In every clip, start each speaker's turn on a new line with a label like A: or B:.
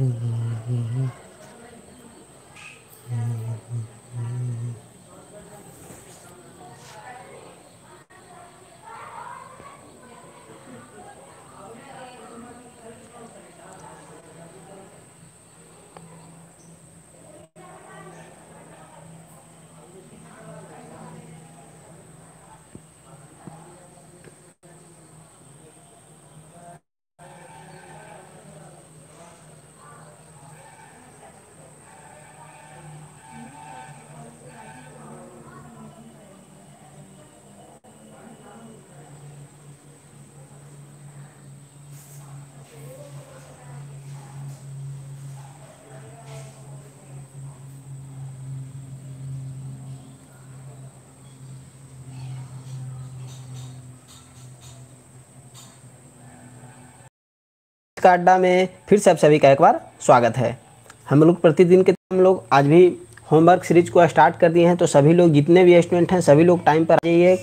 A: Mm-hmm. का अड्डा में फिर से आप सभी का एक बार स्वागत है हम लोग प्रतिदिन के हम लोग आज भी होमवर्क सीरीज को स्टार्ट कर दिए हैं तो सभी लोग जितने भी स्टूडेंट हैं सभी लोग टाइम पर आ जाइए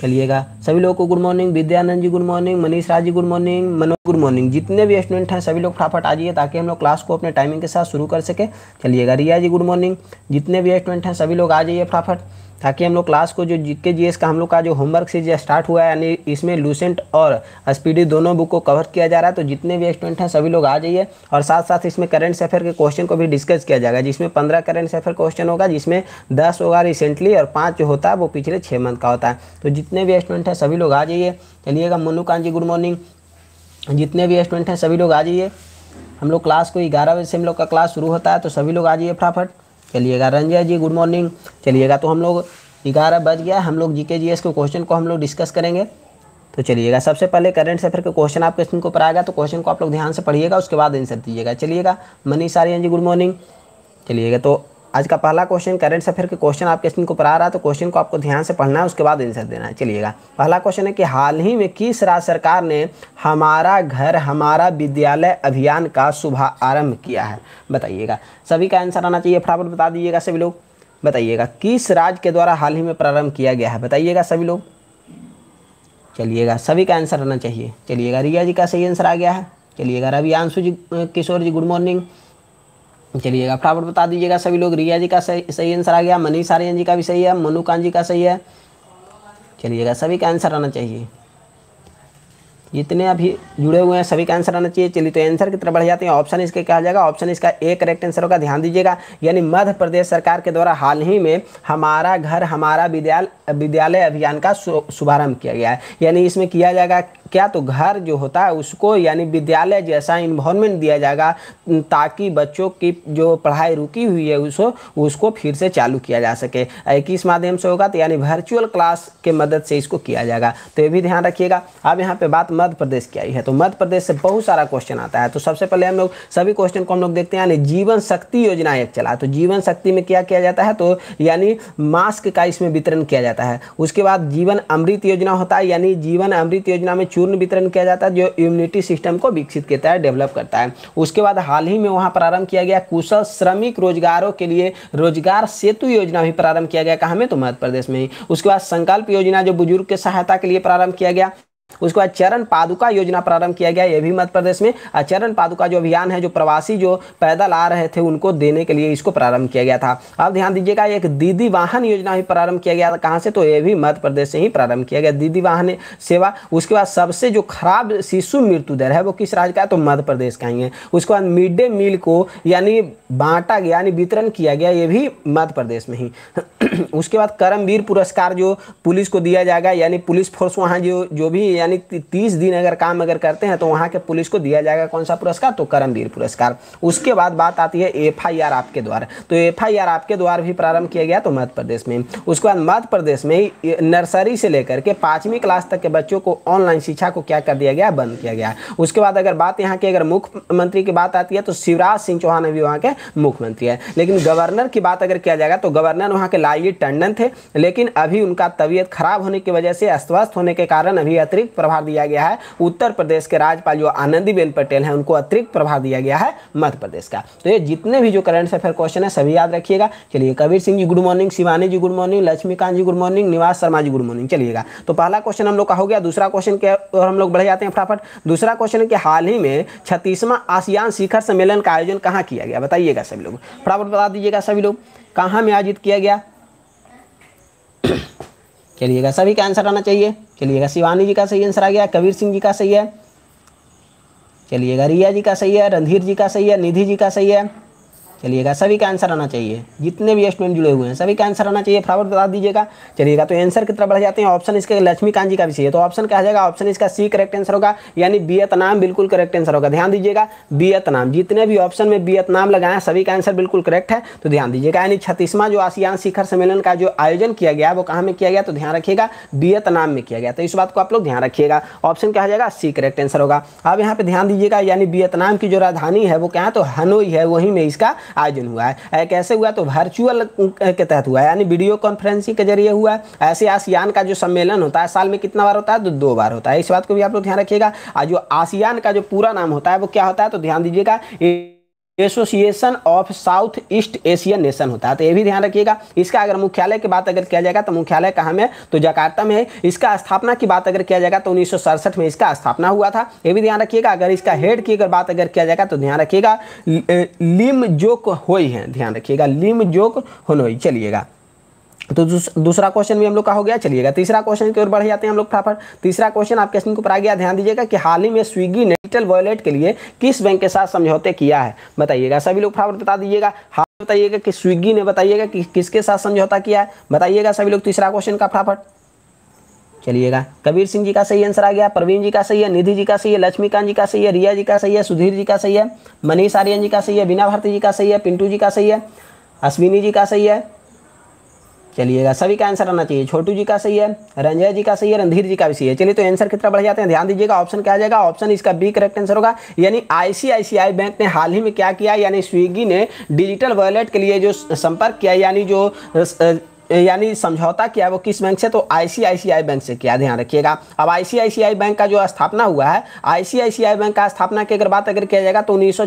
A: चलिएगा सभी लोगों को good morning Vidyanand ji good morning Manish Raj ji good morning Manoj good morning जितने भी स्टूडेंट हैं सभी लोग फटाफट आ जाइए ताकि हम लोग क्लास को अपने टाइमिंग के साथ शुरू कर सके चलिएगा रिया जी गुड मॉर्निंग जितने भी स्टूडेंट हैं सभी लोग आ जाइए फटाफट ताकि हम लोग क्लास को जो के जीएस का हम लोग का जो होमवर्क से स्टार्ट हुआ है यानी इसमें लूसेंट और स्पीडी दोनों बुक को कवर किया जा रहा है तो जितने भी स्टूडेंट हैं सभी लोग आ जाइए और साथ साथ इसमें करंट अफेयर के क्वेश्चन को भी डिस्कस किया जाएगा जिसमें पंद्रह करंट अफेयर क्वेश्चन होगा जिसमें दस होगा रिसेंटली और पाँच जो होता है वो पिछले छः मंथ का होता है तो जितने भी स्टूडेंट हैं सभी लोग आ जाइए चलिएगा मोनू कान जी गुड मॉर्निंग जितने भी स्टूडेंट हैं सभी लोग आ जाइए हम लोग क्लास को ग्यारह बजे से हम लोग का क्लास शुरू होता है तो सभी लोग आ जाइए फटाफट चलिएगा रंजय जी गुड मॉर्निंग चलिएगा तो हम लोग ग्यारह बज गया हम लोग जीके जीएस के क्वेश्चन को हम लोग डिस्कस करेंगे तो चलिएगा सबसे पहले करंट अफेयर के क्वेश्चन आपके स्क्रीन को ऊपर आएगा तो क्वेश्चन को आप लोग ध्यान से पढ़िएगा उसके बाद आंसर दीजिएगा चलिएगा मनीष आर्यन जी गुड मॉर्निंग चलिएगा तो आज का पहला क्वेश्चन करंट अफेयर के क्वेश्चन आपके स्क्रीन को पर आ रहा है तो क्वेश्चन को आपको ध्यान से पढ़ना है उसके बाद आंसर देना है चलिएगा पहला क्वेश्चन है कि हाल ही में किस राज्य सरकार ने हमारा घर हमारा विद्यालय अभियान का शुभारंभ किया है बताइएगा सभी का आंसर आना चाहिए फटाफट बता दीजिएगा सभी लोग बताइएगा किस राज्य के द्वारा हाल ही में प्रारंभ किया गया है बताइएगा सभी लोग चलिएगा सभी का आंसर आना चाहिए चलिएगा रिया जी का सही आंसर आ गया है चलिएगा रवि आंसू जी किशोर जी गुड मॉर्निंग चलिएगा फटाफट बता दीजिएगा सभी लोग रिया जी का सही सही आंसर आ गया मनीष आर्यन जी का भी सही है मनु कान जी का सही है चलिएगा सभी का आंसर आना चाहिए जितने अभी जुड़े हुए हैं सभी का आंसर आना चाहिए चलिए तो आंसर की तरफ बढ़ जाते हैं ऑप्शन इसके क्या जाएगा ऑप्शन इसका ए करेक्ट आंसर होगा ध्यान दीजिएगा यानी मध्य प्रदेश सरकार के द्वारा हाल ही में हमारा घर हमारा विद्यालय विद्यालय अभियान का शुभारंभ किया गया है यानी इसमें किया जाएगा क्या तो घर जो होता है उसको यानी विद्यालय जैसा इन्वॉर्मेंट दिया जाएगा ताकि बच्चों की जो पढ़ाई रुकी हुई है उसको उसको फिर से चालू किया जा सके किस माध्यम से होगा तो यानी वर्चुअल क्लास के मदद से इसको किया जाएगा तो ये भी ध्यान रखिएगा अब यहाँ पे बात मध्य प्रदेश की आई है तो मध्य प्रदेश से बहुत सारा क्वेश्चन आता है तो सबसे पहले हम लोग सभी क्वेश्चन को हम लोग देखते हैं यानी जीवन शक्ति योजना एक चला तो जीवन शक्ति में क्या किया जाता है तो यानी मास्क का इसमें वितरण किया जाता है उसके बाद जीवन अमृत योजना होता है यानी जीवन अमृत योजना में चूर्ण वितरण किया जाता है जो इम्यूनिटी सिस्टम को विकसित करता है डेवलप करता है उसके बाद हाल ही में वहाँ प्रारंभ किया गया कुशल श्रमिक रोजगारों के लिए रोजगार सेतु योजना भी प्रारंभ किया गया कहा में तो मध्य प्रदेश में ही उसके बाद संकल्प योजना जो बुजुर्ग के सहायता के लिए प्रारंभ किया गया उसके बाद चरण पादुका योजना प्रारंभ किया गया यह भी मध्य प्रदेश में चरण पादुका जो अभियान है जो प्रवासी जो पैदल आ रहे थे उनको देने के लिए इसको प्रारंभ किया गया था अब ध्यान दीजिएगा एक दीदी वाहन योजना भी प्रारंभ किया गया था कहाँ से तो यह भी मध्य प्रदेश से ही प्रारंभ किया गया दीदी वाहन सेवा उसके बाद सबसे जो खराब शिशु मृत्यु दर है वो किस राज्य का है तो मध्य प्रदेश का ही है उसके बाद मिड डे मील को यानी बांटा गया यानी वितरण किया गया ये भी मध्य प्रदेश में ही उसके बाद करमवीर पुरस्कार जो पुलिस को दिया जाएगा यानी पुलिस फोर्स वहाँ जो जो भी यानी तीस दिन अगर काम अगर करते हैं तो वहाँ के पुलिस को दिया जाएगा कौन सा पुरस्कार तो करमवीर पुरस्कार उसके बाद बात आती है एफ आपके द्वारा तो एफ आपके द्वारा भी प्रारंभ किया गया तो मध्य प्रदेश में उसके बाद मध्य प्रदेश में नर्सरी से लेकर के पाँचवीं क्लास तक के बच्चों को ऑनलाइन शिक्षा को क्या कर दिया गया बंद किया गया उसके बाद अगर बात यहाँ की अगर मुख्यमंत्री की बात आती है तो शिवराज सिंह चौहान अभी वहाँ के मुख्यमंत्री है लेकिन गवर्नर की बात अगर किया जाएगा तो गवर्नर वहाँ के लालजी टंडन थे लेकिन अभी उनका तबीयत खराब होने की वजह से अस्वस्थ होने के कारण अभी अतिरिक्त अतिरिक्त प्रभार दिया गया है उत्तर प्रदेश के राज्यपाल जो आनंदीबेन पटेल हैं उनको अतिरिक्त प्रभार दिया गया है मध्य प्रदेश का तो ये जितने भी जो करंट अफेयर क्वेश्चन है सभी याद रखिएगा चलिए Kabir Singh ji good morning Shivani ji good morning Laxmikant ji good morning Niwas Sharma जी गुड मॉर्निंग चलिएगा तो पहला क्वेश्चन हम लोग का हो गया दूसरा क्वेश्चन के और हम लोग बढ़े जाते हैं फटाफट दूसरा क्वेश्चन है कि हाल ही में छत्तीसवां आसियान शिखर सम्मेलन का आयोजन कहाँ किया गया बताइएगा सभी लोग फटाफट बता दीजिएगा सभी लोग कहाँ में आयोजित किया गया चलिएगा सभी का आंसर आना चाहिए चलिएगा शिवानी जी का सही आंसर आ गया कबीर सिंह जी का सही है चलिएगा रिया जी का सही है रणधीर जी का सही है निधि जी का सही है चलिएगा सभी का आंसर आना चाहिए जितने भी स्टूडेंट जुड़े हुए हैं सभी का आंसर आना चाहिए फटाफट बता दीजिएगा चलिएगा तो आंसर की तरफ बढ़ जाते हैं ऑप्शन इसके लक्ष्मीकांत जी का भी चाहिए तो ऑप्शन क्या जाएगा ऑप्शन इसका सी करेक्ट आंसर होगा यानी वियतनाम बिल्कुल करेक्ट आंसर होगा ध्यान दीजिएगा वियतनाम जितने भी ऑप्शन में वियतनाम लगाए सभी का आंसर बिल्कुल करेक्ट है तो ध्यान दीजिएगा यानी छत्तीसवां जो आसियान शिखर सम्मेलन का जो आयोजन किया गया वो कहाँ में किया गया तो ध्यान रखिएगा वियतनाम में किया गया तो इस बात को आप लोग ध्यान रखिएगा ऑप्शन क्या जाएगा सी करेक्ट आंसर होगा अब यहाँ पे ध्यान दीजिएगा यानी वियतनाम की जो राजधानी है वो क्या है तो हनोई है वहीं में इसका आयोजन हुआ है कैसे हुआ तो वर्चुअल के तहत हुआ है यानी वीडियो कॉन्फ्रेंसिंग के जरिए हुआ है ऐसे आसियान का जो सम्मेलन होता है साल में कितना बार होता है तो दो बार होता है इस बात को भी आप लोग ध्यान रखिएगा और जो आसियान का जो पूरा नाम होता है वो क्या होता है तो ध्यान दीजिएगा association of south east Asian nation होता है तो ये भी ध्यान रखिएगा इसका अगर मुख्यालय की बात अगर किया जाएगा तो मुख्यालय कहाँ में तो जकार्ता में है इसका स्थापना की बात अगर किया जाएगा तो उन्नीस में इसका स्थापना हुआ था ये भी ध्यान रखिएगा अगर इसका हेड की अगर बात अगर किया जाएगा तो ध्यान रखिएगा लिम जोक हो ध्यान रखिएगा लिम जोक होनोई चलिएगा तो दूसरा क्वेश्चन भी हम लोग का हो गया चलिएगा तीसरा क्वेश्चन की ओर बढ़ जाते हैं हम लोग फटाफट तीसरा क्वेश्चन आपके स्क्रीन पर आ गया ध्यान दीजिएगा कि हाल ही में स्विगी ने डिजिटल वॉलेट के लिए किस बैंक के साथ समझौते किया है बताइएगा सभी लोग फटाफट बता दीजिएगा हाल बताइएगा कि स्विगी ने बताइएगा कि किसके साथ समझौता किया है बताइएगा सभी लोग तीसरा क्वेश्चन का फटाफट चलिएगा कबीर सिंह जी का सही आंसर आ गया प्रवीण जी का सही है निधि जी का सही है लक्ष्मीकांत जी का सही है रिया जी का सही है सुधीर जी का सही है मनीष आर्यन जी का सही है बीना भारती जी का सही है पिंटू जी का सही है अश्विनी जी का सही है चलिएगा सभी का आंसर आना चाहिए छोटू जी का सही है रंजय जी का सही है रणधीर जी का भी सही है चलिए तो आंसर कितना बढ़ जाते हैं ध्यान दीजिएगा ऑप्शन क्या आ जाएगा ऑप्शन इसका बी करेक्ट आंसर होगा यानी आईसीआईसीआई बैंक ने हाल ही में क्या किया यानी स्विगी ने डिजिटल वॉलेट के लिए जो संपर्क किया यानी जो यानी समझौता किया वो किस बैंक से तो आईसीआईसीआई बैंक से किया ध्यान रखिएगा अब आईसीआईसीआई बैंक का जो स्थापना हुआ है आईसीआईसीआई बैंक का स्थापना की अगर बात अगर किया जाएगा तो उन्नीस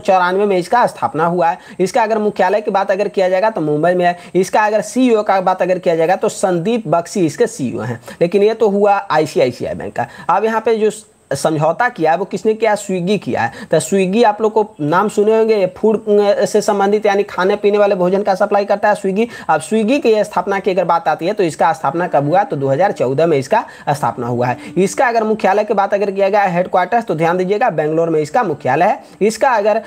A: में इसका स्थापना हुआ है इसका अगर मुख्यालय की बात अगर किया जाएगा तो मुंबई में है इसका अगर सी e का बात अगर किया जाएगा तो संदीप बख्शी इसके सी e हैं लेकिन ये तो हुआ आईसीआईसीआई बैंक का अब यहाँ पे जो समझौता किया है वो किसने किया है स्विगी किया है तो स्विगी आप लोग को नाम सुने होंगे फूड से संबंधित यानी खाने पीने वाले भोजन का सप्लाई करता है स्विगी अब स्विगी की स्थापना की अगर बात आती है तो इसका स्थापना कब हुआ तो दो में इसका स्थापना हुआ है इसका अगर मुख्यालय की बात अगर किया गया है हेडक्वार्टर्स तो ध्यान दीजिएगा बेंगलोर में इसका मुख्यालय है इसका अगर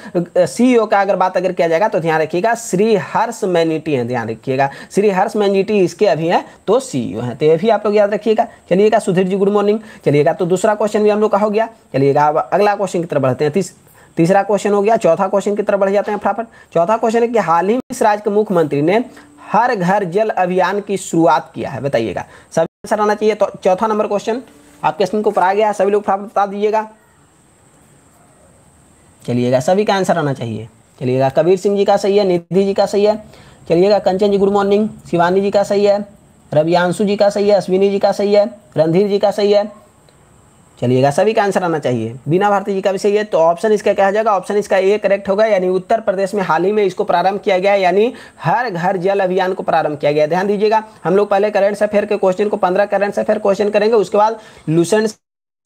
A: सी e का अगर बात अगर किया जाएगा तो ध्यान रखिएगा श्री हर्ष मैनिटी है ध्यान रखिएगा श्री हर्ष मैनिटी इसके अभी हैं तो सीईओ e हैं तो ये भी आप लोग याद रखिएगा चलिएगा सुधीर जी गुड मॉर्निंग चलिएगा तो दूसरा क्वेश्चन भी हम लोग का हो गया चलिएगा अब अगला क्वेश्चन की तरफ बढ़ते हैं तीस तीसरा क्वेश्चन हो गया चौथा क्वेश्चन की तरफ बढ़ जाते हैं फटाफट चौथा क्वेश्चन है कि हाल ही में इस राज्य के मुख्यमंत्री ने हर घर जल अभियान की शुरुआत किया है बताइएगा सभी आंसर आना चाहिए तो चौथा नंबर क्वेश्चन आपके स्क्रीन को ऊपर आ गया सभी लोग फटाफट बता दीजिएगा चलिएगा सभी का आंसर आना चाहिए चलिएगा कबीर सिंह जी का सही है निधि जी का सही है चलिएगा कंचन जी गुड मॉर्निंग शिवानी जी का सही है रवियांशु जी का सही है अश्विनी जी का सही है रणधीर जी का सही है चलिएगा सभी का आंसर आना चाहिए बिना भारती जी का भी सही है तो ऑप्शन इसका क्या हो जाएगा ऑप्शन इसका ए करेक्ट होगा यानी उत्तर प्रदेश में हाल ही में इसको प्रारंभ किया गया यानी हर घर जल अभियान को प्रारंभ किया गया ध्यान दीजिएगा हम लोग पहले करंट अफेयर के क्वेश्चन को पंद्रह करंट अफेयर क्वेश्चन करेंगे उसके बाद लूसेंट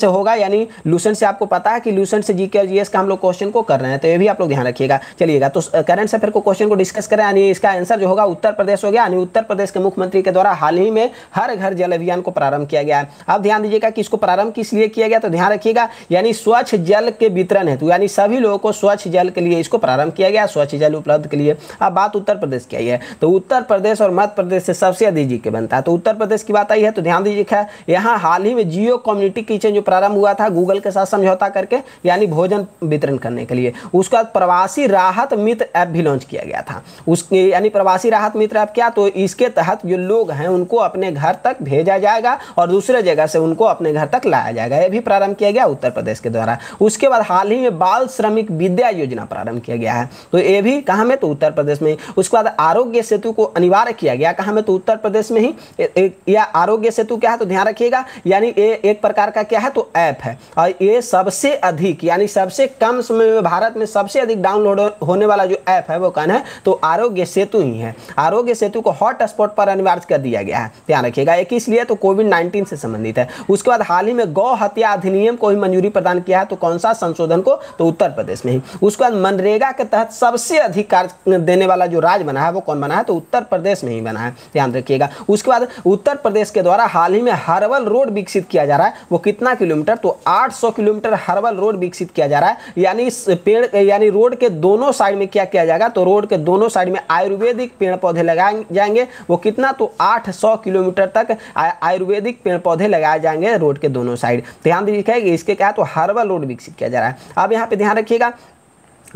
A: से होगा यानी लूसेंट से आपको पता है कि लूसेंट से जीके और जीएस का हम लोग क्वेश्चन को कर रहे हैं तो ये भी आप लोग ध्यान रखिएगा चलिएगा तो करंट अफेयर को क्वेश्चन को डिस्कस करें यानी इसका आंसर जो होगा उत्तर प्रदेश हो गया यानी उत्तर प्रदेश के मुख्यमंत्री के द्वारा हाल ही में हर घर जल अभियान को प्रारंभ किया गया है अब ध्यान दीजिएगा कि इसको प्रारंभ किस लिए किया गया तो ध्यान रखिएगा यानी स्वच्छ जल के वितरण हेतु यानी सभी लोगों को स्वच्छ जल के लिए इसको प्रारंभ किया गया स्वच्छ जल उपलब्ध के लिए अब बात उत्तर प्रदेश की आई है तो उत्तर प्रदेश और मध्य प्रदेश से सबसे अधिक जीके बनता है तो उत्तर प्रदेश की बात आई है तो ध्यान दीजिएगा यहाँ हाल ही में जियो कम्युनिटी किचन जो प्रारंभ हुआ था गूगल के साथ समझौता करके यानी भोजन वितरण करने के लिए उसके बाद प्रवासी राहत मित्र ऐप भी लॉन्च किया गया था उसके यानी प्रवासी राहत मित्र ऐप क्या तो इसके तहत जो लोग हैं उनको अपने घर तक भेजा जाएगा और दूसरे जगह से उनको अपने घर तक लाया जाएगा यह भी प्रारंभ किया गया उत्तर प्रदेश के द्वारा उसके बाद हाल ही में बाल श्रमिक विद्या योजना प्रारंभ किया गया है तो ये भी कहा में तो उत्तर प्रदेश में उसके बाद आरोग्य सेतु को अनिवार्य किया गया कहा में तो उत्तर प्रदेश में ही या आरोग्य सेतु क्या है तो ध्यान रखिएगा यानी एक प्रकार का क्या है तो तो ऐप है और ये सबसे अधिक यानी सबसे कम समय में भारत में सबसे अधिक डाउनलोड होने वाला जो ऐप है वो कौन है तो आरोग्य सेतु ही है आरोग्य सेतु को हॉट स्पॉट पर अनिवार्य कर दिया गया है ध्यान रखिएगा एक इसलिए तो कोविड नाइन्टीन से संबंधित है उसके बाद हाल ही में गौ हत्या अधिनियम को ही मंजूरी प्रदान किया है तो कौन सा संशोधन को तो उत्तर प्रदेश में ही उसके बाद मनरेगा के तहत सबसे अधिक कार्य देने वाला जो राज्य बना है वो कौन बना है तो उत्तर प्रदेश में ही बना है ध्यान रखिएगा उसके बाद उत्तर प्रदेश के द्वारा हाल ही में हर्बल रोड विकसित किया जा रहा है वो कितना किलो किलोमीटर तो 800 किलोमीटर हर्बल रोड विकसित किया जा रहा है यानी पेड़ यानी रोड के दोनों साइड में क्या किया जाएगा तो रोड के दोनों साइड में आयुर्वेदिक पेड़ पौधे लगाए जाएंगे वो कितना तो 800 किलोमीटर तक आयुर्वेदिक पेड़ पौधे लगाए जाएंगे रोड के दोनों साइड ध्यान दीजिए इसके क्या तो हर्बल रोड विकसित किया जा रहा है अब यहाँ पे ध्यान रखिएगा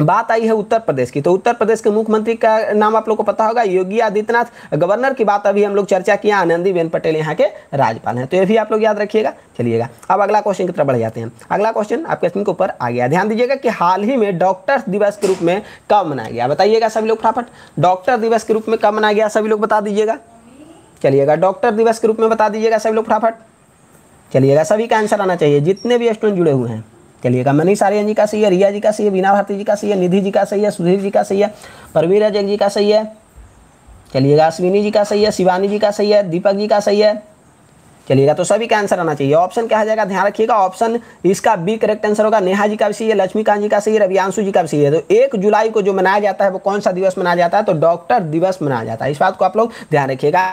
A: बात आई है उत्तर प्रदेश की तो उत्तर प्रदेश के मुख्यमंत्री का नाम आप लोग को पता होगा योगी आदित्यनाथ गवर्नर की बात अभी हम लोग चर्चा किया आनंदीबेन पटेल यहाँ के राज्यपाल हैं तो ये भी आप लोग याद रखिएगा चलिएगा अब अगला क्वेश्चन की तरफ बढ़ जाते हैं अगला क्वेश्चन आपके स्क्रीन के ऊपर आ गया ध्यान दीजिएगा कि हाल ही में डॉक्टर दिवस के रूप में कब मनाया गया बताइएगा सभी लोग फटाफट डॉक्टर दिवस के रूप में कब मनाया गया सभी लोग बता दीजिएगा चलिएगा डॉक्टर दिवस के रूप में बता दीजिएगा सभी लोग फटाफट चलिएगा सभी का आंसर आना चाहिए जितने भी स्टूडेंट जुड़े हुए हैं चलिएगा मनीष आर्यन जी का सही है रिया जी का सही है बीना भारती जी का सही है निधि जी का सही है सुधीर जी का सही है परवीर अजय जी का सही है चलिएगा अश्विनी जी का सही है शिवानी जी का सही है दीपक जी का सही है चलिएगा तो सभी का आंसर आना चाहिए ऑप्शन क्या जाएगा ध्यान रखिएगा ऑप्शन इसका बी करेक्ट आंसर होगा नेहा जी का भी सही है लक्ष्मीकांत जी का सही है रवियांशु जी का भी सही है तो एक जुलाई को जो मनाया जाता है वो कौन सा दिवस मनाया जाता है तो डॉक्टर दिवस मनाया जाता है इस बात को आप लोग ध्यान रखिएगा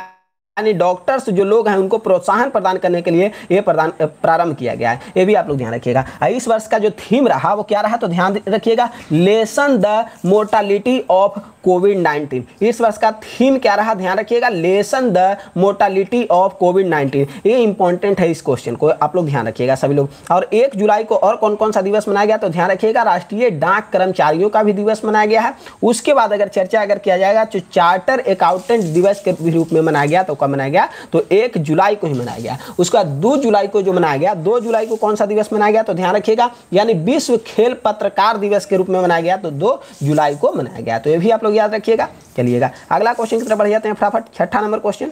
A: यानी डॉक्टर्स जो लोग हैं उनको प्रोत्साहन प्रदान करने के लिए ये प्रदान प्रारंभ किया गया है ये भी आप लोग ध्यान रखिएगा इस वर्ष का जो थीम रहा वो क्या रहा तो ध्यान रखिएगा lesson the mortality of covid nineteen इस वर्ष का थीम क्या रहा ध्यान रखिएगा lesson the mortality of covid nineteen ये इंपॉर्टेंट है इस क्वेश्चन को आप लोग ध्यान रखिएगा सभी लोग और एक जुलाई को और कौन कौन सा दिवस मनाया गया तो ध्यान रखिएगा राष्ट्रीय डाक कर्मचारियों का भी दिवस मनाया गया है उसके बाद अगर चर्चा अगर किया जाएगा तो चार्टर अकाउंटेंट दिवस के रूप में मनाया गया तो कब मनाया गया तो एक जुलाई को ही मनाया गया उसके बाद दो जुलाई को जो मनाया गया दो जुलाई को कौन सा दिवस मनाया गया तो ध्यान रखिएगा यानी विश्व खेल पत्रकार दिवस के रूप में मनाया गया तो दो जुलाई को मनाया गया तो ये भी आप लोग लोग याद रखिएगा चलिएगा अगला क्वेश्चन की तरफ बढ़ जाते हैं फटाफट छठा नंबर क्वेश्चन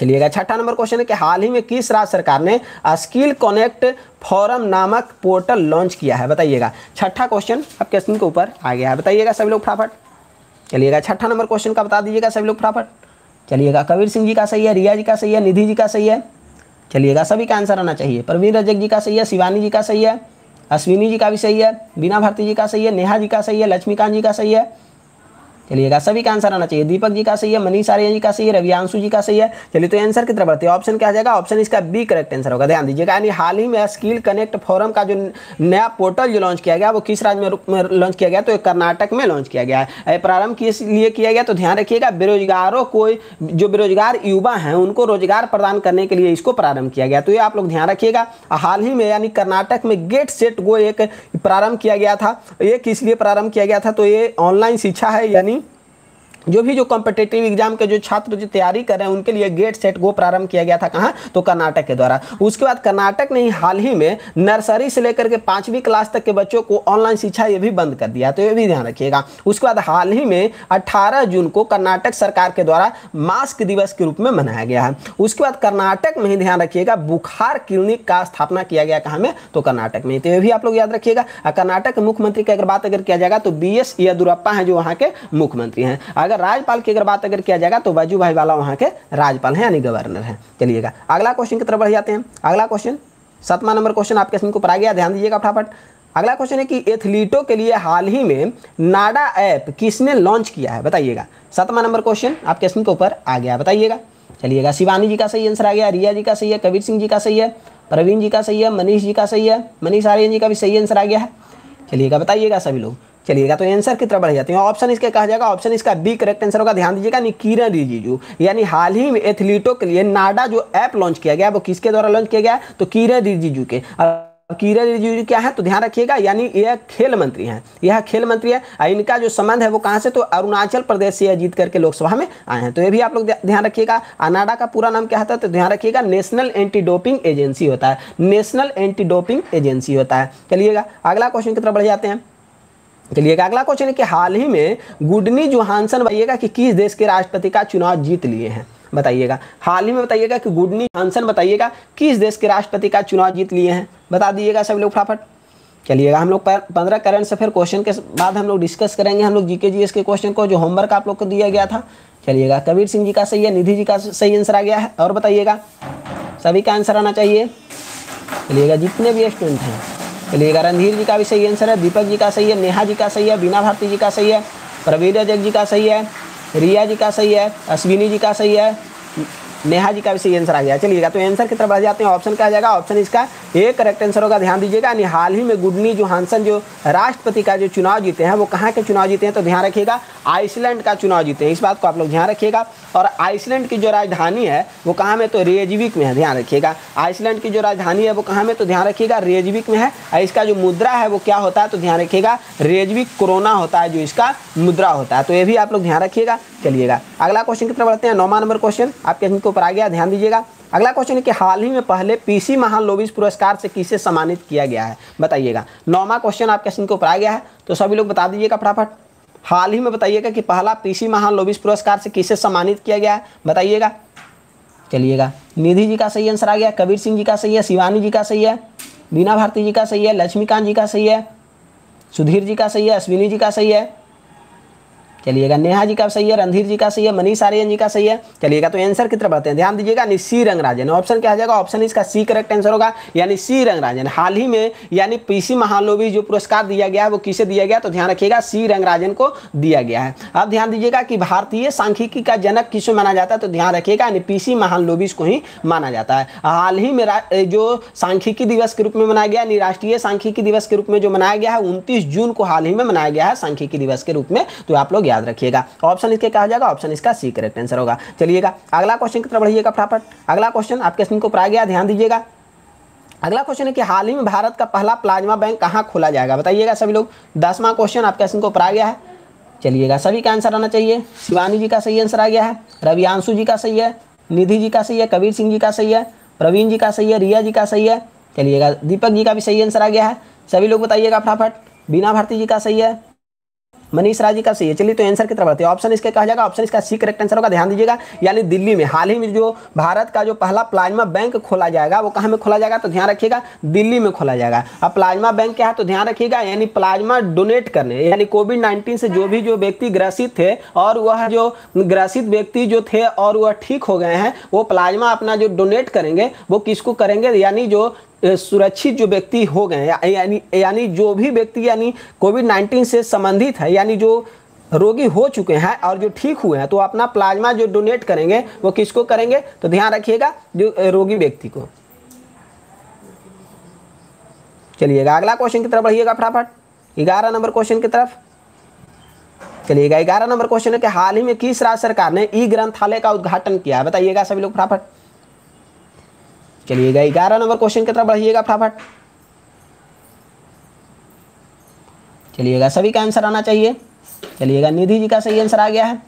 A: चलिएगा छठा नंबर क्वेश्चन है कि हाल ही में किस राज्य सरकार ने स्किल कनेक्ट फोरम नामक पोर्टल लॉन्च किया है बताइएगा छठा क्वेश्चन आपके स्क्रीन के ऊपर आ गया है बताइएगा सभी लोग फटाफट चलिएगा छठा नंबर क्वेश्चन का बता दीजिएगा सभी लोग फटाफट चलिएगा कबीर सिंह जी का सही है रिया जी का सही है निधि जी का सही है चलिएगा सभी का आंसर आना चाहिए प्रवीण रजक जी का सही है शिवानी जी का सही है अश्विनी जी का भी सही है बीना भारती जी का सही है नेहा जी का सही है लक्ष्मीकांत जी का सही है चलिएगा सभी का आंसर आना चाहिए दीपक जी का सही है मनीष आर्य जी का सही है रवियांशु जी का सही है चलिए तो आंसर की तरफ बढ़ते हैं ऑप्शन क्या आ जाएगा ऑप्शन इसका बी करेक्ट आंसर होगा ध्यान दीजिएगा यानी हाल ही में स्किल कनेक्ट फोरम का जो नया पोर्टल जो लॉन्च किया गया वो किस राज्य में लॉन्च किया गया तो कर्नाटक में लॉन्च किया गया है प्रारंभ किस लिए किया गया तो ध्यान रखिएगा बेरोजगारों को जो बेरोजगार युवा हैं उनको रोजगार प्रदान करने के लिए इसको प्रारंभ किया गया तो ये आप लोग ध्यान रखिएगा हाल ही में यानी कर्नाटक में गेट सेट गो एक प्रारंभ किया गया था ये किस लिए प्रारंभ किया गया था तो ये ऑनलाइन शिक्षा है यानी जो भी जो कॉम्पिटेटिव एग्जाम के जो छात्र जो तैयारी कर रहे हैं उनके लिए गेट सेट गो प्रारंभ किया गया था कहाँ तो कर्नाटक के द्वारा उसके बाद कर्नाटक ने हाल ही में नर्सरी से लेकर के पांचवी क्लास तक के बच्चों को ऑनलाइन शिक्षा ये भी बंद कर दिया तो ये भी ध्यान रखिएगा उसके बाद हाल ही में अट्ठारह जून को कर्नाटक सरकार के द्वारा मास्क दिवस के रूप में मनाया गया है उसके बाद कर्नाटक में ही ध्यान रखिएगा बुखार क्लिनिक का स्थापना किया गया कहाँ में तो कर्नाटक में तो ये भी आप लोग याद रखिएगा कर्नाटक मुख्यमंत्री की अगर बात अगर किया जाएगा तो बी एस येदुरप्पा है जो वहाँ के मुख्यमंत्री हैं अगर अगर राज्यपाल की अगर बात अगर किया जाएगा तो भाई वाला वहाँ के राज्यपाल हैं यानी गवर्नर हैं चलिएगा अगला क्वेश्चन की तरफ बढ़ जाते हैं अगला क्वेश्चन सतमा नंबर क्वेश्चन आपके सिंह को पढ़ा गया ध्यान दीजिएगा फटाफट अगला क्वेश्चन है कि एथलीटों के लिए हाल ही में नाडा ऐप किसने लॉन्च किया है बताइएगा सतमा नंबर क्वेश्चन आपके सिंह के ऊपर आ गया बताइएगा चलिएगा शिवानी जी का सही आंसर आ गया रिया जी का सही है कबीर सिंह जी का सही है प्रवीण जी का सही है मनीष जी का सही है मनीष आर्यन जी का भी सही आंसर आ गया है चलिएगा बताइएगा सभी लोग चलिएगा तो आंसर की तरफ बढ़ जाती है ऑप्शन इसके कहा जाएगा ऑप्शन इसका बी करेक्ट आंसर होगा ध्यान दीजिएगा किरण रिजिजू यानी हाल ही में एथलीटों के लिए नाडा जो ऐप लॉन्च किया गया वो किसके द्वारा लॉन्च किया गया तो किरण रिजिजू के किरण रिजिजू क्या है तो ध्यान रखिएगा यानी यह खेल मंत्री हैं यह खेल मंत्री है इनका जो संबंध है वो कहाँ से तो अरुणाचल प्रदेश से जीत करके लोकसभा में आए हैं तो ये भी आप लोग ध्यान रखिएगा अनाडा का पूरा नाम क्या होता है तो ध्यान रखिएगा नेशनल एंटी डोपिंग एजेंसी होता है नेशनल एंटी डोपिंग एजेंसी होता है चलिएगा अगला क्वेश्चन की तरफ बढ़ जाते हैं तो चलिए अगला क्वेश्चन है कि हाल ही में गुडनी जोहानसन बताइएगा कि किस देश के राष्ट्रपति का चुनाव जीत लिए हैं बताइएगा हाल ही में बताइएगा कि गुडनी जोहानसन बताइएगा किस देश के राष्ट्रपति का चुनाव जीत लिए हैं बता दीजिएगा सब लोग फटाफट चलिएगा हम लोग पंद्रह करंट से फिर क्वेश्चन के बाद हम लोग डिस्कस करेंगे हम लोग जीके जी के क्वेश्चन को जो होमवर्क आप लोग को दिया गया था चलिएगा कबीर सिंह जी का सही है निधि जी का सही आंसर आ गया है और बताइएगा सभी का आंसर आना चाहिए चलिएगा जितने भी स्टूडेंट हैं चलिएगा रणधीर जी का भी सही आंसर है दीपक जी का सही है नेहा जी का सही है बीना भारती जी का सही है प्रवीर रजक जी का सही है रिया जी का सही है अश्विनी जी का सही है नेहा जी का भी सही आंसर आ गया चलिएगा तो आंसर की तरफ आ जाते हैं ऑप्शन क्या आ जाएगा ऑप्शन इसका एक करेक्ट आंसर होगा ध्यान दीजिएगा यानी हाल ही में गुडनी जो जोहानसन जो राष्ट्रपति का जो चुनाव जीते हैं वो कहाँ के चुनाव जीते हैं तो ध्यान रखिएगा आइसलैंड का चुनाव जीते हैं इस बात को आप लोग ध्यान रखिएगा और आइसलैंड की जो राजधानी है वो कहाँ में तो रेजविक में है ध्यान रखिएगा आइसलैंड की जो राजधानी है वो कहाँ में तो ध्यान रखिएगा रेजविक में है और इसका जो मुद्रा है वो क्या होता है तो ध्यान रखिएगा रेजविक कोरोना होता है जो इसका मुद्रा होता है तो ये भी आप लोग ध्यान रखिएगा चलिएगा अगला क्वेश्चन की तरफ बढ़ते हैं नौवा नंबर क्वेश्चन आपके अंक के ऊपर आ गया ध्यान दीजिएगा अगला क्वेश्चन है कि हाल ही में पहले पीसी महान लोबिस पुरस्कार से किसे सम्मानित किया गया है बताइएगा नौवा क्वेश्चन आपके अंक के ऊपर आ गया है तो सभी लोग बता दीजिएगा फटाफट हाल ही में बताइएगा कि पहला पीसी महान लोबिस पुरस्कार से किसे सम्मानित किया गया है बताइएगा चलिएगा निधि जी का सही आंसर आ गया कबीर सिंह जी का सही है शिवानी जी का सही है बीना भारती जी का सही है लक्ष्मीकांत जी का सही है सुधीर जी का सही है अश्विनी जी का सही है चलिएगा नेहा जी का सही है रणधीर जी का सही है मनीष आर्यन जी का सही है चलिएगा तो आंसर की तरफ हैं ध्यान दीजिएगा सी रंगराजन ऑप्शन क्या आ जाएगा ऑप्शन इसका सी करेक्ट आंसर होगा यानी सी रंगराजन हाल ही में यानी पीसी महालोवी जो पुरस्कार दिया गया है वो किसे दिया गया तो ध्यान रखिएगा सी रंगराजन को दिया गया है अब ध्यान दीजिएगा कि भारतीय सांख्यिकी का जनक किसे माना जाता है तो ध्यान रखिएगा यानी पीसी महालोविस को ही माना जाता है हाल ही में जो सांख्यिकी दिवस के रूप में मनाया गया यानी राष्ट्रीय सांख्यिकी दिवस के रूप में जो मनाया गया है उनतीस जून को हाल ही में मनाया गया है सांख्यिकी दिवस के रूप में तो आप लोग याद रखिएगा ऑप्शन इसके कहा जाएगा ऑप्शन इसका सी करेक्ट आंसर होगा चलिएगा अगला क्वेश्चन की तरफ बढ़िएगा फटाफट अगला क्वेश्चन आपके स्क्रीन को ऊपर गया ध्यान दीजिएगा अगला क्वेश्चन है कि हाल ही में भारत का पहला प्लाज्मा बैंक कहाँ खोला जाएगा बताइएगा सभी लोग दसवां क्वेश्चन आपके स्क्रीन को पर आ गया है चलिएगा सभी का आंसर आना चाहिए शिवानी जी का सही आंसर आ गया है रवियांशु जी का सही है निधि जी का सही है कबीर सिंह जी का सही है प्रवीण जी का सही है रिया जी का सही है चलिएगा दीपक जी का भी सही आंसर आ गया है सभी लोग बताइएगा फटाफट बीना भारती जी का सही है मनीष राजी का सही है चलिए तो आंसर की तरफ बढ़ते हैं ऑप्शन इसके कहा जाएगा ऑप्शन इसका सी करेक्ट आंसर होगा ध्यान दीजिएगा यानी दिल्ली में हाल ही में जो भारत का जो पहला प्लाज्मा बैंक खोला जाएगा वो कहाँ में खोला जाएगा तो ध्यान रखिएगा दिल्ली में खोला जाएगा अब प्लाज्मा बैंक क्या है तो ध्यान रखिएगा यानी प्लाज्मा डोनेट करने यानी कोविड नाइन्टीन से जो भी जो व्यक्ति ग्रसित थे और वह जो ग्रसित व्यक्ति जो थे और वह ठीक हो गए हैं वो प्लाज्मा अपना जो डोनेट करेंगे वो किसको करेंगे यानी जो सुरक्षित जो व्यक्ति हो गए या, यानी यानी जो भी व्यक्ति यानी कोविड नाइन्टीन से संबंधित है यानी जो रोगी हो चुके हैं और जो ठीक हुए हैं तो अपना प्लाज्मा जो डोनेट करेंगे वो किसको करेंगे तो ध्यान रखिएगा जो रोगी व्यक्ति को चलिएगा अगला क्वेश्चन की तरफ बढ़िएगा फटाफट ग्यारह नंबर क्वेश्चन की तरफ चलिएगा ग्यारह नंबर क्वेश्चन है कि हाल ही में किस राज्य सरकार ने ई ग्रंथालय का उद्घाटन किया बताइएगा सभी लोग फटाफट चलिएगा ग्यारह नंबर क्वेश्चन की तरफ बढ़िएगा फटाफट चलिएगा सभी का आंसर आना चाहिए चलिएगा निधि जी का सही आंसर आ गया है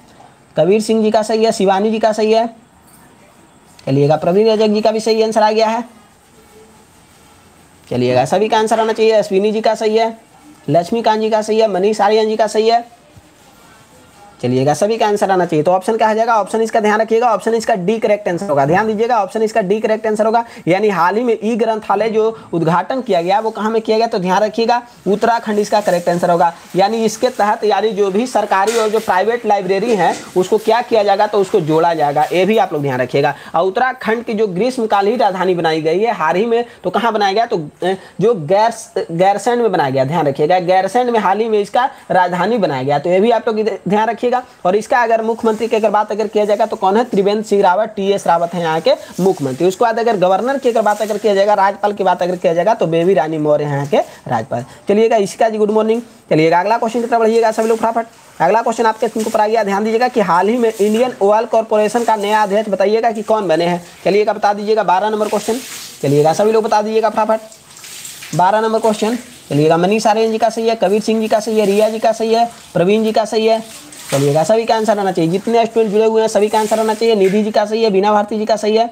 A: कबीर सिंह जी का सही है शिवानी जी का सही है चलिएगा प्रवीण रजक जी का भी सही आंसर आ गया है चलिएगा सभी का आंसर आना चाहिए अश्विनी जी का सही है लक्ष्मीकांत जी का सही है मनीष आर्यन जी का सही है चलिएगा सभी का आंसर आना चाहिए तो ऑप्शन क्या आ जाएगा ऑप्शन इसका ध्यान रखिएगा ऑप्शन इसका डी करेक्ट आंसर होगा ध्यान दीजिएगा ऑप्शन इसका डी करेक्ट आंसर होगा यानी हाल ही में ई ग्रंथालय जो उद्घाटन किया गया वो कहाँ में किया गया तो ध्यान रखिएगा उत्तराखंड इसका करेक्ट आंसर होगा यानी इसके तहत यानी जो भी सरकारी और जो प्राइवेट लाइब्रेरी है उसको क्या किया जाएगा तो उसको जोड़ा जाएगा ये भी आप लोग ध्यान रखिएगा और उत्तराखंड की जो ग्रीष्मकालीन राजधानी बनाई गई है हाल ही में तो कहाँ बनाया गया तो जो गैर गैरसैंड में बनाया गया ध्यान रखिएगा गैरसैंड में हाल ही में इसका राजधानी बनाया गया तो ये भी आप लोग ध्यान रखिएगा जाएगा और इसका अगर मुख्यमंत्री की अगर बात अगर किया जाएगा तो कौन है त्रिवेंद्र सिंह रावत टी एस रावत है यहाँ के मुख्यमंत्री उसके बाद अगर गवर्नर की अगर बात अगर किया जाएगा राज्यपाल की बात अगर किया जाएगा तो बेबी रानी मौर्य यहाँ के राज्यपाल चलिएगा इसका जी गुड मॉर्निंग चलिएगा अगला क्वेश्चन की तरफ बढ़िएगा सभी लोग फटाफट अगला क्वेश्चन आपके स्क्रीन पर आ गया ध्यान दीजिएगा कि हाल ही में इंडियन ऑयल कॉर्पोरेशन का नया अध्यक्ष बताइएगा कि कौन बने हैं चलिएगा बता दीजिएगा बारह नंबर क्वेश्चन चलिएगा सभी लोग बता दीजिएगा फटाफट बारह नंबर क्वेश्चन चलिएगा मनीष आर्यन जी का सही है कबीर सिंह जी का सही है रिया जी का सही है प्रवीण जी का सही है चलिएगा सभी का आंसर आना चाहिए जितने स्टूडेंट जुड़े हुए हैं सभी का आंसर आना चाहिए निधि जी का सही है बिना भारती जी का सही है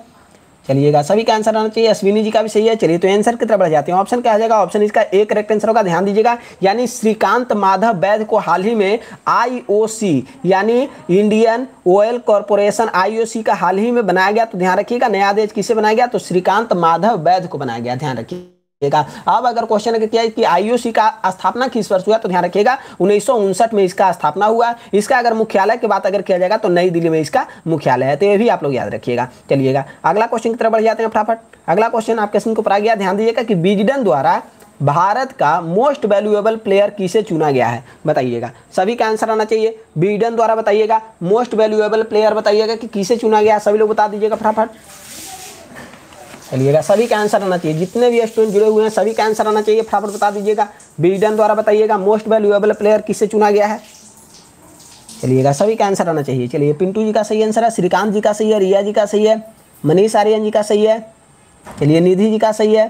A: चलिएगा सभी का आंसर आना चाहिए अश्विनी जी का भी सही है चलिए तो आंसर की तरफ बढ़ जाते हैं ऑप्शन क्या आ जाएगा ऑप्शन इसका एक करेक्ट आंसर होगा ध्यान दीजिएगा यानी श्रीकांत माधव वैद्य को हाल ही में आईओसी यानी इंडियन ऑयल कॉरपोरेशन आईओसी का हाल ही में बनाया गया तो ध्यान रखिएगा नया आदेश किसे बनाया गया तो श्रीकांत माधव वैद्य को बनाया गया ध्यान रखिए रखिएगा अब अगर क्वेश्चन किया कि आईओसी का स्थापना किस वर्ष हुआ तो ध्यान रखिएगा उन्नीस में इसका स्थापना हुआ इसका अगर मुख्यालय की बात अगर किया जाएगा तो नई दिल्ली में इसका मुख्यालय है तो ये भी आप लोग याद रखिएगा चलिएगा अगला क्वेश्चन की तरफ बढ़ जाते हैं फटाफट अगला क्वेश्चन आपके क्वेश्चन को पर गया ध्यान दीजिएगा कि बिजडन द्वारा भारत का मोस्ट वैल्यूएबल प्लेयर किसे चुना गया है बताइएगा सभी का आंसर आना चाहिए बीडन द्वारा बताइएगा मोस्ट वैल्यूएबल प्लेयर बताइएगा कि किसे चुना गया है सभी लोग बता दीजिएगा फटाफट चलिएगा सभी का आंसर आना चाहिए जितने भी स्टूडेंट जुड़े हुए हैं सभी का आंसर आना चाहिए फटाफट बता दीजिएगा बिल्डन द्वारा बताइएगा मोस्ट वैल्यूएबल प्लेयर किससे चुना गया है चलिएगा सभी का आंसर आना चाहिए चलिए पिंटू जी का सही आंसर है श्रीकांत जी का सही है रिया जी का सही है मनीष आर्यन जी का सही है चलिए निधि जी का सही है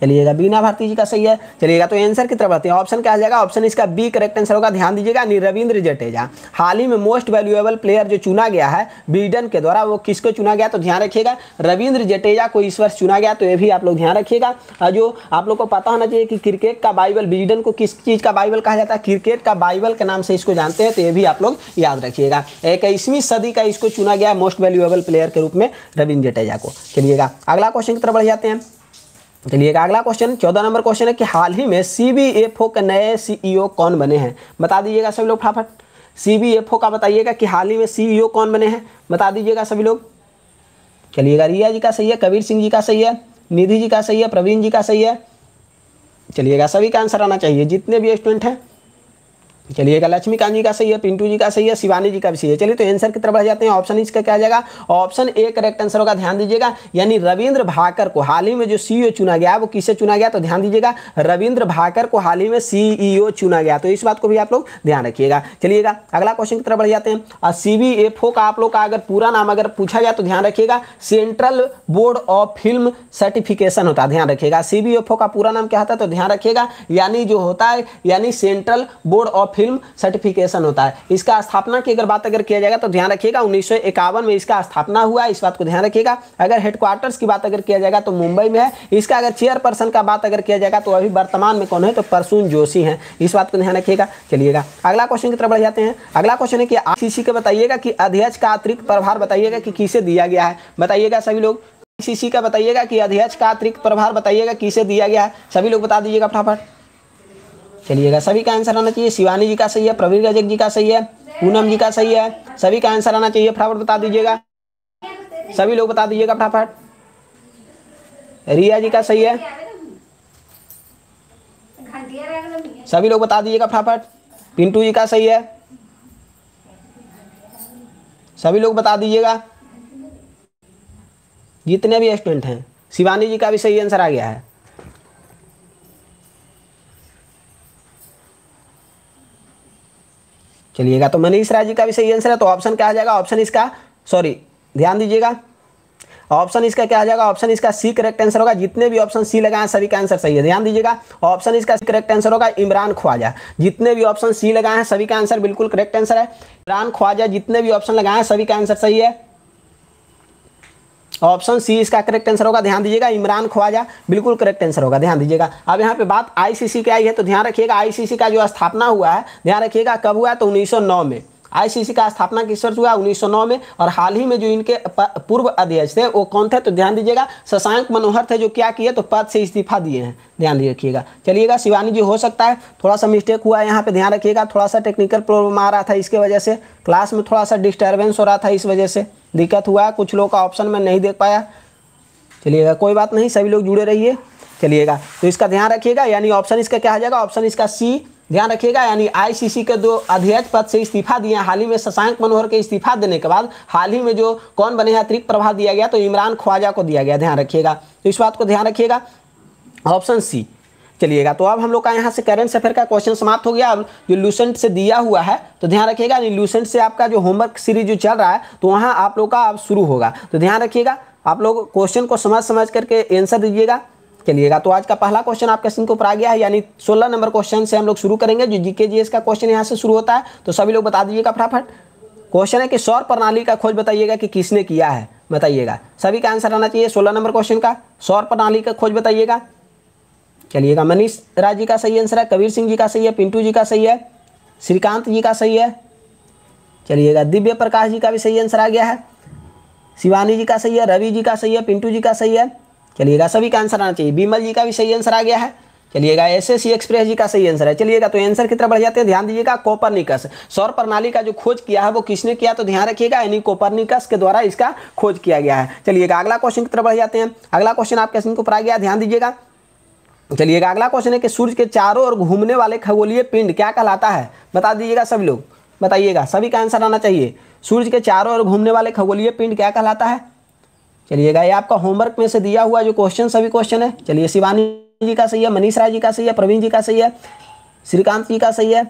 A: चलिएगा बीना भारती जी का सही है चलिएगा तो आंसर की तरफ आते हैं ऑप्शन क्या आ जाएगा ऑप्शन इसका बी करेक्ट आंसर होगा ध्यान दीजिएगा रविंद्र जडेजा हाल ही में मोस्ट वैल्यूएबल प्लेयर जो चुना गया है बीडन के द्वारा वो किसको चुना गया तो ध्यान रखिएगा रविंद्र जडेजा को इस वर्ष चुना गया तो ये भी आप लोग ध्यान रखिएगा जो आप लोग को पता होना चाहिए कि क्रिकेट का बाइबल बीडन को किस चीज़ का बाइबल कहा जाता है क्रिकेट का बाइबल के नाम से इसको जानते हैं तो ये भी आप लोग याद रखिएगा इक्कीसवीं सदी का इसको चुना गया मोस्ट वैल्यूएबल प्लेयर के रूप में रविंद्र जडेजा को चलिएगा अगला क्वेश्चन की तरफ बढ़ जाते हैं चलिएगा अगला क्वेश्चन चौदह नंबर क्वेश्चन है कि हाल ही में सी बी एफ ओ के नए सीईओ e कौन बने हैं बता दीजिएगा सभी लोग फटाफट सी बी एफ ओ का बताइएगा कि हाल ही में सीईओ e कौन बने हैं बता दीजिएगा सभी लोग चलिएगा रिया जी का सही है कबीर सिंह जी का सही है निधि जी का सही है प्रवीण जी का सही है चलिएगा सभी का आंसर आना चाहिए जितने भी स्टूडेंट हैं चलिएगा लक्ष्मीकांत जी का सही है पिंटू जी का सही है शिवानी जी का भी सही है चलिए तो आंसर की तरफ बढ़ जाते हैं ऑप्शन इसका क्या जाएगा ऑप्शन ए करेक्ट आंसर होगा ध्यान दीजिएगा यानी रविंद्र भाकर को हाल ही में जो सीईओ e चुना गया वो किसे चुना गया तो ध्यान दीजिएगा रविंद्र भाकर को हाल ही में सीईओ e चुना गया तो इस बात को भी आप लोग ध्यान रखिएगा चलिएगा अगला क्वेश्चन की तरफ बढ़ जाते हैं सी का आप लोग का अगर पूरा नाम अगर पूछा जाए तो ध्यान रखिएगा central board of film certification होता है ध्यान रखिएगा सी का पूरा नाम क्या होता है तो ध्यान रखिएगा यानी जो होता है यानी central board of film certification होता है इसका स्थापना की अगर बात अगर किया जाएगा तो ध्यान रखिएगा उन्नीस में इसका स्थापना हुआ इस बात को ध्यान रखिएगा अगर हेडक्वार्टर्स की बात अगर किया जाएगा तो मुंबई में है इसका अगर चेयरपर्सन का बात अगर किया जाएगा तो अभी वर्तमान में कौन है तो परसून जोशी है इस बात को ध्यान रखिएगा चलिएगा अगला क्वेश्चन की तरफ बढ़ जाते हैं अगला क्वेश्चन है कि आईसीसी का बताइएगा कि अध्यक्ष का अतिरिक्त प्रभार बताइएगा कि किसे दिया गया है बताइएगा सभी लोग आईसीसी का बताइएगा कि अध्यक्ष का अतिरिक्त प्रभार बताइएगा किसे दिया गया है सभी लोग बता दीजिएगा फटाफट चलिएगा सभी का आंसर आना चाहिए शिवानी जी का सही है प्रवीण रजक जी का सही है पूनम जी का सही है सभी का आंसर आना चाहिए फटाफट बता दीजिएगा सभी लोग बता दीजिएगा फटाफट रिया जी का सही है सभी लोग बता दीजिएगा फटाफट पिंटू जी का सही है सभी लोग बता दीजिएगा जितने भी स्टूडेंट हैं शिवानी जी का भी सही आंसर आ गया है चलिएगा तो मनीष राज्य का भी सही आंसर है तो ऑप्शन क्या आ जाएगा ऑप्शन इसका सॉरी ध्यान दीजिएगा ऑप्शन इसका क्या आ जाएगा ऑप्शन इसका सी करेक्ट आंसर होगा जितने भी ऑप्शन सी लगाए सभी का आंसर सही है ध्यान दीजिएगा ऑप्शन इसका करेक्ट आंसर होगा इमरान ख्वाजा जितने भी ऑप्शन सी लगाए हैं सभी का आंसर बिल्कुल करेक्ट आंसर है इमरान ख्वाजा जितने भी ऑप्शन लगाए हैं सभी का आंसर सही है ऑप्शन सी इसका करेक्ट आंसर होगा ध्यान दीजिएगा इमरान ख्वाजा बिल्कुल करेक्ट आंसर होगा ध्यान दीजिएगा अब यहाँ पे बात आईसीसी की आई है तो ध्यान रखिएगा आईसीसी का जो स्थापना हुआ है ध्यान रखिएगा कब हुआ है तो 1909 में आईसीसी का स्थापना किस वर्ष हुआ 1909 में और हाल ही में जो इनके पूर्व अध्यक्ष थे वो कौन थे तो ध्यान दीजिएगा शशांक मनोहर थे जो क्या किए तो पद से इस्तीफा दिए हैं ध्यान रखिएगा चलिएगा शिवानी जी हो सकता है थोड़ा सा मिस्टेक हुआ है यहाँ पे ध्यान रखिएगा थोड़ा सा टेक्निकल प्रॉब्लम आ रहा था इसके वजह से क्लास में थोड़ा सा डिस्टर्बेंस हो रहा था इस वजह से दिक्कत हुआ है कुछ लोग का ऑप्शन में नहीं देख पाया चलिएगा कोई बात नहीं सभी लोग जुड़े रहिए चलिएगा तो इसका ध्यान रखिएगा यानी ऑप्शन इसका क्या हो जाएगा ऑप्शन इसका सी ध्यान रखिएगा यानी आईसीसी के दो अध्यक्ष पद से इस्तीफा दिए हाल ही में शशांक मनोहर के इस्तीफा देने के बाद हाल ही में जो कौन बने हैं अतिरिक्त प्रभाव दिया गया तो इमरान ख्वाजा को दिया गया ध्यान रखिएगा तो इस बात को ध्यान रखिएगा ऑप्शन सी चलिएगा तो अब हम लोग का यहाँ से करेंट अफेयर का क्वेश्चन समाप्त हो गया अब जो लूसेंट से दिया हुआ है तो ध्यान रखिएगा लूसेंट से आपका जो होमवर्क सीरीज जो चल रहा है तो वहाँ आप लोग का अब शुरू होगा तो ध्यान रखिएगा आप लोग क्वेश्चन को समझ समझ करके आंसर दीजिएगा चलिएगा तो आज का पहला क्वेश्चन आपके सिंह को पर आ गया है यानी 16 नंबर क्वेश्चन से हम लोग शुरू करेंगे जो जीके जीएस का क्वेश्चन यहाँ से शुरू होता है तो सभी लोग बता दीजिएगा फटाफट क्वेश्चन है कि सौर प्रणाली का खोज बताइएगा कि किसने किया है बताइएगा सभी का आंसर आना चाहिए सोलह नंबर क्वेश्चन का सौर प्रणाली का खोज बताइएगा चलिएगा मनीष राज जी का सही आंसर है कबीर सिंह जी का सही है पिंटू जी का सही है श्रीकांत जी का सही है चलिएगा दिव्य प्रकाश जी का भी सही आंसर आ गया है शिवानी जी का सही है रवि जी का सही है पिंटू जी का सही है चलिएगा सभी का आंसर आना चाहिए बीमल जी का भी सही आंसर आ गया है चलिएगा S S C express ji का सही आंसर है चलिएगा तो आंसर कितना बढ़ जाते हैं ध्यान दीजिएगा कोपरनिकस सौर प्रणाली का जो खोज किया है वो किसने किया तो ध्यान रखिएगा यानी कोपरनिकस के द्वारा इसका खोज किया गया है चलिएगा अगला क्वेश्चन कितना बढ़ जाते हैं अगला क्वेश्चन आपके सिंह को पढ़ा गया ध्यान दीजिएगा चलिएगा अगला क्वेश्चन है कि सूर्य के चारों ओर घूमने वाले खगोलीय पिंड क्या कहलाता है बता दीजिएगा सभी लोग बताइएगा सभी का आंसर आना चाहिए सूर्य के चारों ओर घूमने वाले खगोलीय पिंड क्या कहलाता है चलिएगा ये आपका होमवर्क में से दिया हुआ जो क्वेश्चन सभी क्वेश्चन है चलिए शिवानी जी का सही है मनीष राय जी का सही है प्रवीण जी का सही है श्रीकांत जी का सही है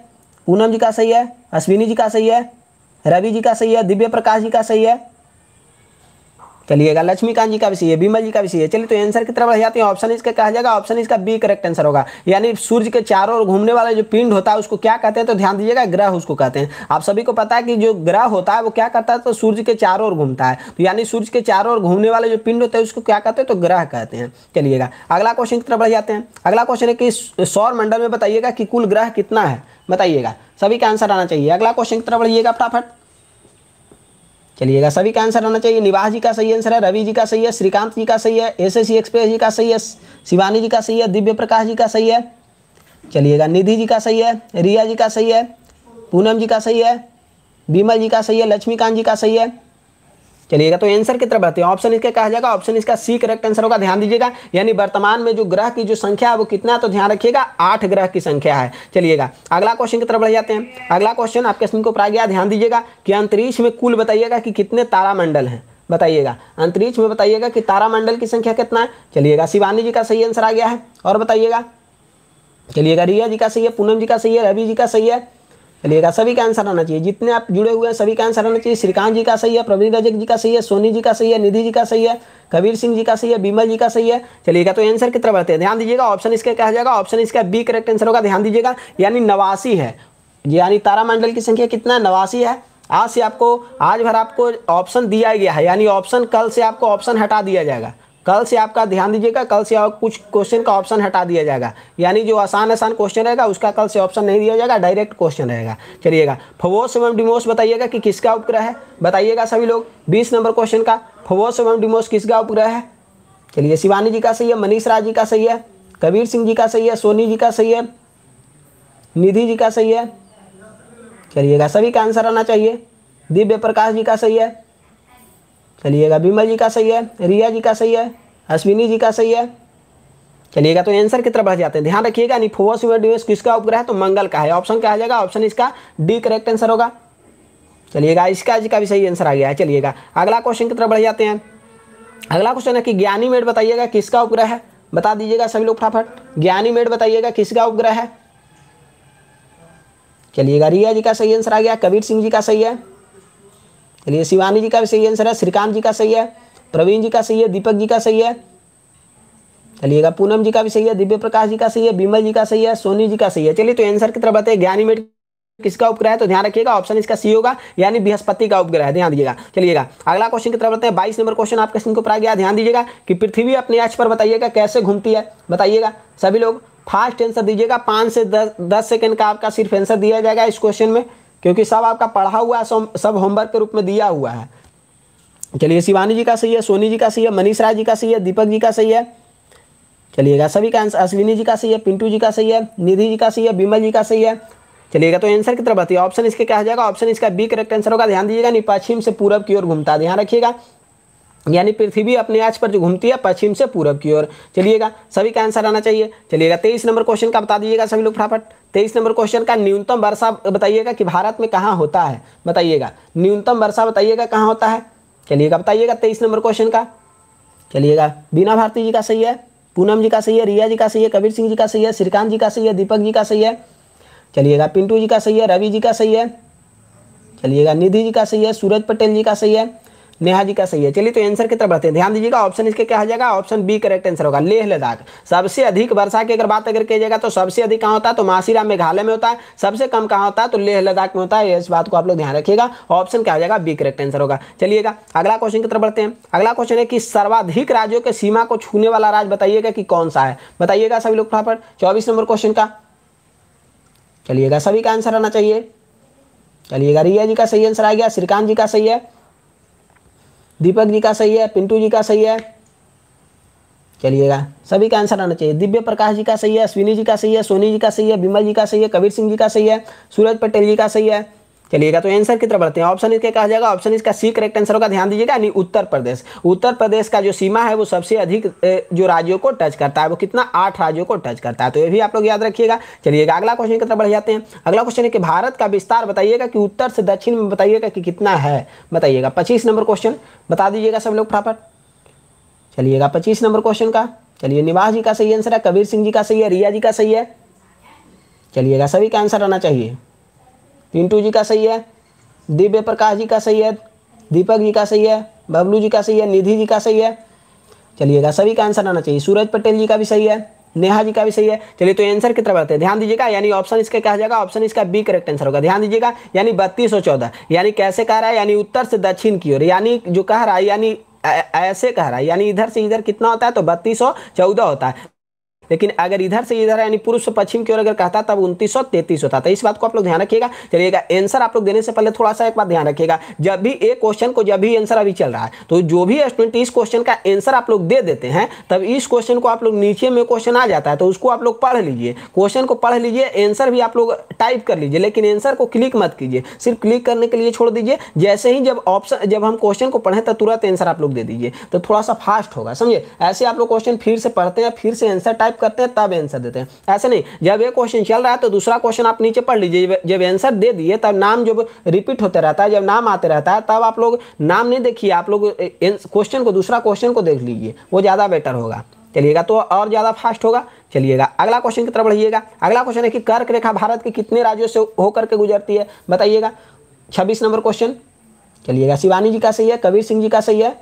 A: पूनम जी का सही है अश्विनी जी का सही है रवि जी का सही है दिव्य प्रकाश जी का सही है चलिएगा लक्ष्मीकांत जी का विषय है बीमल जी का विषय है चलिए तो आंसर की तरफ बढ़ जाते हैं ऑप्शन इसका कहा जाएगा ऑप्शन इसका बी करेक्ट आंसर होगा यानी सूर्य के चारों ओर घूमने वाला जो पिंड होता है उसको क्या कहते हैं तो ध्यान दीजिएगा ग्रह उसको कहते हैं आप सभी को पता है कि जो ग्रह होता है वो क्या करता है तो सूर्य के चारों ओर घूमता है तो यानी सूर्य के चारों ओर घूमने वाले जो पिंड होते हैं उसको क्या कहते हैं तो ग्रह कहते हैं चलिएगा अगला क्वेश्चन की तरफ बढ़ जाते हैं अगला क्वेश्चन है कि सौर मंडल में बताइएगा कि कुल ग्रह कितना है बताइएगा सभी का आंसर आना चाहिए अगला क्वेश्चन की तरफ बढ़िएगा फटाफट चलिएगा सभी का आंसर होना चाहिए निवास जी का सही आंसर है रवि जी का सही है श्रीकांत जी का सही है एस एस एक्सप्रेस जी का सही है शिवानी जी का सही है दिव्य प्रकाश जी का सही है चलिएगा निधि जी का सही है रिया जी का सही है पूनम जी का सही है बीमल जी का सही है लक्ष्मीकांत जी का सही है चलिएगा तो आंसर की तरफ बढ़ते हैं ऑप्शन इसका कहा जाएगा ऑप्शन इसका सी करेक्ट आंसर होगा ध्यान दीजिएगा यानी वर्तमान में जो ग्रह की जो संख्या है वो कितना तो ध्यान रखिएगा आठ ग्रह की संख्या है चलिएगा अगला क्वेश्चन की तरफ बढ़ जाते हैं अगला क्वेश्चन आपके क्वेश्चन को पढ़ा गया ध्यान दीजिएगा कि अंतरिक्ष में कुल बताइएगा कि कितने तारामंडल हैं बताइएगा अंतरिक्ष में बताइएगा कि तारामंडल की संख्या कितना है चलिएगा शिवानी जी का सही आंसर आ गया है और बताइएगा चलिएगा रिया जी का सही है पूनम जी का सही है रवि जी का सही है चलिएगा सभी का आंसर आना चाहिए जितने आप जुड़े हुए हैं सभी का आंसर आना चाहिए श्रीकांत जी का सही है प्रवीण रजक जी का सही है सोनी जी का सही है निधि जी का सही है कबीर सिंह जी का सही है बीमल जी का सही है चलिएगा तो आंसर की तरफ बढ़ते हैं ध्यान दीजिएगा ऑप्शन इसका कहा जाएगा ऑप्शन इसका बी करेक्ट आंसर होगा ध्यान दीजिएगा यानी नवासी है यानी तारामंडल की संख्या कितना है नवासी है आज से आपको आज भर आपको ऑप्शन दिया गया है यानी ऑप्शन कल से आपको ऑप्शन हटा दिया जाएगा कल से आपका ध्यान दीजिएगा कल से आप कुछ क्वेश्चन का ऑप्शन हटा दिया जाएगा यानी जो आसान आसान क्वेश्चन रहेगा उसका कल से ऑप्शन नहीं दिया जाएगा डायरेक्ट क्वेश्चन रहेगा चलिएगा फवोस एवं डिमोस बताइएगा कि किसका उपग्रह है बताइएगा सभी लोग बीस नंबर क्वेश्चन का फवोस एवं डिमोस किसका उपग्रह है चलिए शिवानी जी का सही है मनीष राज जी का सही है कबीर सिंह जी का सही है सोनी जी का सही है निधि जी का सही है चलिएगा सभी का आंसर आना चाहिए दिव्य प्रकाश जी का सही है चलिएगा बिमल जी का सही है रिया जी का सही है अश्विनी जी का सही है चलिएगा तो आंसर की तरफ जाते हैं ध्यान रखिएगा निफोवस ड्यूस किसका उपग्रह है तो मंगल का है ऑप्शन क्या आ जाएगा ऑप्शन इसका डी करेक्ट आंसर होगा चलिएगा इसका जी का भी सही आंसर आ गया है चलिएगा अगला क्वेश्चन की तरफ बढ़ जाते हैं अगला क्वेश्चन है कि ज्ञानी मेड बताइएगा किसका उपग्रह है बता दीजिएगा सभी लोग फटाफट ज्ञानी मेड बताइएगा किसका उपग्रह है चलिएगा रिया जी का सही आंसर आ गया कबीर सिंह जी का सही है चलिए शिवानी जी का भी सही आंसर है श्रीकांत जी का सही है प्रवीण जी का सही है दीपक जी का सही है चलिएगा पूनम जी का भी सही है दिव्य प्रकाश जी का सही है बिमल जी का सही है सोनी जी का सही है चलिए तो आंसर की तरफ बताइए ज्ञानी मेट किसका उपग्रह है तो ध्यान रखिएगा ऑप्शन इसका सी होगा यानी बृहस्पति का उपग्रह है ध्यान दीजिएगा चलिएगा अगला क्वेश्चन की तरफ बताते हैं बाईस नंबर क्वेश्चन आपके क्वेश्चन को पढ़ा गया ध्यान दीजिएगा कि पृथ्वी अपने अक्ष पर बताइएगा कैसे घूमती है बताइएगा सभी लोग फास्ट आंसर दीजिएगा पाँच से दस दस सेकेंड का आपका सिर्फ आंसर दिया जाएगा इस क्वेश्चन में क्योंकि सब आपका पढ़ा हुआ है सब होमवर्क के रूप में दिया हुआ है चलिए शिवानी जी का सही है सोनी जी का सही है मनीष राय जी का सही है दीपक जी का सही है चलिएगा सभी का आंसर अश्विनी जी का सही है पिंटू जी का सही है निधि जी का सही है बिमल जी का सही है चलिएगा तो आंसर की तरफ बताइए ऑप्शन इसके क्या हो जाएगा ऑप्शन इसका बी करेक्ट आंसर होगा ध्यान दीजिएगा नहीं पश्चिम से पूरब की ओर घूमता है ध्यान रखिएगा यानी पृथ्वी अपने आज पर जो घूमती है पश्चिम से पूर्व की ओर चलिएगा सभी का आंसर आना चाहिए चलिएगा तेईस नंबर क्वेश्चन का बता दीजिएगा सभी लोग फटाफट तेईस नंबर क्वेश्चन का न्यूनतम वर्षा बताइएगा कि भारत में कहाँ होता है बताइएगा न्यूनतम वर्षा बताइएगा कहाँ होता है चलिएगा बताइएगा तेईस नंबर क्वेश्चन का चलिएगा बीना भारती जी का सही है पूनम जी का सही है रिया जी का सही है कबीर सिंह जी का सही है श्रीकांत जी का सही है दीपक जी का सही है चलिएगा पिंटू जी का सही है रवि जी का सही है चलिएगा निधि जी का सही है सूरज पटेल जी का सही है नेहा जी का सही है चलिए तो आंसर की तरफ बढ़ते हैं ध्यान दीजिएगा ऑप्शन इसके क्या हो जाएगा ऑप्शन बी करेक्ट आंसर होगा लेह लद्दाख सबसे अधिक वर्षा की अगर बात अगर की जाएगा तो सबसे अधिक कहाँ होता है तो मासीरा मेघालय में होता है सबसे कम कहाँ होता है तो लेह लद्दाख में होता है इस बात को आप लोग ध्यान रखिएगा ऑप्शन क्या हो जाएगा बी करेक्ट आंसर होगा चलिएगा अगला क्वेश्चन की तरफ बढ़ते हैं अगला क्वेश्चन है कि सर्वाधिक राज्यों के सीमा को छूने वाला राज्य बताइएगा कि कौन सा है बताइएगा सभी लोग फटाफट चौबीस नंबर क्वेश्चन का चलिएगा सभी का आंसर आना चाहिए चलिएगा रिया जी का सही आंसर आ गया श्रीकांत जी का सही है दीपक जी का सही है पिंटू जी का सही है चलिएगा सभी का आंसर आना चाहिए दिव्य प्रकाश जी का सही है अश्विनी जी का सही है सोनी जी का सही है बिमल जी का सही है कबीर सिंह जी का सही है सूरज पटेल जी का सही है चलिएगा तो आंसर की तरफ बढ़ते हैं ऑप्शन इसके कहा जाएगा ऑप्शन इसका सी करेक्ट आंसर होगा ध्यान दीजिएगा यानी उत्तर प्रदेश उत्तर प्रदेश का जो सीमा है वो सबसे अधिक जो राज्यों को टच करता है वो कितना आठ राज्यों को टच करता है तो ये भी आप लोग याद रखिएगा चलिएगा अगला क्वेश्चन की तरफ बढ़ जाते हैं अगला क्वेश्चन है कि भारत का विस्तार बताइएगा कि उत्तर से दक्षिण में बताइएगा कि कितना है बताइएगा पच्चीस नंबर क्वेश्चन बता दीजिएगा सब लोग फटाफट चलिएगा पच्चीस नंबर क्वेश्चन का चलिए निवास जी का सही आंसर है कबीर सिंह जी का सही है रिया जी का सही है चलिएगा सभी का आंसर आना चाहिए इंटू जी का सही है दिव्य प्रकाश जी का सही है दीपक जी का सही है बबलू जी का सही है निधि जी का सही है चलिएगा सभी का आंसर आना चाहिए सूरज पटेल जी का भी सही है नेहा जी का भी सही है चलिए तो आंसर की तरफ आते हैं ध्यान दीजिएगा यानी ऑप्शन इसका कहा जाएगा ऑप्शन इसका बी करेक्ट आंसर होगा ध्यान दीजिएगा यानी बत्तीस सौ चौदह यानी कैसे कह रहा है यानी उत्तर से दक्षिण की ओर यानी जो कह रहा है यानी ऐसे कह रहा है यानी इधर से इधर कितना होता है तो बत्तीस सौ चौदह होता है लेकिन अगर इधर से इधर यानी पुरुष से पश्चिम की ओर अगर कहता तब उनतीस सौ तैतीस होता था तो इस बात को आप लोग ध्यान रखिएगा चलिएगा आंसर आप लोग देने से पहले थोड़ा सा एक बात ध्यान रखिएगा जब भी एक क्वेश्चन को जब भी आंसर अभी चल रहा है तो जो भी स्टूडेंट इस क्वेश्चन का आंसर आप लोग दे देते हैं तब इस क्वेश्चन को आप लोग नीचे में क्वेश्चन आ जाता है तो उसको आप लोग पढ़ लीजिए क्वेश्चन को पढ़ लीजिए एंसर भी आप लोग टाइप कर लीजिए लेकिन एंसर को क्लिक मत कीजिए सिर्फ क्लिक करने के लिए छोड़ दीजिए जैसे ही जब ऑप्शन जब हम क्वेश्चन को पढ़ें तो तुरंत एंसर आप लोग दे दीजिए तो थोड़ा सा फास्ट होगा समझिए ऐसे आप लोग क्वेश्चन फिर से पढ़ते हैं फिर से आंसर टाइप टाइप करते हैं तब आंसर देते हैं ऐसे नहीं जब एक क्वेश्चन चल रहा है तो दूसरा क्वेश्चन आप नीचे पढ़ लीजिए जब आंसर दे दिए तब नाम जब रिपीट होते रहता है जब नाम आते रहता है तब आप लोग नाम नहीं देखिए आप लोग क्वेश्चन को दूसरा क्वेश्चन को देख लीजिए वो ज़्यादा बेटर होगा चलिएगा तो और ज़्यादा फास्ट होगा चलिएगा अगला क्वेश्चन की तरफ बढ़िएगा अगला क्वेश्चन है कि कर्क रेखा भारत के कितने राज्यों से होकर के गुजरती है बताइएगा छब्बीस नंबर क्वेश्चन चलिएगा शिवानी जी का सही है कबीर सिंह जी का सही है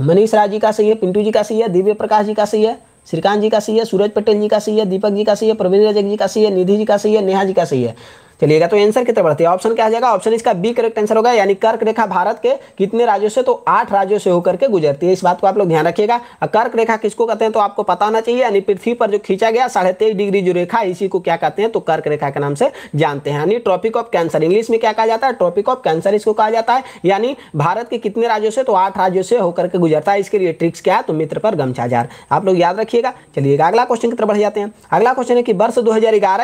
A: मनीष राज जी का सही है पिंटू जी का सही है दिव्य प्रकाश जी का सही है श्रीकांत जी का सही है सूरज पटेल जी का सही है दीपक जी का सही है प्रवीण रजक जी का सही है निधि जी का सही है नेहा जी का सही है चलिएगा तो आंसर कितना बढ़ती है ऑप्शन क्या आ जाएगा ऑप्शन इसका बी करेक्ट आंसर होगा यानी कर्क रेखा भारत के कितने राज्यों से तो आठ राज्यों से होकर के गुजरती है इस बात को आप लोग ध्यान रखिएगा कर्क रेखा किसको कहते हैं तो आपको पता होना चाहिए यानी पृथ्वी पर जो खींचा गया साढ़े तेईस डिग्री जो रेखा इसी को क्या कहते हैं तो कर्क रेखा के नाम से जानते हैं यानी ट्रॉपिक ऑफ कैंसर इंग्लिश में क्या कहा जाता है ट्रॉपिक ऑफ कैंसर इसको कहा जाता है यानी भारत के कितने राज्यों से तो आठ राज्यों से होकर के गुजरता है इसके लिए ट्रिक्स क्या है तो मित्र पर गमछा जार आप लोग याद रखिएगा चलिएगा अगला क्वेश्चन की तरफ बढ़ जाते हैं अगला क्वेश्चन है कि वर्ष दो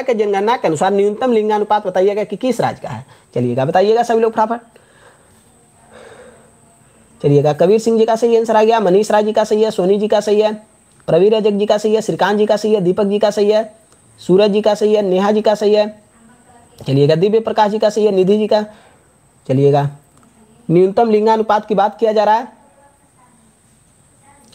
A: के जनगणना के अनुसार न्यूनतम लिंगानुपात बात बताइएगा कि किस राज्य का है चलिएगा बताइएगा सभी लोग फटाफट चलिएगा कबीर सिंह जी का सही आंसर आ गया मनीष राय जी का सही है सोनी जी का सही है प्रवीर रजक जी का सही है श्रीकांत जी का सही है दीपक जी का सही है सूरज जी का सही है नेहा जी का सही है चलिएगा दिव्य प्रकाश जी का सही है निधि जी का चलिएगा न्यूनतम लिंगानुपात की बात किया जा रहा है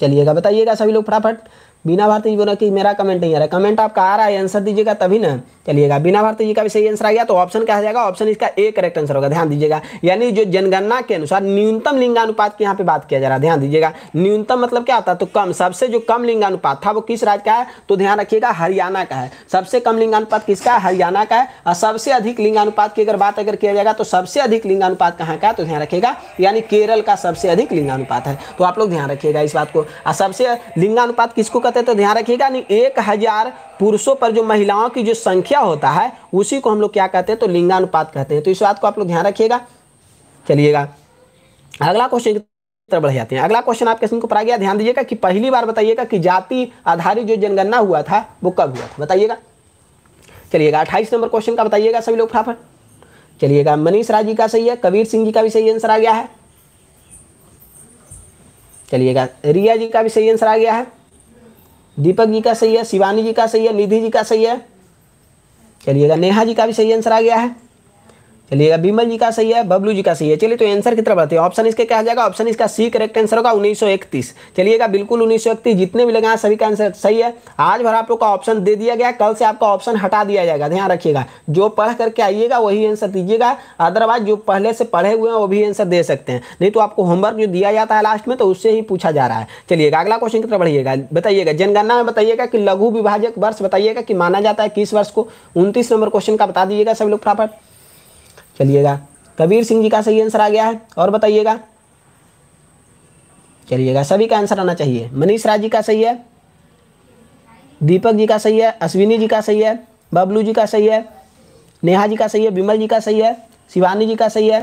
A: चलिएगा बताइएगा सभी लोग फटाफट बिना भारती जी बोला कि मेरा कमेंट नहीं आ रहा कमेंट आपका आ रहा है आंसर दीजिएगा तभी ना चलिएगा बिना भारती जी का भी सही आंसर आ गया तो ऑप्शन क्या जाएगा ऑप्शन इसका ए करेक्ट आंसर होगा ध्यान दीजिएगा यानी जो जनगणना के अनुसार न्यूनतम लिंगानुपात की यहाँ पे बात किया जा रहा है ध्यान दीजिएगा न्यूनतम मतलब क्या होता है तो कम सबसे जो कम लिंगानुपात था वो किस राज्य का है तो ध्यान रखिएगा हरियाणा का है सबसे कम लिंगानुपात किसका है हरियाणा का है और सबसे अधिक लिंगानुपात की अगर बात अगर किया जाएगा तो सबसे अधिक लिंगानुपात कहाँ का है तो ध्यान रखिएगा यानी केरल का सबसे अधिक लिंगानुपात है तो आप लोग ध्यान रखिएगा इस बात को और सबसे लिंगानुपात किसको बात है तो ध्यान रखिएगा नहीं एक हज़ार पुरुषों पर जो महिलाओं की जो संख्या होता है उसी को हम लोग क्या कहते हैं तो लिंगानुपात कहते हैं तो इस बात को आप लोग ध्यान रखिएगा चलिएगा अगला क्वेश्चन बढ़ जाते हैं अगला क्वेश्चन आपके क्वेश्चन को पढ़ा गया ध्यान दीजिएगा कि पहली बार बताइएगा कि जाति आधारित जो जनगणना हुआ था वो कब हुआ था बताइएगा चलिएगा अट्ठाईस नंबर क्वेश्चन का बताइएगा सभी लोग फटाफट चलिएगा मनीष राज जी का सही है कबीर सिंह जी का भी सही आंसर आ गया है चलिएगा रिया जी का भी सही आंसर आ गया है दीपक जी का सही है शिवानी जी का सही है निधि जी का सही है चलिएगा नेहा जी का भी सही आंसर आ गया है चलिए बिमल जी का सही है बबलू जी का सही है चलिए तो आंसर की तरफ आते हैं ऑप्शन इसके क्या जाएगा ऑप्शन इसका सी करेक्ट आंसर होगा 1931 चलिएगा बिल्कुल उन्नीस जितने भी लगे हैं सभी का आंसर सही है आज भर आप लोग का ऑप्शन दे दिया गया कल से आपका ऑप्शन हटा दिया जाएगा ध्यान रखिएगा जो पढ़ करके आइएगा वही आंसर दीजिएगा अदरवाइज जो पहले से पढ़े हुए हैं वो भी आंसर दे सकते हैं नहीं तो आपको होमवर्क जो दिया जाता है लास्ट में तो उससे ही पूछा जा रहा है चलिएगा अगला क्वेश्चन की तरफ बढ़िएगा बताइएगा जनगणना में बताइएगा कि लघु विभाजक वर्ष बताइएगा कि माना जाता है किस वर्ष को उनतीस नंबर क्वेश्चन का बता दीजिएगा सब लोग फटाफट चलिएगा कबीर सिंह जी का सही आंसर आ गया है और बताइएगा चलिएगा सभी का आंसर आना चाहिए मनीष राज जी का सही है दीपक जी का सही है अश्विनी जी का सही है बबलू जी का सही है नेहा जी का सही है विमल जी का सही है शिवानी जी का सही है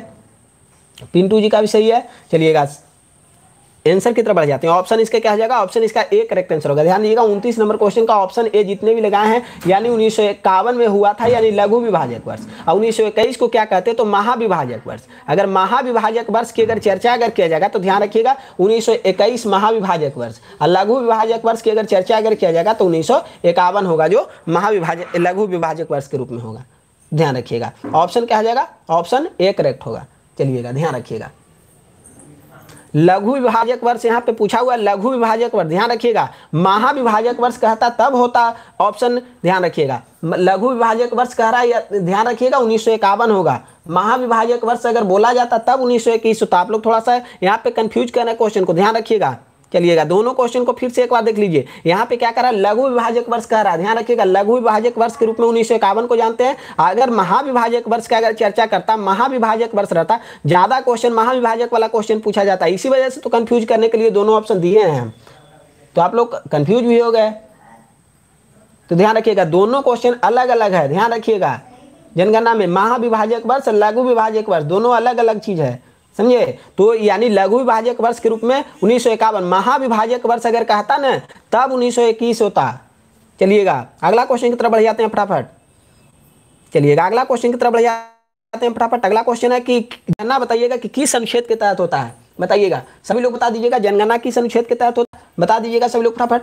A: पिंटू जी का भी सही है चलिएगा आंसर की तरफ बढ़ जाते हैं ऑप्शन इसका क्या हो जाएगा ऑप्शन इसका ए करेक्ट आंसर होगा ध्यान दीजिएगा उन्तीस नंबर क्वेश्चन का ऑप्शन ए जितने भी लगाए हैं यानी उन्नीस में हुआ था यानी लघु विभाजक वर्ष और उन्नीस को क्या कहते हैं तो महाविभाजक वर्ष अगर महाविभाजक वर्ष की अगर चर्चा अगर किया जाएगा तो ध्यान रखिएगा उन्नीस महाविभाजक वर्ष और लघु विभाजक वर्ष की अगर चर्चा अगर किया जाएगा तो उन्नीस होगा जो महाविभाजक लघु विभाजक वर्ष के रूप में होगा ध्यान रखिएगा ऑप्शन क्या हो जाएगा ऑप्शन ए करेक्ट होगा चलिएगा ध्यान रखिएगा लघु विभाजक वर्ष यहाँ पे पूछा हुआ लघु विभाजक वर्ष ध्यान रखिएगा महाविभाजक वर्ष कहता तब होता ऑप्शन ध्यान रखिएगा लघु विभाजक वर्ष कह रहा है ध्यान रखिएगा उन्नीस होगा महाविभाजक वर्ष अगर बोला जाता तब उन्नीस सौ तो आप लोग थोड़ा सा यहाँ पे कंफ्यूज करना क्वेश्चन को ध्यान रखिएगा चलिएगा दोनों क्वेश्चन को फिर से एक बार देख लीजिए यहाँ पे क्या कर रहा है लघु विभाजक वर्ष कह रहा है ध्यान रखिएगा लघु विभाजक वर्ष के रूप में उन्नीस को जानते हैं अगर महाविभाजक वर्ष का अगर चर्चा करता महाविभाजक वर्ष रहता ज्यादा क्वेश्चन महाविभाजक वाला क्वेश्चन पूछा जाता है इसी वजह से तो कन्फ्यूज करने के लिए दोनों ऑप्शन दिए हैं तो आप लोग कन्फ्यूज भी हो गए तो ध्यान रखिएगा दोनों क्वेश्चन अलग अलग है ध्यान रखिएगा जनगणना में महाविभाजक वर्ष लघु विभाजक वर्ष दोनों अलग अलग चीज़ है समझे तो यानी लघु विभाजक वर्ष के रूप में उन्नीस सौ इक्यावन महाविभाजक वर्ष अगर कहता ना तब उन्नीस सौ इक्कीस होता चलिएगा अगला क्वेश्चन की तरफ बढ़ जाते हैं फटाफट चलिएगा अगला क्वेश्चन की तरफ बढ़ जाते हैं फटाफट अगला क्वेश्चन है कि जनगणना बताइएगा कि किस अनुच्छेद के तहत होता है बताइएगा सभी लोग बता दीजिएगा जनगणना किस अनुच्छेद के तहत होता है बता दीजिएगा सभी लोग फटाफट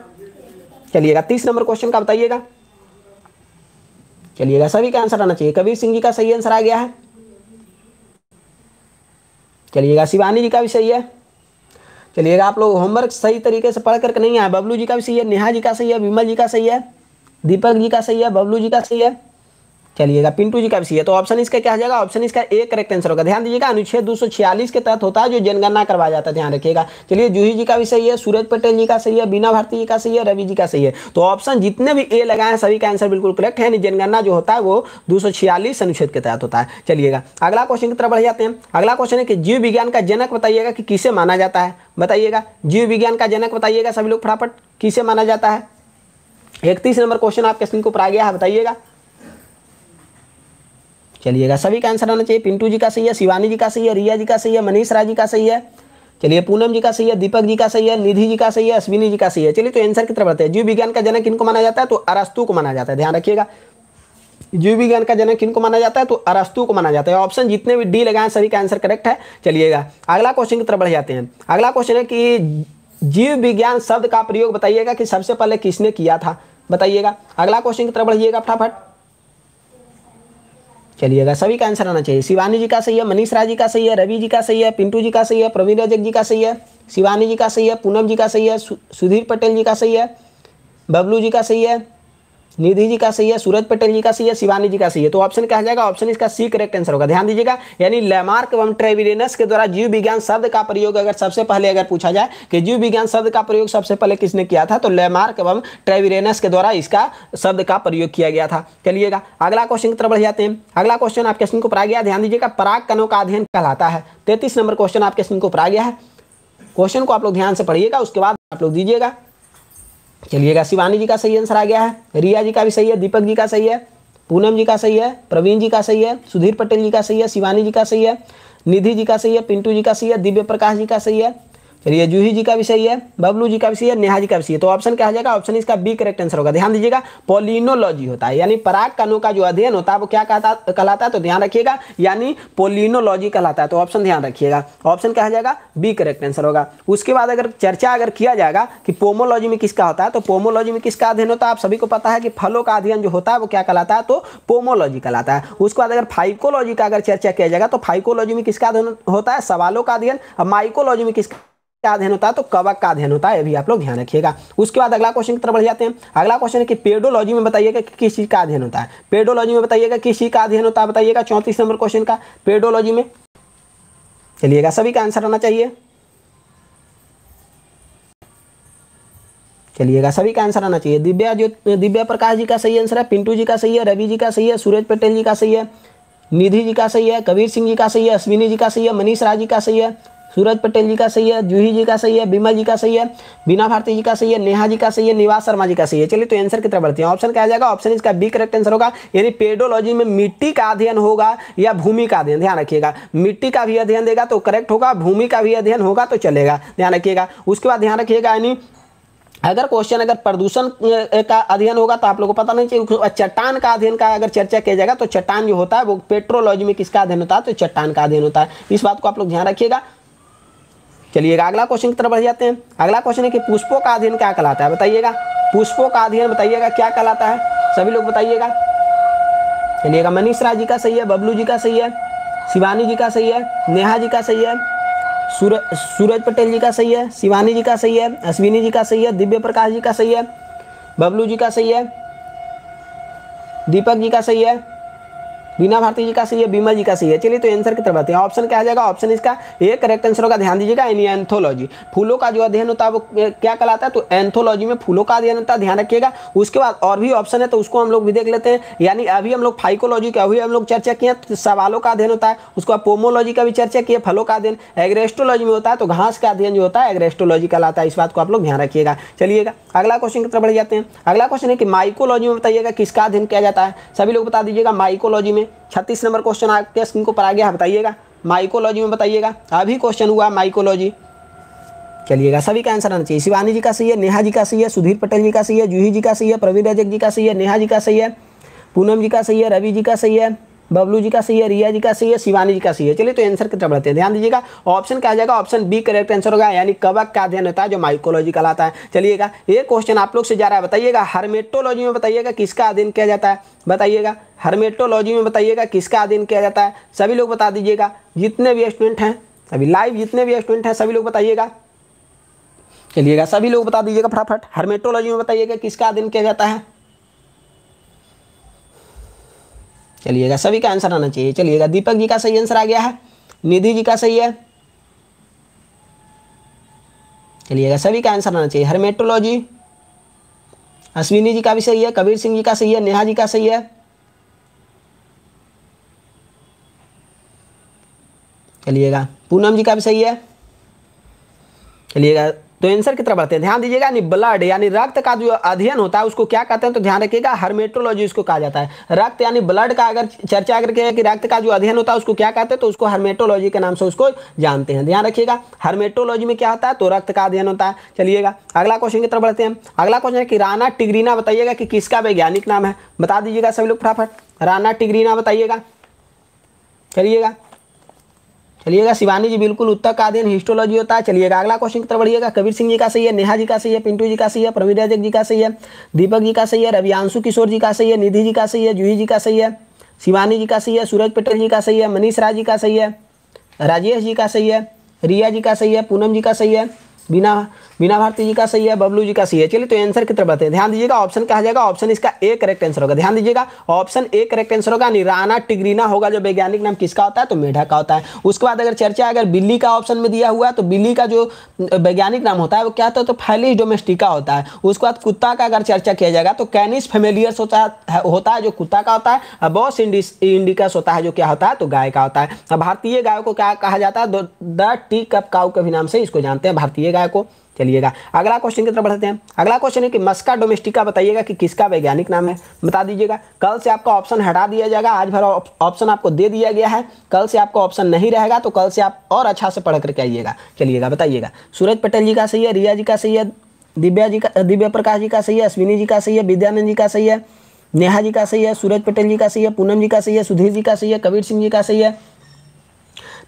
A: चलिएगा तीस नंबर क्वेश्चन का बताइएगा चलिएगा सभी का आंसर आना चाहिए कबीर सिंह जी का सही आंसर आ गया है चलिएगा शिवानी जी का भी सही है चलिएगा आप लोग होमवर्क सही तरीके से पढ़ करके नहीं आए बबलू जी का भी सही है नेहा जी का सही है विमल जी का सही है दीपक जी का सही है बबलू जी का सही है चलिएगा पिंटू जी का भी सी है तो ऑप्शन इसका क्या हो जाएगा ऑप्शन इसका ए करेक्ट आंसर होगा ध्यान दीजिएगा अनुच्छेद दो के तहत होता है जो जनगणना करवाया जाता है ध्यान रखिएगा चलिए जूही जी का भी सही है सूरज पटेल जी का सही है बीना भारती जी का सही है रवि जी का सही है तो ऑप्शन जितने भी ए लगाए हैं सभी का आंसर बिल्कुल करेक्ट है जनगणना जो होता है वो दो अनुच्छेद के तहत होता है चलिएगा अगला क्वेश्चन की तरफ बढ़ जाते हैं अगला क्वेश्चन है कि जीव विज्ञान का जनक बताइएगा कि किसे माना जाता है बताइएगा जीव विज्ञान का जनक बताइएगा सभी लोग फटाफट किसे माना जाता है इकतीस नंबर क्वेश्चन आपके स्क्रीन को पर आ गया है बताइएगा चलिएगा सभी का आंसर आना चाहिए पिंटू जी का सही है शिवानी जी का सही है रिया जी का सही है मनीष राज जी का सही है चलिए पूनम जी का सही है दीपक जी का सही है निधि जी का सही है अश्विनी जी का सही है चलिए तो आंसर की तरफ बढ़ते हैं जीव विज्ञान का जनक किनको माना जाता है तो अरस्तु को माना जाता है ध्यान रखिएगा जीव विज्ञान का जनक किनको माना जाता है तो अरस्तु को माना जाता है ऑप्शन जितने भी डी लगाए सभी का आंसर करेक्ट है चलिएगा अगला क्वेश्चन की तरफ बढ़ जाते हैं अगला क्वेश्चन है कि जीव विज्ञान शब्द का प्रयोग बताइएगा कि सबसे पहले किसने किया था बताइएगा अगला क्वेश्चन की तरफ बढ़िएगा फटाफट चलिएगा सभी का आंसर आना चाहिए शिवानी जी का सही है मनीष राजी जी का सही है रवि जी का सही है पिंटू जी का सही है प्रवीण रजक जी का सही है शिवानी जी का सही है पूनम जी का सही है सुधीर पटेल जी का सही है बबलू जी का सही है निधि जी का सही है सूरज पटेल जी का सही है शिवानी जी का सही है तो ऑप्शन क्या जाएगा ऑप्शन इसका सी करेक्ट आंसर होगा ध्यान दीजिएगा यानी लैमार्क एवं ट्रेविलेनस के द्वारा जीव विज्ञान शब्द का प्रयोग अगर सबसे पहले अगर पूछा जाए कि जीव विज्ञान शब्द का प्रयोग सबसे पहले किसने किया था तो लैमार्क एवं ट्रेविलेनस के द्वारा इसका शब्द का प्रयोग किया गया था चलिएगा अगला क्वेश्चन की तरफ बढ़ जाते हैं अगला क्वेश्चन आप क्वेश्चन को पढ़ा गया ध्यान दीजिएगा पराग कनों का अध्ययन कहलाता है तैतीस नंबर क्वेश्चन आप क्वेश्चन को पढ़ा गया है क्वेश्चन को आप लोग ध्यान से पढ़िएगा उसके बाद आप लोग दीजिएगा चलिएगा शिवानी जी का सही आंसर आ गया है रिया जी का भी सही है दीपक जी का सही है पूनम जी का सही है प्रवीण जी का सही है सुधीर पटेल जी का सही है शिवानी जी का सही है निधि जी का सही है पिंटू जी का सही है दिव्य प्रकाश जी का सही है रियजूही जी का भी सही है बबलू जी का भी सही है नेहा जी का भी सही है तो ऑप्शन क्या हो जाएगा ऑप्शन इसका बी करेक्ट आंसर होगा ध्यान दीजिएगा पोलिनोलॉजी होता है यानी पराग कणों का जो अध्ययन होता है वो क्या कहता कहलाता है तो ध्यान रखिएगा यानी पोलिनोलॉजी कहलाता है तो ऑप्शन ध्यान रखिएगा ऑप्शन क्या हो जाएगा बी करेक्ट आंसर होगा उसके बाद अगर चर्चा अगर किया जाएगा कि पोमोलॉजी में किसका होता है तो पोमोलॉजी में किसका अध्ययन होता है आप सभी को पता है कि फलों का अध्ययन जो होता है वो क्या कहलाता है तो पोमोलॉजी कहलाता है उसके बाद अगर फाइकोलॉजी का अगर चर्चा किया जाएगा तो फाइकोलॉजी में किसका अध्ययन होता है सवालों का अध्ययन माइकोलॉजी में किसका का अध्ययन होता है तो कवक का अध्ययन होता है ये भी आप लोग ध्यान रखिएगा उसके बाद अगला क्वेश्चन की तरफ बढ़ जाते हैं अगला क्वेश्चन है कि पेडोलॉजी में बताइएगा कि किस चीज़ का अध्ययन होता है पेडोलॉजी में बताइएगा किस चीज़ का अध्ययन होता है बताइएगा चौंतीस नंबर क्वेश्चन का पेडोलॉजी में चलिएगा सभी का आंसर आना चाहिए चलिएगा सभी का आंसर आना चाहिए दिव्या जो दिव्या प्रकाश जी का सही आंसर है पिंटू जी का सही है रवि जी का सही है सूरज पटेल जी का सही है निधि जी का सही है कबीर सिंह जी का सही है अश्विनी जी का सही है मनीष राज जी का सही है सूरज पटेल जी का सही है जूही जी का सही है बीमा जी का सही है बीना भारती जी का सही है नेहा जी का सही है निवास शर्मा जी का सही है चलिए तो आंसर की तरफ बढ़ते हैं ऑप्शन क्या जाएगा ऑप्शन इसका बी करेक्ट आंसर होगा यानी पेडोलॉजी में मिट्टी का अध्ययन होगा या भूमि का अध्ययन ध्यान रखिएगा मिट्टी का भी अध्ययन देगा तो करेक्ट होगा भूमि का भी अध्ययन होगा तो चलेगा ध्यान रखिएगा उसके बाद ध्यान रखिएगा यानी अगर क्वेश्चन अगर प्रदूषण का अध्ययन होगा तो आप लोगों को पता नहीं चाहिए चट्टान का अध्ययन का अगर चर्चा किया जाएगा तो चट्टान जो होता है वो पेट्रोलॉजी में किसका अध्ययन होता है तो चट्टान का अध्ययन होता है इस बात को आप लोग ध्यान रखिएगा चलिएगा अगला क्वेश्चन की तरफ बढ़ जाते हैं अगला क्वेश्चन है कि पुष्पों का अध्ययन क्या कहलाता है बताइएगा पुष्पों का अध्ययन बताइएगा क्या कहलाता है सभी लोग बताइएगा चलिएगा मनीष राज जी का सही है बबलू जी का सही है शिवानी जी का सही है नेहा जी का सही है सूरज सूरज पटेल जी का सही है शिवानी जी का सही है अश्विनी जी का सही है दिव्य प्रकाश जी का सही है बबलू जी का सही है दीपक जी का सही है बीना भारती जी का सही है बीमा जी का सही है चलिए तो आंसर की तरफ आते हैं ऑप्शन क्या आ जाएगा ऑप्शन इसका ये करेक्ट आंसर होगा ध्यान दीजिएगा यानी एंथोलॉजी फूलों का जो अध्ययन होता है वो क्या कहलाता है तो एंथोलॉजी में फूलों का अध्ययन होता है ध्यान रखिएगा उसके बाद और भी ऑप्शन है तो उसको हम लोग भी देख लेते हैं यानी अभी हम लोग फाइकोलॉजी का अभी हम लोग चर्चा किए तो सवालों का अध्ययन होता है उसके बाद पोमोलॉजी का भी चर्चा किए फलों का अध्ययन एग्रेस्टोलॉजी में होता है तो घास का अध्ययन जो होता है एग्रेस्टोलॉजी कहलाता है इस बात को आप लोग ध्यान रखिएगा चलिएगा अगला क्वेश्चन की तरफ बढ़ जाते हैं अगला क्वेश्चन है कि माइकोलॉजी में बताइएगा किसका अध्ययन किया जाता है सभी लोग बता दीजिएगा माइकोलॉजी में छत्तीस नंबर क्वेश्चन आपके स्क्रीन को पर आ गया बताइएगा माइकोलॉजी में बताइएगा अभी क्वेश्चन हुआ माइकोलॉजी चलिएगा सभी का आंसर आना चाहिए शिवानी जी का सही है नेहा जी का सही है सुधीर पटेल जी का सही है जूही जी का सही है प्रवीण रजक जी का सही है नेहा जी का सही है पूनम जी का सही है रवि जी का सही है बबलू जी का सही है रिया जी का सही है शिवानी जी का सही है चलिए तो आंसर की तरफ बढ़ते हैं ध्यान दीजिएगा ऑप्शन क्या जाएगा ऑप्शन बी करेक्ट आंसर होगा यानी कवक का अध्ययन होता है जो माइकोलॉजी कहलाता है चलिएगा ये क्वेश्चन आप लोग से जा रहा है बताइएगा हर्मेटोलॉजी में बताइएगा किसका अध्ययन किया जाता है बताइएगा हर्मेटोलॉजी में बताइएगा किसका अध्ययन किया जाता है सभी लोग बता दीजिएगा जितने भी स्टूडेंट हैं अभी लाइव जितने भी स्टूडेंट हैं सभी लोग बताइएगा चलिएगा सभी लोग बता दीजिएगा फटाफट हर्मेटोलॉजी में बताइएगा किसका अध्ययन किया जाता है चलिएगा सभी का आंसर आना चाहिए चलिएगा दीपक जी का सही आंसर आ गया है निधि जी का सही है चलिएगा सभी का आंसर आना चाहिए हरमेटोलॉजी अश्विनी जी का भी सही है कबीर सिंह जी का सही है नेहा जी का सही है चलिएगा पूनम जी का भी सही है चलिएगा तो आंसर की तरफ बढ़ते हैं ध्यान दीजिएगा यानी ब्लड यानी रक्त का जो अध्ययन होता है उसको क्या कहते हैं तो ध्यान रखिएगा हर्मेटोलॉजी उसको कहा जाता है रक्त यानी ब्लड का अगर चर्चा करके कि रक्त का जो अध्ययन होता है उसको क्या कहते हैं तो उसको हर्मेटोलॉजी के नाम से उसको जानते हैं ध्यान रखिएगा हर्मेटोलॉजी में क्या होता है तो रक्त का अध्ययन होता है चलिएगा अगला क्वेश्चन की तरफ बढ़ते हैं अगला क्वेश्चन है कि राना टिगरीना बताइएगा कि किसका वैज्ञानिक नाम है बता दीजिएगा सभी लोग फटाफट राना टिगरीना बताइएगा चलिएगा चलिएगा शिवानी जी बिल्कुल अध्ययन हिस्टोलॉजी होता है चलिएगा अगला क्वेश्चन की तरफ बढ़िएगा कबीर सिंह जी का सही है नेहा जी का सही है पिंटू जी का सही है प्रवीण रजक जी का सही है दीपक जी का सही है रवियांशु किशोर जी का सही है निधि जी का सही है जूही जी का सही है शिवानी जी का सही है सूरज पटेल जी का सही है मनीष राज जी का सही है राजेश जी का सही है रिया जी का सही है पूनम जी का सही है बिना बिना भारती जी का सही है बबलू जी का सही है चलिए तो आंसर की तरफ हैं ध्यान दीजिएगा ऑप्शन कहा जाएगा ऑप्शन इसका ए करेक्ट आंसर होगा ध्यान दीजिएगा ऑप्शन ए करेक्ट आंसर होगा निराना टिग्रीना होगा जो वैज्ञानिक नाम किसका होता है तो मेढा का होता है उसके बाद अगर चर्चा अगर बिल्ली का ऑप्शन में दिया हुआ है तो बिल्ली का जो वैज्ञानिक नाम होता है वो क्या होता है तो फैलिस डोमेस्टिका होता है उसके बाद कुत्ता का अगर चर्चा किया जाएगा तो कैनिस फेमेलियस होता है होता है जो कुत्ता का होता है बॉस इंडिकस होता है जो क्या होता है तो गाय का होता है भारतीय गाय को क्या कहा जाता है द टी कप काउ के भी नाम से इसको जानते हैं भारतीय गाय को चलिएगा अगला क्वेश्चन की तरफ बढ़ते हैं अगला क्वेश्चन है कि मस्का डोमेस्टिका बताइएगा कि किसका वैज्ञानिक नाम है बता दीजिएगा कल से आपका ऑप्शन हटा दिया जाएगा आज भर ऑप्शन आपको दे दिया गया है कल से आपका ऑप्शन नहीं रहेगा तो कल से आप और अच्छा से पढ़ करके आइएगा चलिएगा बताइएगा सूरज पटेल जी का सही है रिया जी का सही है दिव्या जी का दिव्या प्रकाश जी का सही है अश्विनी जी का सही है विद्यानंद जी का सही है नेहा जी का सही है सूरज पटेल जी का सही है पूनम जी का सही है सुधीर जी का सही है कबीर सिंह जी का सही है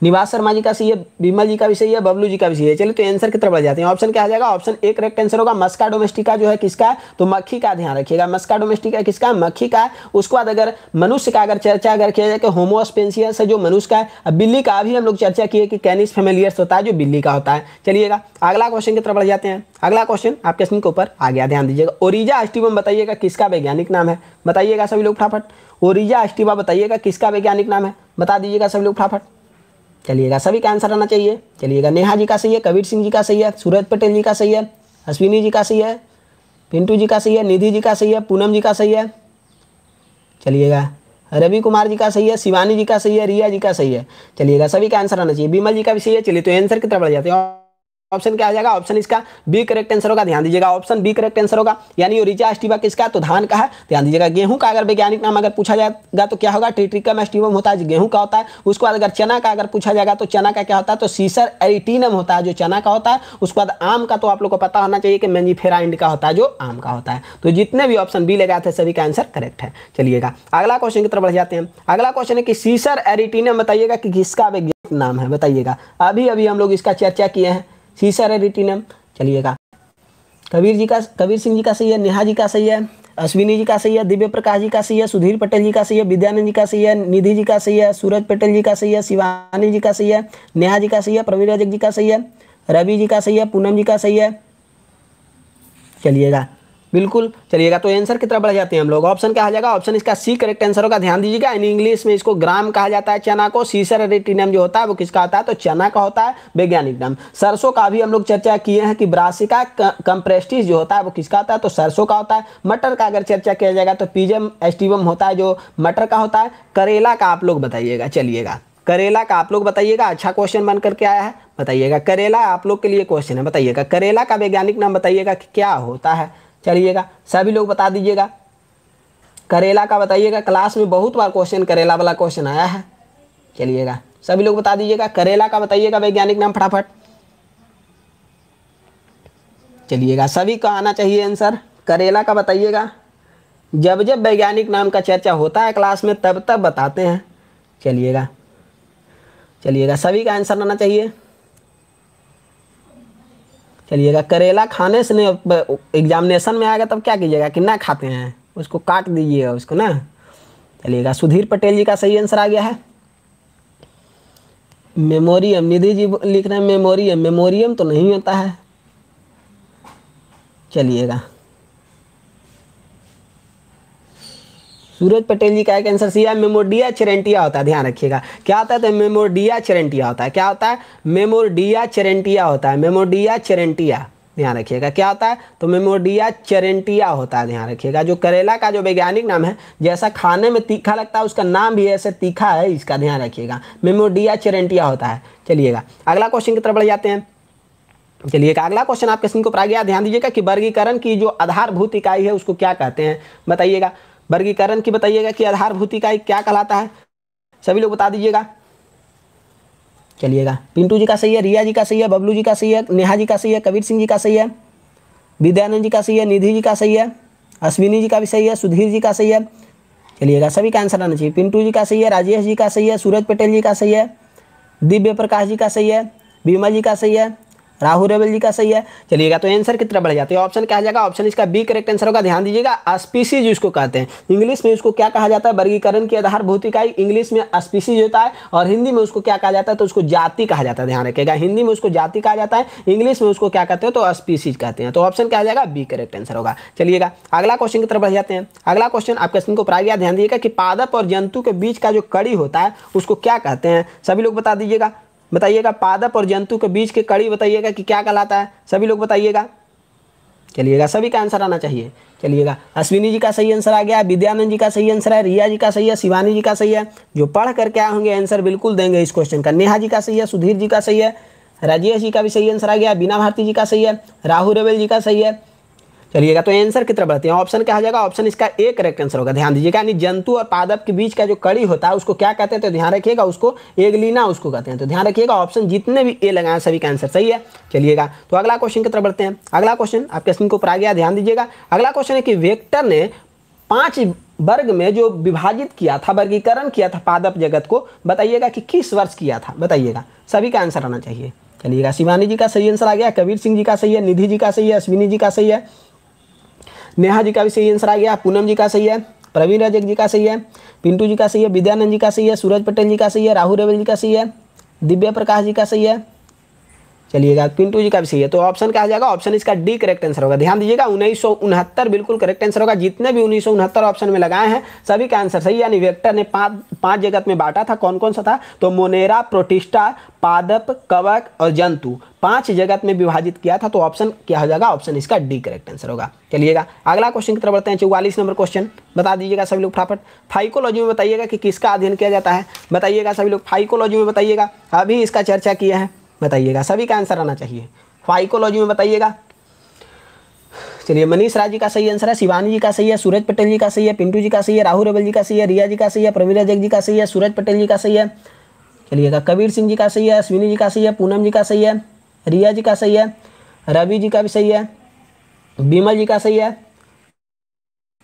A: निवास शर्मा जी का सही है बीमल जी का भी सही है बबलू जी का भी सही है चलिए तो आंसर की तरफ बढ़ जाते हैं ऑप्शन क्या आ जाएगा ऑप्शन एक करेक्ट आंसर होगा मस्का डोमेस्टिका जो है किसका तो मक्खी का ध्यान रखिएगा मस्का डोमेस्टिका किसका मक्खी का उसके बाद अगर मनुष्य का अगर चर्चा अगर किया जाए कि होमोस्पेंसियस है जो मनुष्य का है बिल्ली का भी हम लोग चर्चा किए कि कैनिस फेमिलियर्स होता है जो बिल्ली का होता है चलिएगा अगला क्वेश्चन की तरफ बढ़ जाते हैं अगला क्वेश्चन आपके स्क्रीन के ऊपर आ गया ध्यान दीजिएगा ओरिजा एस्टिवम बताइएगा किसका वैज्ञानिक नाम है बताइएगा सभी लोग फटाफट ओरिजा एस्टिवा बताइएगा किसका वैज्ञानिक नाम है बता दीजिएगा सभी लोग फटाफट चलिएगा सभी का आंसर आना चाहिए चलिएगा नेहा जी का सही है कबीर सिंह जी का सही है सूरज पटेल जी का सही है अश्विनी जी का सही है पिंटू जी का सही है निधि जी का सही है पूनम जी का सही है चलिएगा रवि कुमार जी का सही है शिवानी जी का सही है रिया जी का सही है चलिएगा सभी का आंसर आना चाहिए बीमल जी का भी सही है चलिए तो आंसर की तरफ बढ़ जाते हैं ऑप्शन क्या आ जाएगा ऑप्शन इसका बी करेक्ट आंसर होगा ध्यान दीजिएगा ऑप्शन बी करेक्ट आंसर होगा यानी रिचा एस्टिवा किसका तो धान का है ध्यान दीजिएगा गेहूं का अगर वैज्ञानिक नाम अगर पूछा जाएगा तो क्या होगा ट्रिट्रिकम एस्टिवम होता है गेहूं का होता है उसके बाद अगर चना का अगर पूछा जाएगा तो चना का क्या होता है तो सीसर एरिटिनम होता है जो चना का होता है उसके बाद आम का तो आप लोग को पता होना चाहिए कि मेन्जीफेराइंड का होता है जो आम का होता है तो जितने भी ऑप्शन बी लगाए थे सभी का आंसर करेक्ट है चलिएगा अगला क्वेश्चन की तरफ बढ़ जाते हैं अगला क्वेश्चन है कि सीसर एरिटिनम बताइएगा कि किसका वैज्ञानिक नाम है बताइएगा अभी अभी हम लोग इसका चर्चा किए हैं सीसर है रिटिनम चलिएगा कबीर जी का कबीर सिंह जी का सही है नेहा जी का सही है अश्विनी जी का सही है दिव्य प्रकाश जी का सही है सुधीर पटेल जी का सही है विद्यानंद जी का सही है निधि जी का सही है सूरज पटेल जी का सही है शिवानी जी का सही है नेहा जी का सही है प्रवीण रजक जी का सही है रवि जी का सही है पूनम जी का सही है चलिएगा बिल्कुल चलिएगा तो आंसर की तरफ बढ़ जाते हैं हम लोग ऑप्शन क्या हो जाएगा ऑप्शन इसका सी करेक्ट आंसर होगा ध्यान दीजिएगा इन इंग्लिश में इसको ग्राम कहा जाता है चना को सीसर रेटिनियम जो होता है वो किसका होता है तो चना का होता है वैज्ञानिक नाम सरसों का भी हम लोग चर्चा किए हैं कि ब्रासिका कंप्रेस्टिस जो होता है वो किसका होता है तो सरसों का होता है मटर का अगर चर्चा किया जाएगा तो पीजम एस्टिवम होता है जो मटर का होता है करेला का आप लोग बताइएगा चलिएगा करेला का आप लोग बताइएगा अच्छा क्वेश्चन बन करके आया है बताइएगा करेला आप लोग के लिए क्वेश्चन है बताइएगा करेला का वैज्ञानिक नाम बताइएगा कि क्या होता है चलिएगा सभी लोग बता दीजिएगा करेला का बताइएगा क्लास में बहुत बार क्वेश्चन करेला वाला क्वेश्चन आया है चलिएगा सभी लोग बता दीजिएगा करेला का बताइएगा वैज्ञानिक नाम फटाफट चलिएगा सभी का आना चाहिए आंसर करेला का बताइएगा जब जब वैज्ञानिक नाम का चर्चा होता है क्लास में तब तब बताते हैं चलिएगा चलिएगा सभी का आंसर आना चाहिए चलिएगा करेला खाने से नहीं एग्जामिनेशन में आएगा तब क्या कीजिएगा कि ना खाते हैं उसको काट दीजिएगा उसको ना चलिएगा सुधीर पटेल जी का सही आंसर आ गया है मेमोरियम निधि जी लिख रहे हैं मेमोरियम मेमोरियम तो नहीं होता है चलिएगा सूरज पटेल जी का एक आंसर सी है मेमोडिया चेरेंटिया होता है ध्यान रखिएगा क्या होता है तो मेमोडिया चेरेंटिया होता है क्या होता है मेमोडिया चेरेंटिया होता है मेमोडिया चेरेंटिया ध्यान रखिएगा क्या होता है तो मेमोडिया चेरेंटिया होता है ध्यान रखिएगा जो करेला का जो वैज्ञानिक नाम है जैसा खाने में तीखा लगता है उसका नाम भी ऐसे तीखा है इसका ध्यान रखिएगा मेमोडिया चेरेंटिया होता है चलिएगा अगला क्वेश्चन की तरफ बढ़ जाते हैं चलिए अगला क्वेश्चन आपके सिंह को पढ़ा गया ध्यान दीजिएगा कि वर्गीकरण की जो आधारभूत इकाई है उसको क्या कहते हैं बताइएगा वर्गीकरण की बताइएगा कि आधारभूत इकाई क्या कहलाता है सभी लोग बता दीजिएगा चलिएगा पिंटू जी का सही है रिया जी का सही है बबलू जी का सही है नेहा जी का सही है कबीर सिंह जी का सही है विद्यानंद जी का सही है निधि जी का सही है अश्विनी जी का भी सही है सुधीर जी का सही है चलिएगा सभी का आंसर आना चाहिए पिंटू जी का सही है राजेश जी का सही है सूरज पटेल जी का सही है दिव्य प्रकाश जी का सही है बीमा जी का सही है राहु रेवल जी का सही है चलिएगा तो आंसर कितना बढ़ जाता है ऑप्शन क्या जाएगा ऑप्शन इसका बी करेक्ट आंसर होगा ध्यान दीजिएगा स्पीसीज उसको कहते हैं इंग्लिश में उसको क्या कहा जाता है वर्गीकरण की आधारभूत इकाई इंग्लिश में स्पीसीज होता है और हिंदी में उसको क्या कहा जाता है तो उसको जाति कहा जाता है ध्यान रखिएगा हिंदी में उसको जाति कहा जाता है इंग्लिश में उसको क्या कहते हैं तो स्पीसीज कहते हैं तो ऑप्शन क्या जाएगा बी करेक्ट आंसर होगा चलिएगा अगला क्वेश्चन की तरफ बढ़ जाते हैं अगला क्वेश्चन आप क्वेश्चन को प्राइया ध्यान दीजिएगा कि पादप और जंतु के बीच का जो कड़ी होता है उसको क्या कहते हैं सभी लोग बता दीजिएगा बताइएगा पादप और जंतु के बीच के कड़ी बताइएगा कि क्या कहलाता है सभी लोग बताइएगा चलिएगा सभी का आंसर आना चाहिए चलिएगा अश्विनी जी का सही आंसर आ गया विद्यानंद जी का सही आंसर है रिया जी का सही है शिवानी जी का सही है जो पढ़ करके आए होंगे आंसर बिल्कुल देंगे इस क्वेश्चन का नेहा जी का सही है सुधीर जी का सही है राजेश जी का भी सही आंसर आ गया बीना भारती जी का सही है राहुल रेवल जी का सही है चलिएगा तो आंसर की तरफ बढ़ते हैं ऑप्शन क्या हो जाएगा ऑप्शन इसका एक करेक्ट आंसर होगा ध्यान दीजिएगा यानी जंतु और पादप के बीच का जो कड़ी होता है उसको क्या कहते हैं तो ध्यान रखिएगा उसको लीना उसको कहते हैं तो ध्यान रखिएगा ऑप्शन जितने भी ए लगाए सभी का आंसर सही है चलिएगा तो अगला क्वेश्चन की तरफ बढ़ते हैं अगला क्वेश्चन आपके स्क्रीन के ऊपर आ गया ध्यान दीजिएगा अगला क्वेश्चन है कि वेक्टर ने पांच वर्ग में जो विभाजित किया था वर्गीकरण किया था पादप जगत को बताइएगा कि किस वर्ष किया था बताइएगा सभी का आंसर आना चाहिए चलिएगा शिवानी जी का सही आंसर आ गया कबीर सिंह जी का सही है निधि जी का सही है अश्विनी जी का सही है नेहा जी का भी सही आंसर आ गया पूनम जी का सही है प्रवीण रजक जी का सही है पिंटू जी का सही है विद्यानंद जी का सही है सूरज पटेल जी का सही है राहुल रेवल जी का सही है दिव्या प्रकाश जी का सही है चलिएगा पिंटू जी का भी सही है तो ऑप्शन क्या आ जाएगा ऑप्शन इसका डी करेक्ट आंसर होगा ध्यान दीजिएगा उन्नीस बिल्कुल करेक्ट आंसर होगा जितने भी उन्नीस ऑप्शन में लगाए हैं सभी का आंसर सही यानी वेक्टर ने पाँच पांच जगत में बांटा था कौन कौन सा था तो मोनेरा प्रोटिस्टा पादप कवक और जंतु पांच जगत में विभाजित किया था तो ऑप्शन क्या हो जाएगा ऑप्शन इसका डी करेक्ट आंसर होगा चलिएगा अगला क्वेश्चन की तरफ बढ़ते हैं चौवालीस नंबर क्वेश्चन बता दीजिएगा सभी लोग फटाफट फाइकोलॉजी में बताइएगा कि किसका अध्ययन किया जाता है बताइएगा सभी लोग फाइकोलॉजी में बताइएगा अभी इसका चर्चा किया है बताइएगा सभी का आंसर आना चाहिए फाइकोलॉजी में बताइएगा चलिए मनीष राज जी का सही आंसर है शिवानी जी का सही है सूरज पटेल जी का सही है पिंटू जी का सही है राहुल रेवल जी का सही है रिया जी का सही है प्रवीरा जग जी का सही है सूरज पटेल जी का सही है चलिएगा कबीर सिंह जी का सही है अश्विनी जी का सही है पूनम जी का सही है रिया जी का सही है रवि जी का भी सही है बीमल जी का सही है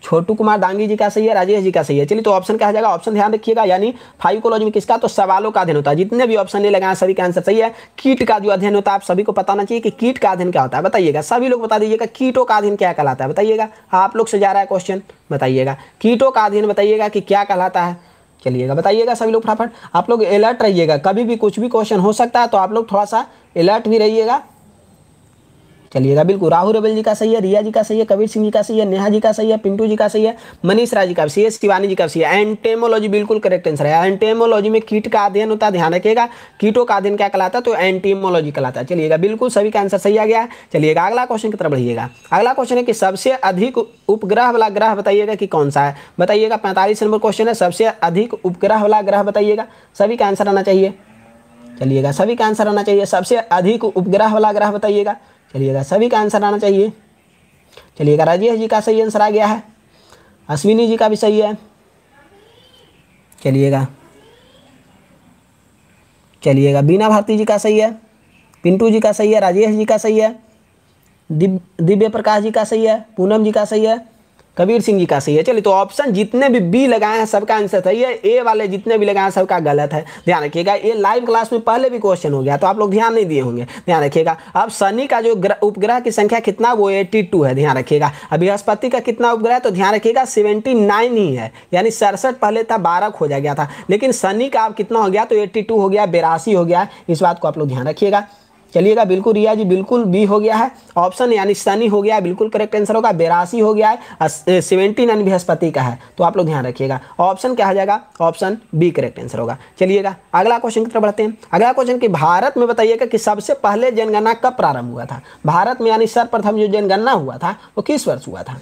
A: छोटू कुमार दांगी जी का सही है राजेश जी का सही है चलिए तो ऑप्शन क्या जाएगा ऑप्शन ध्यान रखिएगा यानी फाइकोलॉजी में किसका तो सवालों का अध्ययन होता है जितने भी ऑप्शन नहीं लगाए सभी का आंसर सही है कीट का जो अध्ययन होता है आप सभी को पता चाहिए कि कीट का अध्ययन क्या होता है बताइएगा सभी लोग बता दीजिएगा कीटों का अध्ययन क्या कहलाता है बताइएगा आप लोग से जा रहा है क्वेश्चन बताइएगा कीटों का अध्ययन बताइएगा कि क्या कहलाता है चलिएगा बताइएगा सभी लोग फटाफट आप लोग अलर्ट रहिएगा कभी भी कुछ भी क्वेश्चन हो सकता है तो आप लोग थोड़ा सा अलर्ट भी रहिएगा चलिएगा बिल्कुल राहुल रवल जी का सही है रिया जी का सही है कबीर सिंह जी का सही है नेहा जी का सही है पिंटू जी का सही है मनीष राज जी का सही है शिवानी जी का सही है एंटेमोलॉजी बिल्कुल करेक्ट आंसर है एंटेमोलॉजी में कीट का अध्ययन होता ध्यान रखिएगा कीटों का अध्ययन क्या कहलाता है तो एंटीमोलॉजी कहलाता है चलिएगा बिल्कुल सभी का आंसर सही आ गया चलिएगा अगला क्वेश्चन की तरफ बढ़िएगा अगला क्वेश्चन है कि सबसे अधिक उपग्रह वाला ग्रह बताइएगा कि कौन सा है बताइएगा पैंतालीस नंबर क्वेश्चन है सबसे अधिक उपग्रह वाला ग्रह बताइएगा सभी का आंसर आना चाहिए चलिएगा सभी का आंसर आना चाहिए सबसे अधिक उपग्रह वाला ग्रह बताइएगा चलिएगा सभी का आंसर आना चाहिए चलिएगा राजेश जी का सही आंसर आ गया है अश्विनी जी का भी सही है चलिएगा चलिएगा बीना भारती जी का सही है पिंटू जी का सही है राजेश जी का सही है दिव्य प्रकाश जी का सही है पूनम जी का सही है कबीर सिंह जी का सही है चलिए तो ऑप्शन जितने भी बी लगाए हैं सबका आंसर सही है ए वाले जितने भी लगाए हैं सबका गलत है ध्यान रखिएगा ये लाइव क्लास में पहले भी क्वेश्चन हो गया तो आप लोग ध्यान नहीं दिए होंगे ध्यान रखिएगा अब शनि का जो उपग्रह की संख्या कितना वो एट्टी टू है ध्यान रखिएगा अब बृहस्पति का कितना उपग्रह है तो ध्यान रखिएगा सेवेंटी नाइन ही है यानी सड़सठ पहले था बारह खोजा गया था लेकिन शनि का अब कितना हो गया तो एट्टी हो गया बेरासी हो गया इस बात को आप लोग ध्यान रखिएगा चलिएगा बिल्कुल रिया जी बिल्कुल बी हो गया है ऑप्शन यानी सनी हो गया है बिल्कुल करेक्ट आंसर होगा बेरासी हो गया है सेवेंटीन यानी बृहस्पति का है तो आप लोग ध्यान रखिएगा ऑप्शन क्या आ जाएगा ऑप्शन बी करेक्ट आंसर होगा चलिएगा अगला क्वेश्चन की तरफ बढ़ते हैं अगला क्वेश्चन कि भारत में बताइएगा कि सबसे पहले जनगणना कब प्रारंभ हुआ था भारत में यानी सर्वप्रथम जो जनगणना हुआ था वो किस वर्ष हुआ था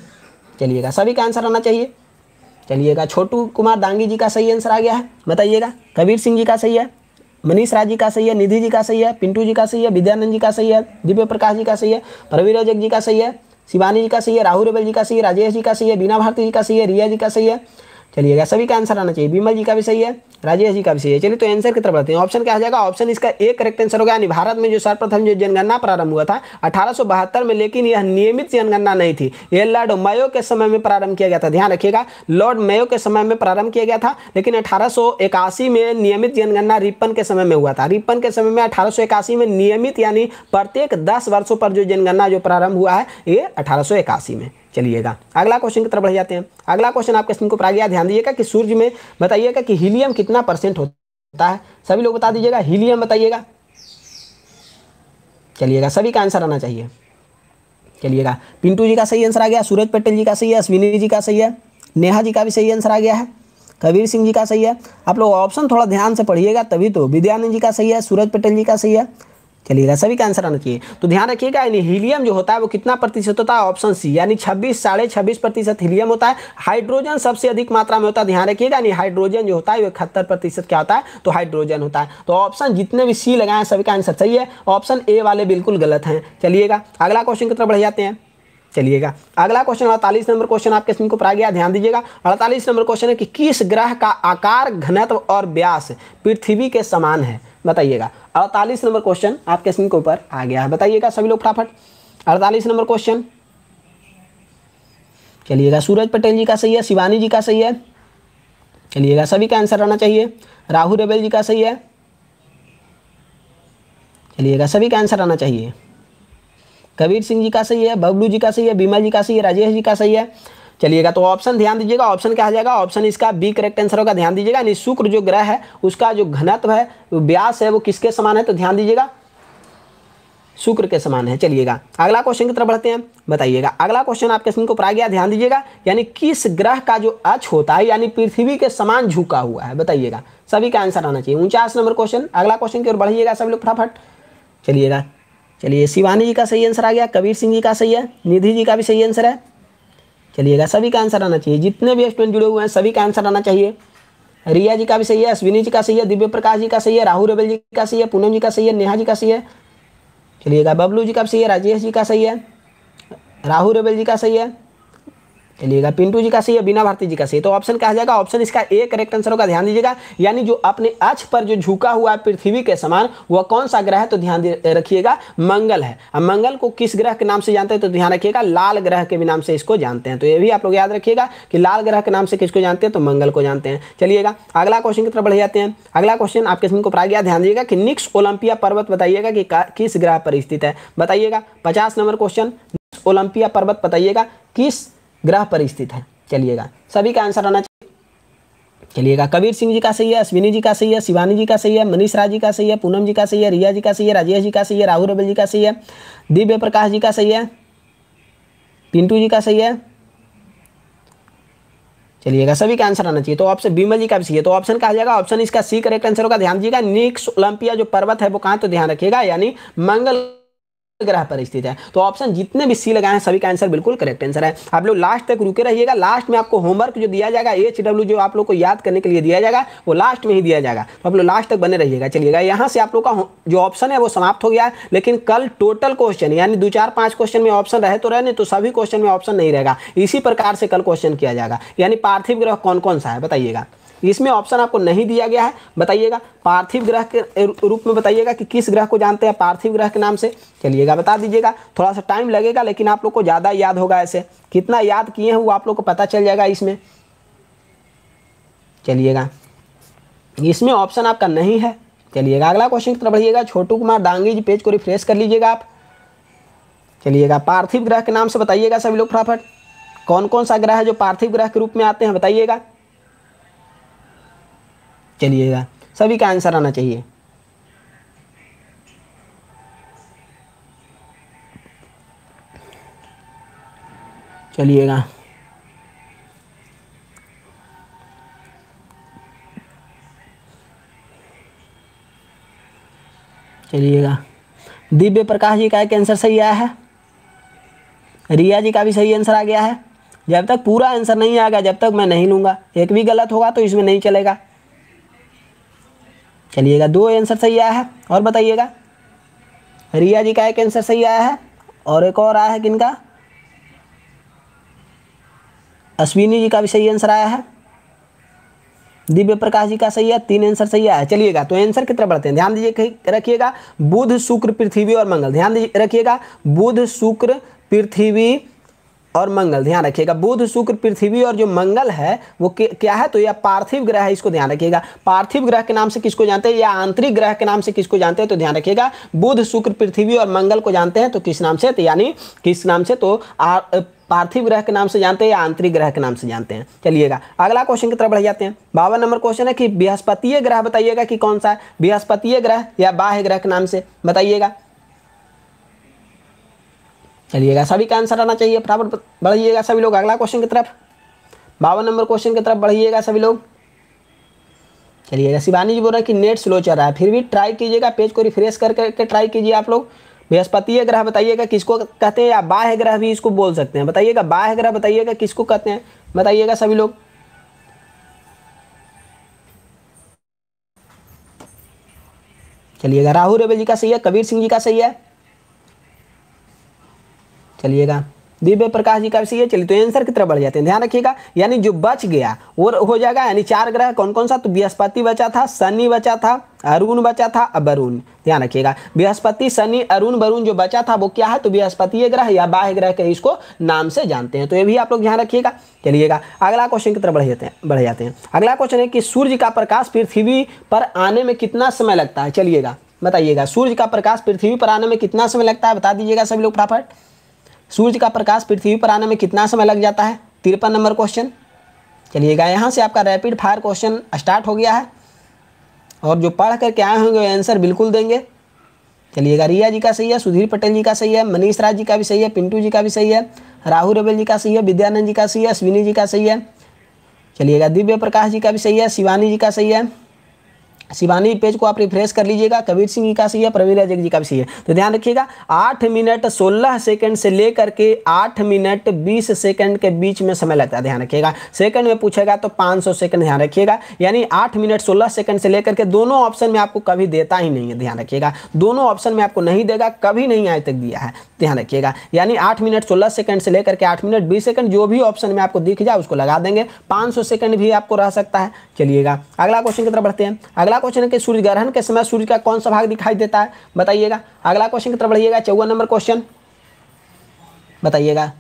A: चलिएगा सभी का आंसर आना चाहिए चलिएगा छोटू कुमार दांगी जी का सही आंसर आ गया है बताइएगा कबीर सिंह जी का सही है मनीष राज जी का सही है निधि जी का सही है पिंटू जी का सही है विद्यानंद जी का सही है दिव्य प्रकाश जी का सही है प्रवीर रजक जी का सही है शिवानी जी का सही है राहुल रेबल जी का सही है राजेश जी का सही है बीना भारती जी का सही है रिया जी का सही है चलिएगा सभी का आंसर आना चाहिए बिमल जी का भी सही है राजेश जी का भी सही है चलिए तो आंसर की तरफ बढ़ते हैं ऑप्शन क्या आ जाएगा ऑप्शन इसका एक करेक्ट आंसर होगा यानी भारत में जो सर्वप्रथम जो जनगणना प्रारंभ हुआ था अठारह में लेकिन यह नियमित जनगणना नहीं थी यह लॉर्ड मयो के समय में प्रारंभ किया गया था ध्यान रखिएगा लॉर्ड मयो के समय में प्रारंभ किया गया था लेकिन अठारह में नियमित जनगणना रिपन के समय में हुआ था रिपन के समय में अठारह में नियमित यानी प्रत्येक दस वर्षों पर जो जनगणना जो प्रारंभ हुआ है ये अठारह में चलिएगा अगला क्वेश्चन की तरफ बढ़ जाते हैं अगला क्वेश्चन आपके स्क्रीन को पर आ गया ध्यान दीजिएगा कि सूर्य में बताइएगा कि हीलियम कितना परसेंट होता है सभी लोग बता दीजिएगा हीलियम बताइएगा चलिएगा सभी का आंसर आना चाहिए चलिएगा पिंटू जी का सही आंसर आ गया सूरज पटेल जी का सही है अश्विनी जी का सही है नेहा जी का भी सही आंसर आ गया है कबीर सिंह जी का सही है आप लोग ऑप्शन थोड़ा ध्यान से पढ़िएगा तभी तो विद्यानंद जी का सही है सूरज पटेल जी का सही है चलिए सभी का आंसर आना चाहिए तो ध्यान रखिएगा यानी हीलियम जो होता है वो कितना प्रतिशत होता है ऑप्शन सी यानी 26 साढ़े छब्बीस प्रतिशत हीलियम होता है हाइड्रोजन सबसे अधिक मात्रा में होता है ध्यान रखिएगा यानी हाइड्रोजन जो होता है वो इकहत्तर प्रतिशत क्या होता है तो हाइड्रोजन होता है तो ऑप्शन जितने भी सी लगाए सभी का आंसर सही है ऑप्शन ए वाले बिल्कुल गलत हैं चलिएगा अगला क्वेश्चन की तरफ बढ़ जाते हैं चलिएगा अगला क्वेश्चन अड़तालीस नंबर क्वेश्चन आपके स्क्रीन को पढ़ा गया ध्यान दीजिएगा अड़तालीस नंबर क्वेश्चन है कि किस ग्रह का आकार घनत्व और व्यास पृथ्वी के समान है बताइएगा अड़तालीस नंबर क्वेश्चन आपके स्क्रीन के ऊपर आ गया है बताइएगा सभी लोग फटाफट अड़तालीस नंबर क्वेश्चन चलिएगा सूरज पटेल जी का सही है शिवानी जी का सही है चलिएगा सभी का आंसर आना चाहिए राहुल रेबेल जी का सही है चलिएगा सभी का आंसर आना चाहिए कबीर सिंह जी का सही है बबलू जी का सही है बीमा जी का सही है राजेश जी का सही है चलिएगा तो ऑप्शन ध्यान दीजिएगा ऑप्शन क्या आ जाएगा ऑप्शन इसका बी करेक्ट आंसर होगा ध्यान दीजिएगा यानी शुक्र जो ग्रह है उसका जो घनत्व है व्यास है वो किसके समान है तो ध्यान दीजिएगा शुक्र के समान है चलिएगा अगला क्वेश्चन की तरफ बढ़ते हैं बताइएगा अगला क्वेश्चन आपके को पर आ गया ध्यान दीजिएगा यानी किस ग्रह का जो अच होता है यानी पृथ्वी के समान झुका हुआ है बताइएगा सभी का आंसर आना चाहिए उनचास नंबर क्वेश्चन अगला क्वेश्चन की ओर बढ़िएगा सब लोग फटाफट चलिएगा चलिए शिवानी जी का सही आंसर आ गया कबीर सिंह जी का सही है निधि जी का भी सही आंसर है चलिएगा सभी का आंसर आना चाहिए जितने भी स्टूडेंट जुड़े हुए हैं सभी का आंसर आना चाहिए रिया जी का भी सही है अश्विनी जी का सही है दिव्य प्रकाश जी का सही है राहुल रेबल जी का सही है पूनम जी का सही है नेहा जी का सही है चलिएगा बबलू जी का सही है राजेश जी का सही है राहुल रेबल जी का सही है चलिएगा पिंटू जी का सही है बिना भारती जी का सही तो ऑप्शन कहा जाएगा ऑप्शन इसका ए करेक्ट आंसर होगा ध्यान दीजिएगा यानी जो अपने अक्ष पर जो झुका हुआ है पृथ्वी के समान वह कौन सा ग्रह है तो ध्यान रखिएगा मंगल है अब मंगल को किस ग्रह के नाम से जानते हैं तो ध्यान रखिएगा लाल ग्रह के भी नाम से इसको जानते हैं तो ये भी आप लोग याद रखिएगा कि लाल ग्रह के नाम से किसको जानते हैं तो मंगल को जानते हैं चलिएगा अगला क्वेश्चन की तरफ बढ़ जाते हैं अगला क्वेश्चन आपके इसमें को पढ़ा गया ध्यान दीजिएगा कि निक्स ओलंपिया पर्वत बताइएगा कि किस ग्रह पर स्थित है बताइएगा पचास नंबर क्वेश्चन ओलंपिया पर्वत बताइएगा किस ग्रह पर स्थित है चलिएगा सभी का आंसर आना चाहिए चलिएगा कबीर सिंह जी का सही है अश्विनी जी का सही है शिवानी जी का सही है मनीष राज जी का सही है पूनम जी का सही है रिया जी का सही है राजेश जी का सही है राहुल रबल जी का सही है दिव्य प्रकाश जी का सही है पिंटू जी का सही है चलिएगा सभी का आंसर आना चाहिए तो ऑप्शन बीमल जी का भी सही है तो ऑप्शन कहा जाएगा ऑप्शन इसका सी करेक्ट आंसर होगा ध्यान दीजिएगा निक्स ओलंपिया जो पर्वत है वो कहाँ तो ध्यान रखिएगा यानी मंगल ग्रह पर स्थित है तो ऑप्शन जितने भी सी लगाए हैं सभी का आंसर बिल्कुल करेक्ट आंसर है आप लोग लास्ट तक रुके रहिएगा लास्ट में आपको होमवर्क जो दिया जाएगा एच डब्ल्यू जो आप लोग को याद करने के लिए दिया जाएगा वो लास्ट में ही दिया जाएगा तो आप लोग लास्ट तक बने रहिएगा चलिएगा यहाँ से आप लोग का जो ऑप्शन है वो समाप्त हो गया लेकिन कल टोटल क्वेश्चन यानी दो चार पांच क्वेश्चन में ऑप्शन रहे तो रहे नहीं तो सभी क्वेश्चन में ऑप्शन नहीं रहेगा इसी प्रकार से कल क्वेश्चन किया जाएगा यानी पार्थिव ग्रह कौन कौन सा है बताइएगा इसमें ऑप्शन आपको नहीं दिया गया है बताइएगा पार्थिव ग्रह के रूप में बताइएगा कि किस ग्रह को जानते हैं पार्थिव ग्रह के नाम से चलिएगा बता दीजिएगा थोड़ा सा टाइम लगेगा लेकिन आप लोग को ज़्यादा याद होगा ऐसे कितना याद किए हैं वो आप लोग को पता चल जाएगा इसमें चलिएगा इसमें ऑप्शन आपका नहीं है चलिएगा अगला क्वेश्चन की तरफ बढ़िएगा छोटू कुमार डांगी जी पेज को रिफ्रेश कर लीजिएगा आप चलिएगा पार्थिव ग्रह के नाम से बताइएगा सभी लोग फटाफट कौन कौन सा ग्रह है जो पार्थिव ग्रह के रूप में आते हैं बताइएगा चलिएगा सभी का आंसर आना चाहिए चलिएगा चलिएगा दिव्य प्रकाश जी का एक आंसर सही आया है रिया जी का भी सही आंसर आ गया है जब तक पूरा आंसर नहीं आएगा जब तक मैं नहीं लूँगा एक भी गलत होगा तो इसमें नहीं चलेगा चलिएगा दो आंसर सही आया है और बताइएगा रिया जी का एक आंसर सही आया है और एक और आया है किनका अश्विनी जी का भी सही आंसर आया है दिव्य प्रकाश जी का सही है तीन आंसर सही आया है चलिएगा तो आंसर की तरफ बढ़ते हैं ध्यान दीजिए रखिएगा बुध शुक्र पृथ्वी और मंगल ध्यान दीजिए रखिएगा बुध शुक्र पृथ्वी और मंगल ध्यान रखिएगा बुध शुक्र पृथ्वी और जो मंगल है वो क्या है तो यह पार्थिव ग्रह है इसको ध्यान रखिएगा पार्थिव ग्रह के नाम से किसको जानते हैं या आंतरिक ग्रह के नाम से किसको जानते हैं तो ध्यान रखिएगा बुध शुक्र पृथ्वी और मंगल को जानते हैं तो किस नाम से तो यानी किस नाम से तो आ, पार्थिव ग्रह के नाम से जानते हैं या आंतरिक ग्रह के नाम से जानते हैं चलिएगा अगला क्वेश्चन की तरफ बढ़ जाते हैं बावन नंबर क्वेश्चन है कि बृहस्पतीय ग्रह बताइएगा कि कौन सा है बृहस्पतीय ग्रह या बाह्य ग्रह के नाम से बताइएगा चलिएगा सभी का आंसर आना चाहिए फटाफट बढ़िएगा सभी लोग अगला क्वेश्चन की तरफ बावन नंबर क्वेश्चन की तरफ बढ़िएगा सभी लोग चलिएगा शिवानी जी बोल रहे हैं कि नेट स्लो चल रहा है फिर भी ट्राई कीजिएगा पेज को रिफ्रेश कर करके ट्राई कीजिए आप लोग बृहस्पति ग्रह बताइएगा किसको कहते हैं या बाह्य ग्रह भी इसको बोल सकते हैं बताइएगा बाह्य ग्रह बताइएगा किसको कहते हैं बताइएगा सभी लोग चलिएगा राहुल रेवल जी का सही है कबीर सिंह जी का सही है चलिएगा दिव्य प्रकाश जी का विषय है चलिए तो आंसर की तरफ बढ़ जाते हैं ध्यान रखिएगा यानी जो बच गया वो हो जाएगा यानी चार ग्रह कौन कौन सा तो बृहस्पति बचा था शनि बचा था अरुण बचा था अब वरुण ध्यान रखिएगा बृहस्पति शनि अरुण वरुण जो बचा था वो क्या है तो बृहस्पति ग्रह या बाह्य ग्रह के इसको नाम से जानते हैं तो ये भी आप लोग ध्यान रखिएगा चलिएगा अगला क्वेश्चन की तरफ बढ़ जाते हैं बढ़ जाते हैं अगला क्वेश्चन है कि सूर्य का प्रकाश पृथ्वी पर आने में कितना समय लगता है चलिएगा बताइएगा सूर्य का प्रकाश पृथ्वी पर आने में कितना समय लगता है बता दीजिएगा सभी लोग फटाफट सूर्य का प्रकाश पृथ्वी पर आने में कितना समय लग जाता है तिरपन नंबर क्वेश्चन चलिएगा यहाँ से आपका रैपिड फायर क्वेश्चन स्टार्ट हो गया है और जो पढ़ करके आए होंगे आंसर बिल्कुल देंगे चलिएगा रिया जी का सही है सुधीर पटेल जी का सही है मनीष राज जी का भी सही है पिंटू जी का भी सही है राहुल रवेल जी का सही है विद्यानंद जी का सही है अश्विनी जी का सही है चलिएगा दिव्य प्रकाश जी का भी सही है शिवानी जी का सही है शिवानी पेज को आप रिफ्रेश कर लीजिएगा कबीर सिंह जी का सही है प्रवीण अजय जी का भी सही है तो ध्यान रखिएगा आठ मिनट सोलह सेकंड से लेकर के आठ मिनट बीस सेकंड के बीच में समय लगता है ध्यान रखिएगा सेकंड में पूछेगा तो पाँच सौ सेकंड ध्यान रखिएगा यानी आठ मिनट सोलह सेकंड से लेकर के दोनों ऑप्शन में आपको कभी देता ही नहीं है ध्यान रखिएगा दोनों ऑप्शन में आपको नहीं देगा कभी नहीं आज तक दिया है ध्यान रखिएगा यानी आठ मिनट सोलह सेकंड से लेकर के आठ मिनट बीस सेकंड जो भी ऑप्शन में आपको दिख जाए उसको लगा देंगे पाँच सेकंड भी आपको रह सकता है चलिएगा अगला क्वेश्चन की तरफ बढ़ते हैं अगला अगला क्वेश्चन है कि सूर्य ग्रहण के समय सूर्य का कौन सा भाग दिखाई देता है बताइएगा अगला क्वेश्चन की तरफ बढ़िएगा चौवन नंबर क्वेश्चन बताइएगा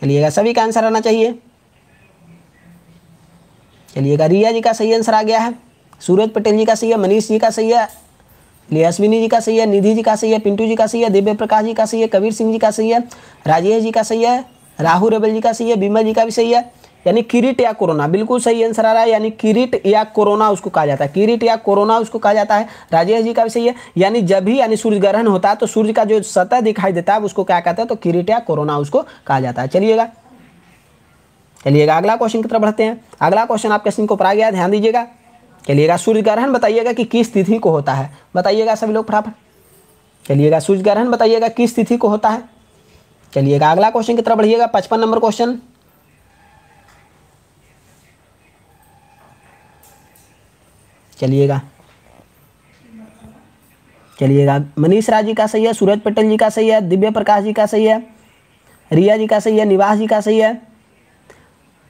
A: चलिएगा सभी का आंसर आना चाहिए चलिएगा रिया जी का सही आंसर आ गया है सूरज पटेल जी का सही है मनीष जी का सही है अश्विनी जी का सही है निधि जी का सही है पिंटू जी का सही है दिव्य प्रकाश जी का सही है कबीर सिंह जी का सही है राजेश जी का सही है राहुल रबेल जी का सही है बीमल जी का भी सही है यानी किरीट या कोरोना बिल्कुल सही आंसर आ रहा है यानी किरीट या कोरोना उसको कहा जाता है किरीट या कोरोना उसको कहा जाता है राजेश जी का भी सही है यानी जब भी यानी सूर्य ग्रहण होता है तो सूर्य का जो सतह दिखाई देता है उसको क्या कहता है तो किरीट या कोरोना उसको कहा जाता है चलिएगा चलिएगा अगला क्वेश्चन की तरफ बढ़ते हैं अगला क्वेश्चन आपके सिंह को पर गया ध्यान दीजिएगा चलिएगा सूर्य ग्रहण बताइएगा कि किस तिथि को होता है बताइएगा सभी लोग फटाफट चलिएगा सूर्य ग्रहण बताइएगा किस तिथि को होता है चलिएगा अगला क्वेश्चन की तरफ बढ़िएगा पचपन नंबर क्वेश्चन चलिएगा चलिएगा मनीष राज जी का सही है सूरज पटेल जी का सही है दिव्य प्रकाश जी का सही है रिया जी का सही है निवास जी का सही है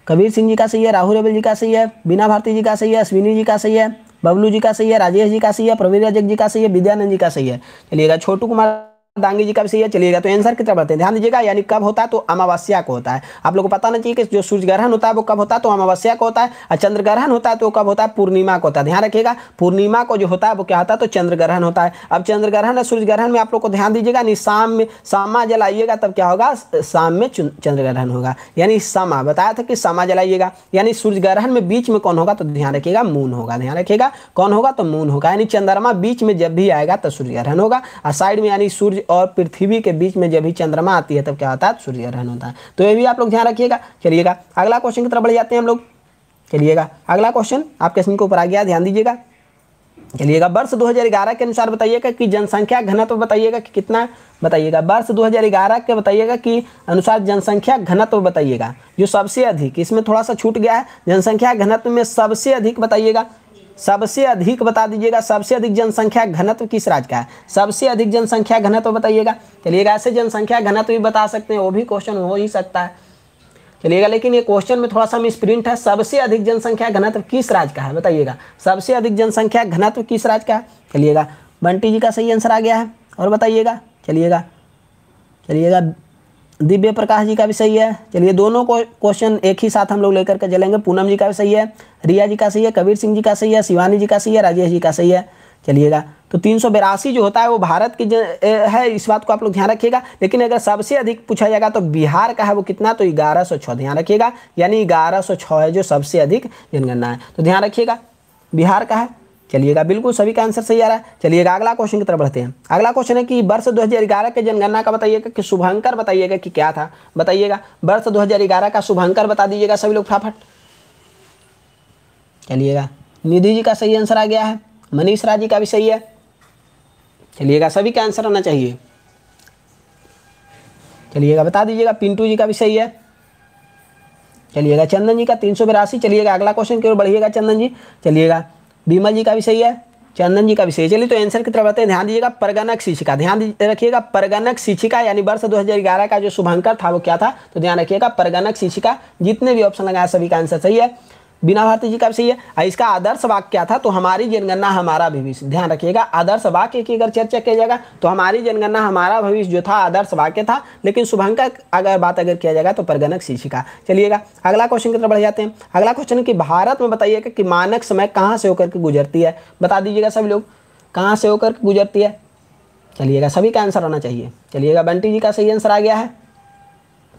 A: कबीर सिंह जी का सही है राहुल रेवल जी का सही है बीना भारती जी का सही है अश्विनी जी का सही है बबलू जी का सही है राजेश जी का सही है प्रवीर राजक जी का सही है विद्यानंद जी का सही है चलिएगा छोटू कुमार दांगी जी का विषय यह चलिएगा तो आंसर की तरफ बढ़ते हैं ध्यान दीजिएगा यानी कब होता है तो अमावस्या को होता है आप लोगों को पता नहीं चाहिए कि जो सूर्य ग्रहण होता है वो कब होता है तो अमावस्या को होता है और चंद्र ग्रहण होता है तो कब होता है पूर्णिमा को होता है ध्यान रखिएगा पूर्णिमा को जो होता है वो क्या होता है तो चंद्र ग्रहण होता है अब चंद्र ग्रहण और सूर्य ग्रहण में आप लोग को ध्यान दीजिएगा यानी शाम में सामा जलाइएगा तब क्या होगा शाम में चंद्र ग्रहण होगा यानी सामा बताया था कि सामा जलाइएगा यानी सूर्य ग्रहण में बीच में कौन होगा तो ध्यान रखिएगा मून होगा ध्यान रखिएगा कौन होगा तो मून होगा यानी चंद्रमा बीच में जब भी आएगा तो सूर्य ग्रहण होगा और साइड में यानी सूर्य और पृथ्वी के बीच में जब भी चंद्रमा आती है तब क्या होता है सूर्य ग्रहण होता है तो ये भी आप लोग ध्यान रखिएगा चलिएगा अगला क्वेश्चन की तरफ बढ़ जाते हैं हम लोग चलिएगा अगला क्वेश्चन आपके स्क्रीन के ऊपर आ गया ध्यान दीजिएगा चलिएगा वर्ष 2011 के अनुसार बताइएगा कि जनसंख्या घनत्व बताइएगा कि कितना बताइएगा वर्ष 2011 के बताइएगा कि अनुसार जनसंख्या घनत्व बताइएगा जो सबसे अधिक इसमें थोड़ा सा छूट गया है जनसंख्या घनत्व में सबसे अधिक बताइएगा सबसे अधिक बता दीजिएगा सबसे अधिक जनसंख्या घनत्व किस राज्य का है सबसे अधिक जनसंख्या घनत्व बताइएगा चलिएगा ऐसे जनसंख्या घनत्व भी बता सकते हैं वो भी क्वेश्चन हो ही सकता है चलिएगा लेकिन ये क्वेश्चन में थोड़ा सा मिसप्रिंट है सबसे अधिक जनसंख्या घनत्व किस राज्य का है बताइएगा सबसे अधिक जनसंख्या घनत्व किस राज्य का है चलिएगा बंटी जी का सही आंसर आ गया है और बताइएगा चलिएगा चलिएगा दिव्य प्रकाश जी का भी सही है चलिए दोनों को क्वेश्चन एक ही साथ हम लोग लेकर के चलेंगे पूनम जी का भी सही है रिया जी का सही है कबीर सिंह जी का सही है शिवानी जी का सही है राजेश जी का सही है चलिएगा तो तीन जो होता है वो भारत की है इस बात को आप लोग ध्यान रखिएगा लेकिन अगर सबसे अधिक पूछा जाएगा तो बिहार का है वो कितना तो ग्यारह ध्यान रखिएगा यानी ग्यारह है जो सबसे अधिक जनगणना है तो ध्यान रखिएगा बिहार का है चलिएगा बिल्कुल सभी का आंसर सही आ रहा है चलिएगा अगला क्वेश्चन की तरफ बढ़ते हैं अगला क्वेश्चन है कि वर्ष 2011 के जनगणना का बताइएगा कि शुभंकर बताइएगा कि क्या था बताइएगा वर्ष 2011 का शुभंकर बता दीजिएगा सभी लोग फटाफट चलिएगा निधि जी का सही आंसर आ गया है मनीष राज जी का भी सही है चलिएगा सभी का आंसर आना चाहिए चलिएगा बता दीजिएगा पिंटू जी का भी सही है चलिएगा चंदन जी का तीन सौ चलिएगा अगला क्वेश्चन की ओर बढ़िएगा चंदन जी चलिएगा बीमल जी का भी सही है चंदन जी का भी सही है चलिए तो आंसर की तरफ आते हैं ध्यान दीजिएगा परगणक शिक्षिका ध्यान रखिएगा परगणक शिक्षिका यानी वर्ष 2011 का जो शुभंकर था वो क्या था तो ध्यान रखिएगा परगणक शिक्षिका जितने भी ऑप्शन लगाया सभी का आंसर सही है बिना भारती जी का भी सही है इसका आदर्श वाक्य क्या था तो हमारी जनगणना हमारा भविष्य ध्यान रखिएगा आदर्श वाक्य की अगर चर्चा किया जाएगा तो हमारी जनगणना हमारा भविष्य जो था आदर्श वाक्य था लेकिन शुभंकर अगर बात अगर किया जाएगा तो परगणक शिशिका चलिएगा अगला क्वेश्चन की तरफ बढ़ जाते हैं अगला क्वेश्चन की भारत में बताइएगा कि मानक समय कहाँ से होकर के गुजरती है बता दीजिएगा सभी लोग कहाँ से होकर गुजरती है चलिएगा सभी का आंसर होना चाहिए चलिएगा बंटी जी का सही आंसर आ गया है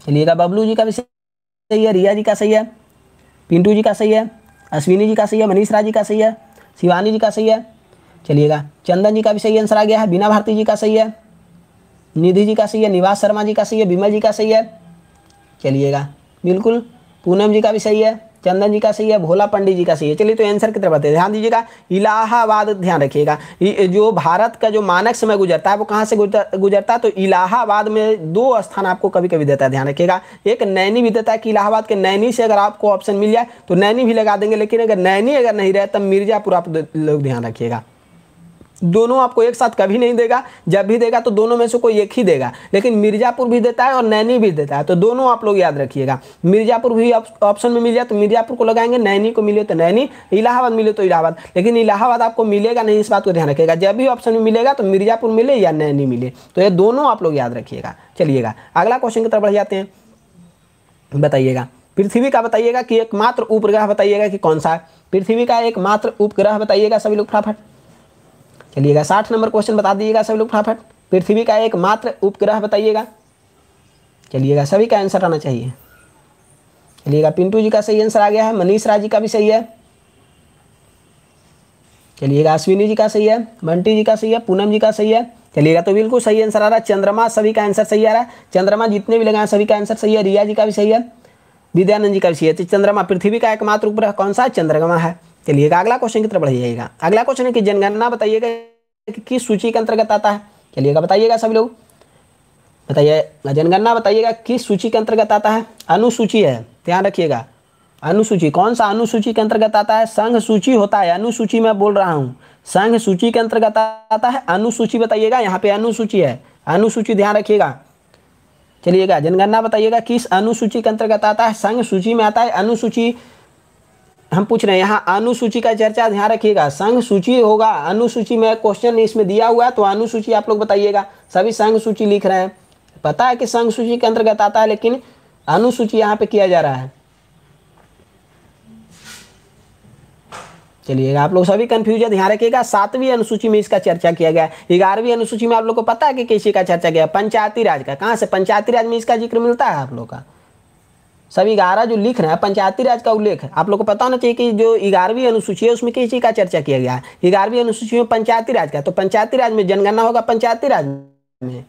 A: चलिएगा बबलू जी का भी सही है रिया जी का सही है पिंटू जी का सही है अश्विनी जी का सही है मनीषरा जी का सही है शिवानी जी का सही है चलिएगा चंदन जी का भी सही आंसर आ गया है बीना भारती जी का सही है निधि जी का सही है निवास शर्मा जी का सही है विमल जी का सही है चलिएगा बिल्कुल पूनम जी का भी सही है चंदन जी का सही है भोला पंडित जी का सही है चलिए तो आंसर की तरफ आते हैं ध्यान दीजिएगा इलाहाबाद ध्यान रखिएगा जो भारत का जो मानक समय गुजरता है वो कहाँ से गुजरता है तो इलाहाबाद में दो स्थान आपको कभी कभी देता है ध्यान रखिएगा एक नैनी भी देता है कि इलाहाबाद के नैनी से अगर आपको ऑप्शन मिल जाए तो नैनी भी लगा देंगे लेकिन अगर नैनी अगर नहीं रहे तब मिर्जापुर आप लोग ध्यान रखिएगा दोनों आपको एक साथ कभी नहीं देगा जब भी देगा तो दोनों में से कोई एक ही देगा लेकिन मिर्ज़ापुर भी देता है और नैनी भी देता है तो दोनों आप लोग याद रखिएगा मिर्ज़ापुर भी ऑप्शन में मिल जाए तो मिर्ज़ापुर को लगाएंगे नैनी को मिले तो नैनी इलाहाबाद मिले तो इलाहाबाद लेकिन इलाहाबाद आपको मिलेगा नहीं इस बात को ध्यान रखिएगा जब भी ऑप्शन में मिलेगा तो मिर्ज़ापुर मिले या नैनी मिले तो ये दोनों आप लोग याद रखिएगा चलिएगा अगला क्वेश्चन की तरफ बढ़ जाते हैं बताइएगा पृथ्वी का बताइएगा कि एकमात्र उपग्रह बताइएगा कि कौन सा है पृथ्वी का एकमात्र उपग्रह बताइएगा सभी लोग फटाफट चलिएगा साठ नंबर क्वेश्चन बता दीजिएगा सभी लोग फटाफट पृथ्वी का एकमात्र उपग्रह बताइएगा चलिएगा सभी का आंसर आना चाहिए चलिएगा पिंटू जी का सही आंसर आ गया है मनीष राज जी का भी सही है चलिएगा अश्विनी जी का सही है बंटी जी का सही है पूनम जी का सही है चलिएगा तो बिल्कुल सही आंसर आ रहा है चंद्रमा सभी का आंसर सही आ रहा है चंद्रमा जितने भी लगाए सभी का आंसर सही है रिया जी का भी सही है विद्यानंद जी का भी सही है तो चंद्रमा पृथ्वी का एकमात्र उपग्रह कौन सा चंद्रमा है चलिएगा अगला क्वेश्चन की तरफ बढ़ जाइएगा अगला क्वेश्चन है कि जनगणना बताइएगा कि किस सूची के अंतर्गत आता है चलिएगा बताइएगा सभी लोग बताइए जनगणना बताइएगा किस सूची के अंतर्गत आता है अनुसूची है ध्यान रखिएगा अनुसूची कौन सा अनुसूची के अंतर्गत आता है संघ सूची होता है अनुसूची मैं बोल रहा हूँ संघ सूची के अंतर्गत आता है अनुसूची बताइएगा यहाँ पे अनुसूची है अनुसूची ध्यान रखिएगा चलिएगा जनगणना बताइएगा किस अनुसूची के अंतर्गत आता है संघ सूची में आता है अनुसूची हम पूछ रहे हैं यहाँ अनुसूची का चर्चा ध्यान रखिएगा संघ सूची होगा अनुसूची में क्वेश्चन इसमें दिया हुआ है तो अनुसूची आप लोग बताइएगा सभी संघ सूची लिख रहे हैं पता है कि संघ सूची के अंतर्गत आता है लेकिन अनुसूची यहाँ पे किया जा रहा है चलिएगा आप लोग सभी है ध्यान रखिएगा सातवीं अनुसूची में इसका चर्चा किया गया ग्यारहवीं अनुसूची में आप लोग को पता है कि किसी का चर्चा किया पंचायती राज का कहाँ से पंचायती राज में इसका जिक्र मिलता है आप लोग का सब ग्यारह जो लिख रहे हैं पंचायती राज का उल्लेख है आप लोग को पता होना चाहिए कि जो ग्यारहवीं अनुसूची है उसमें किस चीज़ का चर्चा किया गया है ग्यारहवीं अनुसूची में पंचायती राज का तो पंचायती राज में जनगणना होगा पंचायती राज में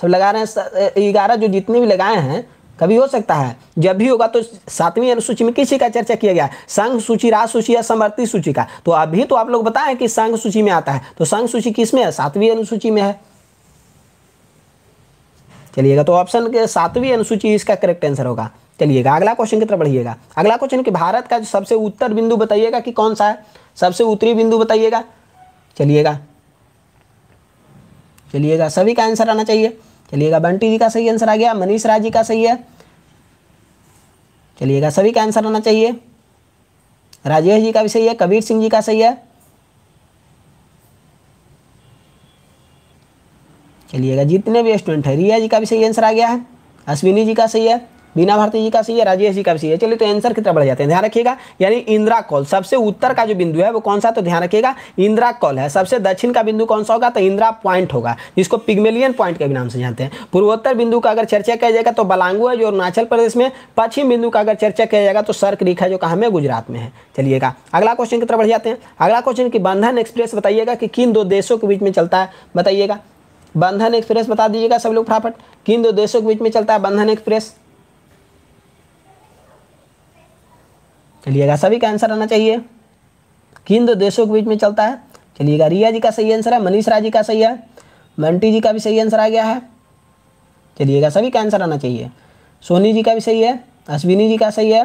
A: सब लगा रहे हैं ग्यारह जो जितने भी लगाए हैं कभी हो सकता है जब भी होगा तो सातवीं अनुसूची में किसी का चर्चा किया गया संघ सूची राज सूची या समर्थी सूची का तो अभी तो आप लोग बताएं कि संघ सूची में आता है तो संघ सूची किस में है सातवीं अनुसूची में है चलिएगा तो ऑप्शन के सातवीं अनुसूची इसका करेक्ट आंसर होगा चलिएगा अगला क्वेश्चन की तरफ बढ़िएगा अगला क्वेश्चन कि भारत का सबसे उत्तर बिंदु बताइएगा कि कौन सा है सबसे उत्तरी बिंदु बताइएगा चलिएगा चलिएगा सभी का आंसर आना चाहिए चलिएगा बंटी जी का सही आंसर आ गया मनीष राज जी का सही है चलिएगा सभी का आंसर आना चाहिए राजेश जी का भी सही है कबीर सिंह जी का सही है चलिएगा जितने भी स्टूडेंट हैं रिया जी का भी सही आंसर आ गया है अश्विनी जी का सही है बीना भारती जी का सही है राजेश जी का भी सही है चलिए तो आंसर कितना बढ़ जाते हैं ध्यान रखिएगा यानी इंदिरा कॉल सबसे उत्तर का जो बिंदु है वो कौन सा तो ध्यान रखिएगा इंदिरा कॉल है सबसे दक्षिण का बिंदु कौन सा होगा तो इंदिरा पॉइंट होगा जिसको पिग्मेलियन पॉइंट के भी नाम से जानते हैं पूर्वोत्तर बिंदु का अगर चर्चा किया जाएगा तो बलांगू है जो अरुणाचल प्रदेश में पश्चिम बिंदु का अगर चर्चा किया जाएगा तो सर्क रेखा जो कहा गुजरात में है चलिएगा अगला क्वेश्चन कितना बढ़ जाते हैं अगला क्वेश्चन की बंधन एक्सप्रेस बताइएगा कि किन दो देशों के बीच में चलता है बताइएगा बंधन एक्सप्रेस बता दीजिएगा सब लोग फटाफट किन दो देशों के बीच में चलता है बंधन एक्सप्रेस चलिएगा सभी का आंसर आना चाहिए किन दो देशों के बीच में चलता है चलिएगा रिया जी का सही आंसर है मनीष राज जी का सही है मंटी जी का भी सही आंसर आ गया है चलिएगा सभी का आंसर आना चाहिए सोनी जी का भी सही है अश्विनी जी का सही है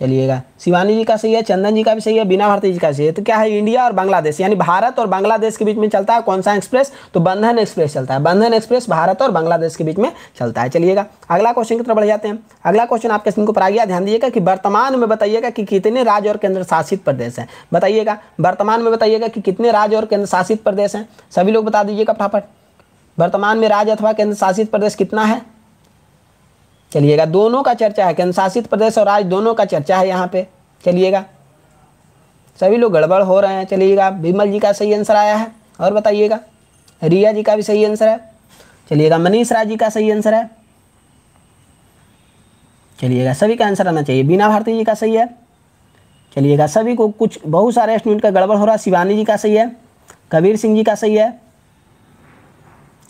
A: चलिएगा शिवानी जी का सही है चंदन जी का भी सही है बिना भारती जी का सही है तो क्या है इंडिया और बांग्लादेश यानी भारत और बांग्लादेश के बीच में चलता है कौन सा एक्सप्रेस तो बंधन एक्सप्रेस चलता है बंधन एक्सप्रेस भारत और बांग्लादेश के बीच में चलता है चलिएगा अगला क्वेश्चन की तरफ बढ़ जाते हैं अगला क्वेश्चन आपके स्क्रीन को पर आ गया ध्यान दीजिएगा कि वर्तमान में बताइएगा कि कितने राज्य और केंद्र शासित प्रदेश हैं बताइएगा वर्तमान में बताइएगा कि कितने राज्य और केंद्र शासित प्रदेश हैं सभी लोग बता दीजिएगा फटाफट वर्तमान में राज्य अथवा केंद्र शासित प्रदेश कितना है चलिएगा दोनों का चर्चा है केंद्रशासित प्रदेश और राज्य दोनों का चर्चा है यहाँ पे चलिएगा सभी लोग गड़बड़ हो रहे हैं चलिएगा विमल जी का सही आंसर आया है और बताइएगा रिया जी का भी सही आंसर है चलिएगा मनीष राज जी का सही आंसर है चलिएगा सभी का आंसर आना चाहिए बीना भारती जी का सही है चलिएगा सभी को कुछ बहुत सारे स्टूडेंट का गड़बड़ हो रहा है शिवानी जी का सही है कबीर सिंह जी का सही है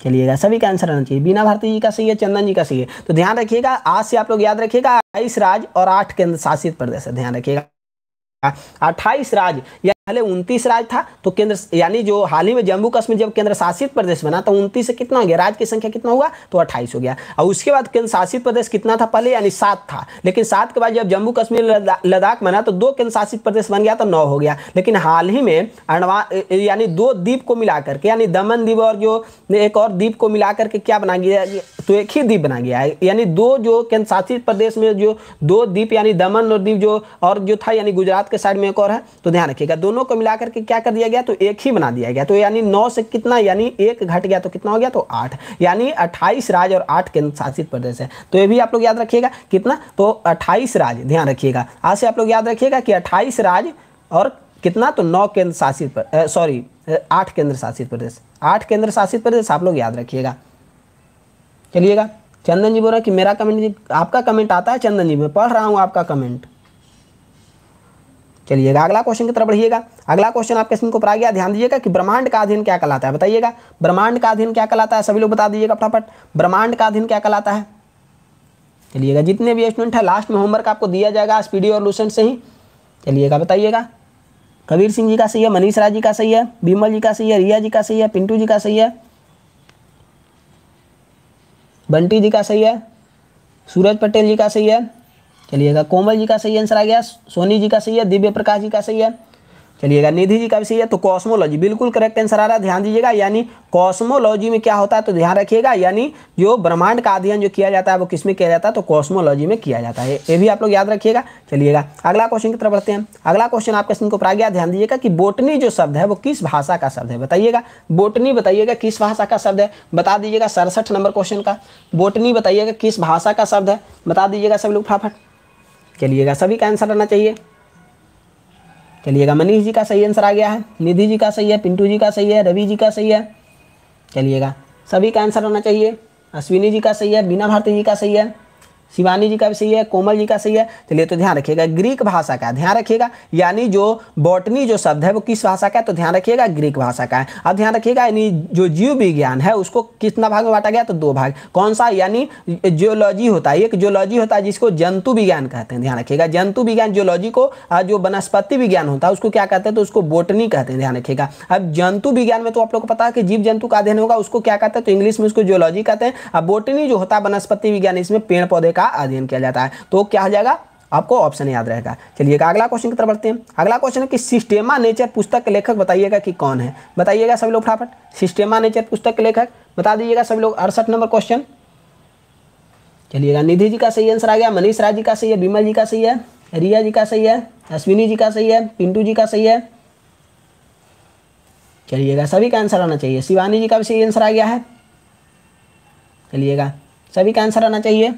A: चलिएगा सभी का आंसर आना चाहिए बीना भारती जी का सही है चंदन जी का सही है तो ध्यान रखिएगा आज से आप लोग याद रखिएगा अट्ठाईस राज्य और आठ केंद्र शासित प्रदेश है ध्यान रखिएगा अट्ठाईस राज्य या पहले उनतीस राज था तो केंद्र यानी जो हाल ही में जम्मू कश्मीर जब केंद्र शासित प्रदेश बना तो उनतीस से कितना हो गया राज्य की संख्या कितना हुआ तो अट्ठाईस हो गया और उसके बाद केंद्र शासित प्रदेश कितना था पहले यानी सात था लेकिन सात के बाद जब जम्मू कश्मीर लद्दाख बना तो दो केंद्र शासित प्रदेश बन गया तो नौ हो गया लेकिन हाल ही में अणवा यानी दो द्वीप को मिला करके यानी दमन द्वीप और जो एक और द्वीप को मिला करके क्या बना गया तो एक ही द्वीप बना गया यानी दो जो केंद्र शासित प्रदेश में जो दो द्वीप यानी दमन और द्वीप जो और जो था यानी गुजरात के साइड में एक और है तो ध्यान रखिएगा दोनों दोनों को मिला करके क्या कर दिया गया तो एक ही बना दिया गया तो यानी नौ से कितना यानी एक घट गया तो कितना हो गया तो आठ यानी अट्ठाईस राज्य और आठ केंद्र शासित प्रदेश है तो ये भी आप लोग याद रखिएगा कितना तो अट्ठाईस राज्य ध्यान रखिएगा आज से आप लोग याद रखिएगा कि अट्ठाईस राज्य और कितना तो नौ केंद्र शासित सॉरी आठ केंद्र शासित प्रदेश आठ केंद्र शासित प्रदेश आप लोग याद रखिएगा चलिएगा चंदन जी बोल रहे कि मेरा कमेंट आपका कमेंट आता है चंदन जी मैं पढ़ रहा हूँ आपका कमेंट चलिएगा अगला क्वेश्चन की तरफ बढ़िएगा अगला क्वेश्चन आपके स्क्रीन को पर आ गया ध्यान दीजिएगा कि ब्रह्मांड का अधीन क्या कहलाता है बताइएगा ब्रह्मांड का अधीन क्या कहलाता है सभी लोग बता दीजिएगा फटाफट ब्रह्मांड का अधीन क्या कहलाता है चलिएगा जितने भी स्टूडेंट है लास्ट में होमवर्क आपको दिया जाएगा स्पीडी और लूसेंट से ही चलिएगा बताइएगा कबीर सिंह जी का सही है मनीष राज जी का सही है बीमल जी का सही है रिया जी का सही है पिंटू जी का सही है बंटी जी का सही है सूरज पटेल जी का सही है चलिएगा कोमल जी का सही आंसर आ गया सोनी जी का सही है दिव्य प्रकाश जी का सही है चलिएगा निधि जी का भी सही है तो कॉस्मोलॉजी बिल्कुल करेक्ट आंसर आ रहा है ध्यान दीजिएगा यानी कॉस्मोलॉजी में क्या होता है तो ध्यान रखिएगा यानी जो ब्रह्मांड का अध्ययन जो किया जाता है वो किसमें किया जाता है तो कॉस्मोलॉजी में किया जाता है ये भी आप लोग याद रखिएगा चलिएगा अगला क्वेश्चन की तरफ बढ़ते हैं अगला क्वेश्चन आपके सिंह को पढ़ा गया ध्यान दीजिएगा कि बोटनी जो शब्द है वो किस भाषा का शब्द है बताइएगा बोटनी बताइएगा किस भाषा का शब्द है बता दीजिएगा सड़सठ नंबर क्वेश्चन का बोटनी बताइएगा किस भाषा का शब्द है बता दीजिएगा सब लोग फाफट चलिएगा सभी का आंसर आना चाहिए चलिएगा मनीष जी का सही आंसर आ गया है निधि जी का सही है पिंटू जी का सही है रवि जी का सही है चलिएगा सभी का आंसर होना चाहिए अश्विनी जी का सही है बीना भारती जी का सही है शिवानी जी का भी सही है कोमल जी का सही है चलिए तो ध्यान रखिएगा ग्रीक भाषा का ध्यान रखिएगा यानी जो बॉटनी जो शब्द है वो किस भाषा का है तो ध्यान रखिएगा ग्रीक भाषा का है अब ध्यान रखिएगा यानी जो जीव विज्ञान है उसको कितना भाग में बांटा गया तो दो भाग कौन सा यानी जियोलॉजी होता है एक जियोलॉजी होता है जिसको जंतु विज्ञान कहते हैं ध्यान रखिएगा जंतु विज्ञान जियोलॉजी को जो वनस्पति विज्ञान होता है उसको क्या कहते हैं तो उसको बोटनी कहते हैं ध्यान रखिएगा अब जंतु विज्ञान में तो आप लोग को पता है कि जीव जंतु का अध्ययन होगा उसको क्या कहते हैं तो इंग्लिश में उसको जियोलॉजी कहते हैं अब बोटनी जो होता है वनस्पति विज्ञान इसमें पेड़ पौधे का अध्ययन किया जाता है तो क्या हो जाएगा आपको ऑप्शन याद रहेगा चलिए अगला क्वेश्चन की तरफ बढ़ते हैं अगला क्वेश्चन है कि सिस्टेमा नेचर पुस्तक के लेखक बताइएगा कि कौन है बताइएगा सभी लोग फटाफट सिस्टेमा नेचर पुस्तक के लेखक बता दीजिएगा सभी लोग अड़सठ नंबर क्वेश्चन चलिएगा निधि जी का सही आंसर आ गया मनीष राज जी का सही है बीमा जी का सही है रिया जी का सही है अश्विनी जी का सही है पिंटू जी का सही है चलिएगा सभी का आंसर आना चाहिए शिवानी जी का भी सही आंसर आ गया है चलिएगा सभी का आंसर आना चाहिए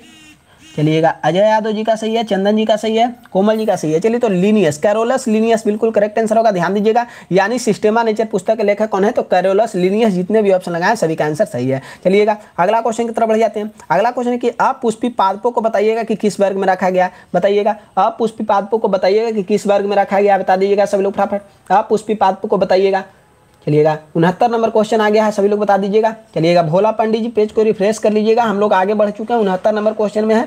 A: चलिएगा अजय यादव जी का सही है चंदन जी का सही है कोमल जी का सही है चलिए तो लिनियस कैरोलस लिनियस बिल्कुल करेक्ट आंसर होगा ध्यान दीजिएगा यानी सिस्टेमा नेचर पुस्तक के लेखक कौन है तो कैरोलस लिनियस जितने भी ऑप्शन लगाए सभी का आंसर सही है चलिएगा अगला क्वेश्चन की तरफ बढ़ जाते हैं अगला क्वेश्चन है कि अपुष्पी पादपों को बताइएगा कि किस वर्ग में रखा गया बताइएगा अपुष्पी पादपों को बताइएगा कि किस वर्ग में रखा गया बता दीजिएगा सभी लोग फटाफट अपुष्पी पादपों को बताइएगा चलिएगा उनहत्तर नंबर क्वेश्चन आ गया है सभी लोग बता दीजिएगा चलिएगा भोला पंडित जी पेज को रिफ्रेश कर लीजिएगा हम लोग आगे बढ़ चुके हैं उनहत्तर नंबर क्वेश्चन में है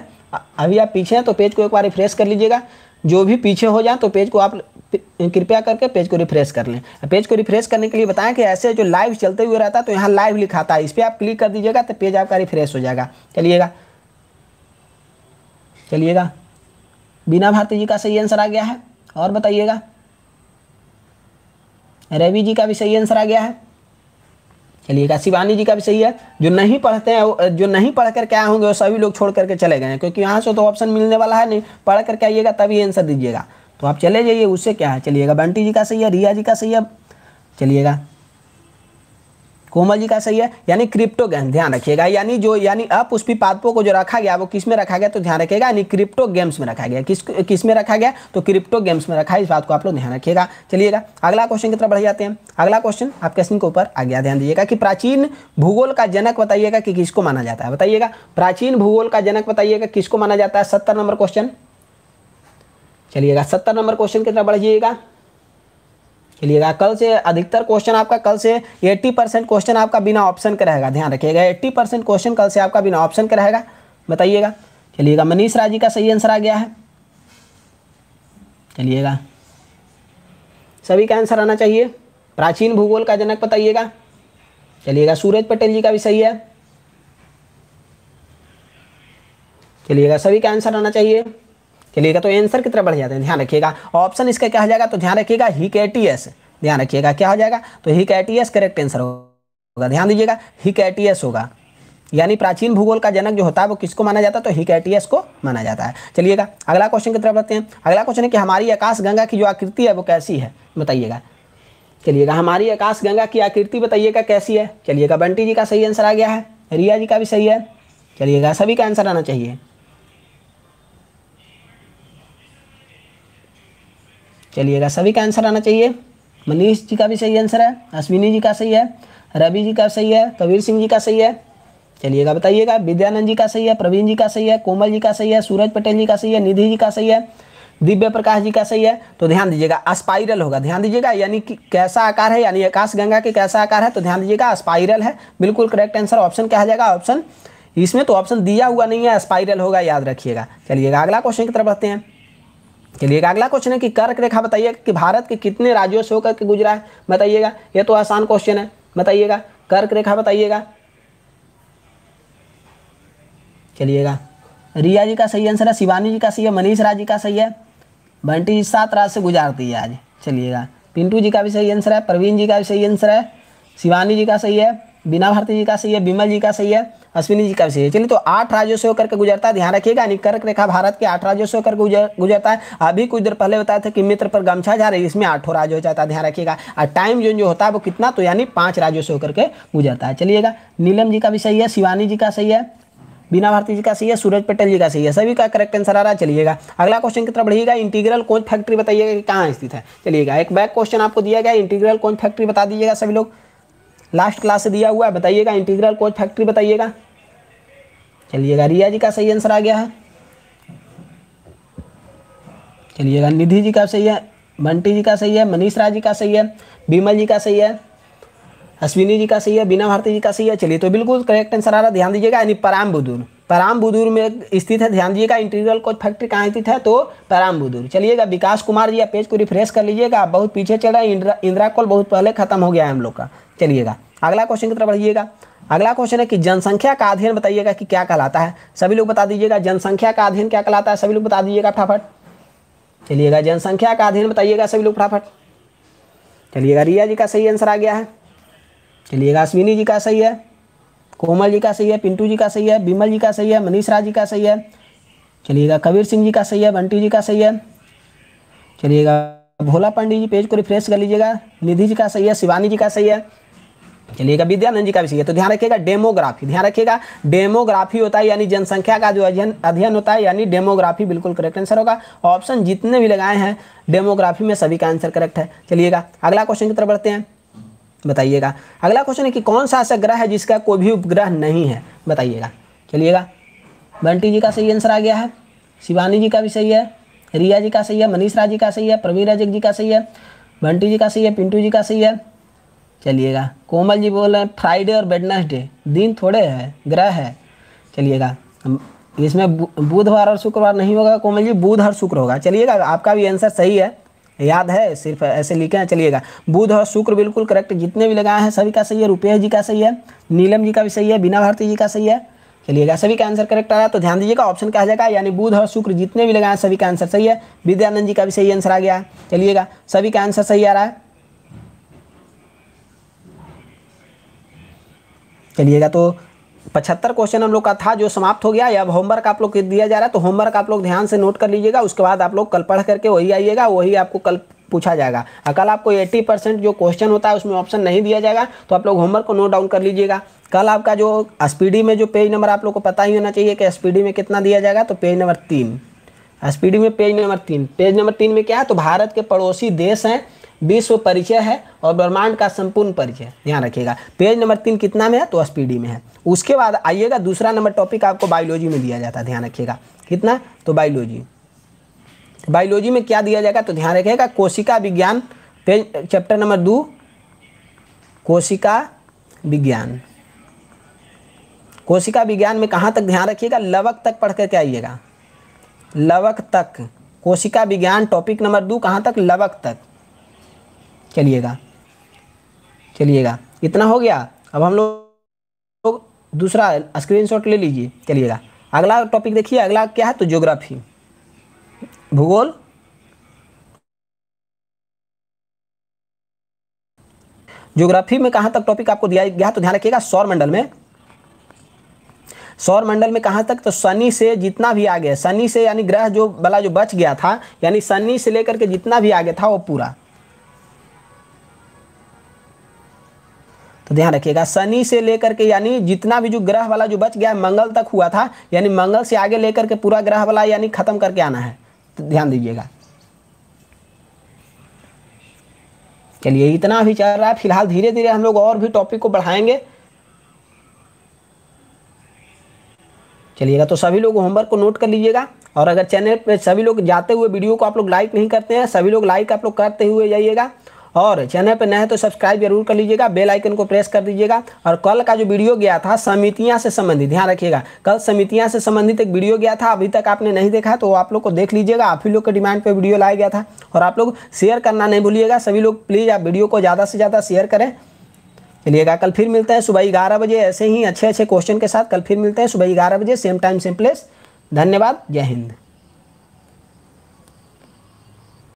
A: अभी आप पीछे हैं तो पेज को एक बार रिफ्रेश कर लीजिएगा जो भी पीछे हो जाए तो पेज को आप कृपया करके पेज को रिफ्रेश कर लें पेज को रिफ्रेश करने के लिए बताएं कि ऐसे जो लाइव चलते हुए रहता है तो यहाँ लाइव लिखाता है इस पर आप क्लिक कर दीजिएगा तो पेज आपका रिफ्रेश हो जाएगा चलिएगा चलिएगा बीना भारती जी का सही आंसर आ गया है और बताइएगा रवि जी का भी सही आंसर आ गया है चलिएगा शिवानी जी का भी सही है जो नहीं पढ़ते हैं जो नहीं पढ़ करके आए होंगे वो सभी लोग छोड़ करके चले गए हैं क्योंकि यहाँ से तो ऑप्शन मिलने वाला है नहीं पढ़ करके आइएगा तभी आंसर दीजिएगा तो आप चले जाइए उससे क्या है चलिएगा बंटी जी का सही है रिया जी का सही है चलिएगा कोमल जी का सही है यानी क्रिप्टोगेम ध्यान रखिएगा यानी जो यानी अपुष्पी पादपो को जो रखा गया वो किस में रखा गया तो ध्यान रखिएगा यानी क्रिप्टो गेम्स में रखा गया किस किस में रखा गया तो क्रिप्टो गेम्स में रखा है इस बात को आप लोग ध्यान रखिएगा चलिएगा अगला क्वेश्चन की तरफ बढ़ जाते हैं अगला क्वेश्चन आप कैसे के ऊपर आ गया ध्यान दीजिएगा कि प्राचीन भूगोल का जनक बताइएगा कि किसको माना जाता है बताइएगा प्राचीन भूगोल का जनक बताइएगा किसको माना जाता है सत्तर नंबर क्वेश्चन चलिएगा सत्तर नंबर क्वेश्चन की तरफ बढ़िएगा लिएगा कल से अधिकतर क्वेश्चन आपका कल से 80 परसेंट क्वेश्चन आपका बिना ऑप्शन का रहेगा ध्यान रखिएगा 80 परसेंट क्वेश्चन कल से आपका बिना ऑप्शन का रहेगा बताइएगा चलिएगा मनीष राजी का सही आंसर आ गया है चलिएगा सभी का आंसर आना चाहिए प्राचीन भूगोल का जनक बताइएगा चलिएगा सूरज पटेल जी का भी सही है चलिएगा सभी का आंसर आना चाहिए चलिएगा तो आंसर की तरफ बढ़ जाते हैं ध्यान रखिएगा ऑप्शन इसका क्या हो जाएगा तो ध्यान रखिएगा ही एस ध्यान रखिएगा क्या हो जाएगा तो हिकेटीएस करेक्ट आंसर होगा ध्यान दीजिएगा ही एस होगा यानी प्राचीन भूगोल का जनक जो होता है वो किसको माना जाता है तो हिकैटियस को माना जाता है चलिएगा अगला क्वेश्चन की तरफ बढ़ते हैं अगला क्वेश्चन है कि हमारी आकाश गंगा की जो आकृति है वो कैसी है बताइएगा चलिएगा हमारी आकाश गंगा की आकृति बताइएगा कैसी है चलिएगा बंटी जी का सही आंसर आ गया है रिया जी का भी सही है चलिएगा सभी का आंसर आना चाहिए चलिएगा सभी का आंसर आना चाहिए मनीष जी का भी सही आंसर है अश्विनी जी का सही है रवि जी का सही है कबीर सिंह जी का सही है चलिएगा बताइएगा विद्यानंद जी का सही है प्रवीण जी का सही है कोमल जी का सही है सूरज पटेल जी का सही है निधि जी का सही है दिव्य प्रकाश जी का सही है तो ध्यान दीजिएगा स्पाइरल होगा ध्यान दीजिएगा यानी कि कैसा आकार है यानी आकाश गंगा के कैसा आकार है तो ध्यान दीजिएगा स्पाइरल है बिल्कुल करेक्ट आंसर ऑप्शन क्या जाएगा ऑप्शन इसमें तो ऑप्शन दिया हुआ नहीं है स्पाइरल होगा याद रखिएगा चलिएगा अगला क्वेश्चन की तरफ बढ़ते हैं चलिए अगला क्वेश्चन है कि कर्क रेखा बताइए कि भारत के कितने राज्यों से होकर के गुजरा है बताइएगा यह तो आसान क्वेश्चन है बताइएगा कर्क रेखा बताइएगा चलिएगा रिया जी का सही आंसर है शिवानी जी का सही है मनीष राज जी का सही है बंटी जी सात राज से गुजारती है आज चलिएगा पिंटू जी का भी सही आंसर है प्रवीण जी का भी सही आंसर है शिवानी जी का सही है बिना भारती जी का सही है बिमल जी का सही है अश्विनी जी का भी सही है चलिए तो आठ राज्यों से होकर के गुजरता है ध्यान रखिएगा कर्क रेखा भारत के आठ राज्यों से होकर गुजर गुजरता है अभी कुछ देर पहले बताया था कि मित्र पर गमछा जा रही है इसमें आठों राज्य हो जाता है ध्यान रखिएगा और टाइम जोन जो होता है वो कितना तो यानी पाँच राज्यों से होकर के गुजरता है चलिएगा नीलम जी का भी सही है शिवानी जी का सही है बिना भारती जी का सही है सूरज पटेल जी का सही है सभी का करेक्ट आंसर आ रहा है चलिएगा अगला क्वेश्चन की तरफ बढ़िएगा इंटीग्रल कोच फैक्ट्री बताइएगा कि कहाँ स्थित है चलिएगा एक बैक क्वेश्चन आपको दिया गया इंटीग्रल कोच फैक्ट्री बता दीजिएगा सभी लोग लास्ट क्लास से दिया हुआ है बताइएगा इंटीग्रल कोच फैक्ट्री बताइएगा चलिएगा रिया जी का सही आंसर आ गया है चलिएगा निधि जी का सही है बंटी जी का सही है मनीष राज जी का सही है बीमल जी का सही है अश्विनी जी का सही है बीना भारती जी का सही है चलिए तो बिल्कुल करेक्ट आंसर आ रहा है ध्यान दीजिएगा यानी पराम बुदूर पराम बुदूर में स्थित है ध्यान दीजिएगा इंटीरियल कोच फैक्ट्री कहाँ स्थित है तो पराम बुदूर चलिएगा विकास कुमार जी आप पेज को रिफ्रेश कर लीजिएगा आप बहुत पीछे चल रहे हैं इंदिरा इंदिरा कॉल बहुत पहले खत्म हो गया है हम लोग का चलिएगा अगला क्वेश्चन की तरफ बढ़िएगा अगला क्वेश्चन है कि जनसंख्या का अध्ययन बताइएगा कि क्या कहलाता है सभी लोग बता दीजिएगा जनसंख्या का अध्ययन क्या कहलाता है सभी लोग बता दीजिएगा फटाफट चलिएगा जनसंख्या का अध्ययन बताइएगा सभी लोग फटाफट चलिएगा रिया जी का सही आंसर आ गया है चलिएगा अश्विनी जी का सही है कोमल जी का सही है पिंटू जी का सही है बिमल जी का सही है मनीष राज जी का सही है चलिएगा कबीर सिंह जी का सही है बंटी जी का सही है चलिएगा भोला पांडे जी पेज को रिफ्रेश कर लीजिएगा निधि जी का सही है शिवानी जी का सही है चलिएगा विद्यानंद जी का विषय है तो ध्यान रखिएगा डेमोग्राफी ध्यान रखिएगा डेमोग्राफी होता है यानी जनसंख्या का जो अध्ययन होता है यानी डेमोग्राफी बिल्कुल करेक्ट आंसर होगा ऑप्शन जितने भी लगाए हैं डेमोग्राफी में सभी का आंसर करेक्ट है चलिएगा अगला क्वेश्चन की तरफ बढ़ते हैं बताइएगा अगला क्वेश्चन है कि कौन सा ऐसा ग्रह है जिसका कोई भी उपग्रह नहीं है बताइएगा चलिएगा बंटी जी का सही आंसर आ गया है शिवानी जी का भी सही है रिया जी का सही है मनीष राज जी का सही है प्रवीण राजक जी का सही है बंटी जी का सही है पिंटू जी का सही है चलिएगा कोमल जी बोल रहे हैं फ्राइडे और वेडनेसडे दिन थोड़े है ग्रह है चलिएगा इसमें बुधवार और शुक्रवार नहीं होगा कोमल जी बुध और शुक्र होगा चलिएगा आपका भी आंसर सही है याद है सिर्फ ऐसे लिखे हैं चलिएगा बुध और शुक्र बिल्कुल करेक्ट जितने भी लगाए हैं सभी का सही है रुपेश जी का सही है नीलम जी का भी सही है बिना भारती जी का सही है चलिएगा सभी का आंसर करेक्ट आया तो ध्यान दीजिएगा ऑप्शन कहा जाएगा यानी बुध और शुक्र जितने भी लगाए हैं सभी का आंसर सही है विद्यानंद जी का भी सही आंसर आ गया चलिएगा सभी का आंसर सही आ रहा है चलिएगा तो पचहत्तर क्वेश्चन हम लोग का था जो समाप्त हो गया अब होमवर्क आप लोग दिया जा रहा है तो होमवर्क आप लोग ध्यान से नोट कर लीजिएगा उसके बाद आप लोग कल पढ़ करके वही आइएगा वही आपको कल पूछा जाएगा कल आपको 80 परसेंट जो क्वेश्चन होता है उसमें ऑप्शन नहीं दिया जाएगा तो आप लोग होमवर्क को नोट डाउन कर लीजिएगा कल आपका जो एस में जो पेज नंबर आप लोग को पता ही होना चाहिए कि एस में कितना दिया जाएगा तो पेज नंबर तीन एस में पेज नंबर तीन पेज नंबर तीन में क्या है तो भारत के पड़ोसी देश हैं विश्व परिचय है और ब्रह्मांड का संपूर्ण परिचय ध्यान रखिएगा पेज नंबर तीन कितना में है तो एसपीडी में है उसके बाद आइएगा दूसरा नंबर टॉपिक आपको बायोलॉजी में दिया जाता है ध्यान रखिएगा कितना तो बायोलॉजी बायोलॉजी में क्या दिया जाएगा तो ध्यान रखिएगा कोशिका विज्ञान पेज चैप्टर नंबर दो कोशिका विज्ञान कोशिका विज्ञान में कहाँ तक ध्यान रखिएगा लवक तक पढ़ करके आइएगा लवक तक कोशिका विज्ञान टॉपिक नंबर दो कहाँ तक लवक तक चलिएगा चलिएगा इतना हो गया अब हम लोग दूसरा स्क्रीनशॉट ले लीजिए चलिएगा अगला टॉपिक देखिए अगला क्या है तो ज्योग्राफी भूगोल ज्योग्राफी में कहाँ तक टॉपिक आपको दिया गया तो ध्यान रखिएगा सौर मंडल में सौर मंडल में कहाँ तक तो शनि से जितना भी आगे शनि से यानी ग्रह जो वाला जो बच गया था यानी शनि से लेकर के जितना भी आगे था वो पूरा तो ध्यान रखिएगा शनि से लेकर के यानी जितना भी जो ग्रह वाला जो बच गया मंगल तक हुआ था यानी मंगल से आगे लेकर के पूरा ग्रह वाला यानी खत्म करके आना है तो ध्यान दीजिएगा चलिए इतना भी चल रहा है फिलहाल धीरे धीरे हम लोग और भी टॉपिक को बढ़ाएंगे चलिएगा तो सभी लोग होमवर्क को नोट कर लीजिएगा और अगर चैनल पे सभी लोग जाते हुए वीडियो को आप लोग लाइक नहीं करते हैं सभी लोग लाइक आप लोग करते हुए जाइएगा और चैनल पर नए हैं तो सब्सक्राइब जरूर कर लीजिएगा बेल आइकन को प्रेस कर दीजिएगा और कल का जो वीडियो गया था समितियाँ से संबंधित ध्यान रखिएगा कल समितियाँ से संबंधित एक वीडियो गया था अभी तक आपने नहीं देखा तो आप लोग को देख लीजिएगा आप ही लोग के डिमांड पर वीडियो लाया गया था और आप लोग शेयर करना नहीं भूलिएगा सभी लोग प्लीज़ आप वीडियो को ज़्यादा से ज़्यादा शेयर करें चलिएगा कल फिर मिलते हैं सुबह ग्यारह बजे ऐसे ही अच्छे अच्छे क्वेश्चन के साथ कल फिर मिलते हैं सुबह ग्यारह बजे सेम टाइम सेम प्लेस धन्यवाद जय हिंद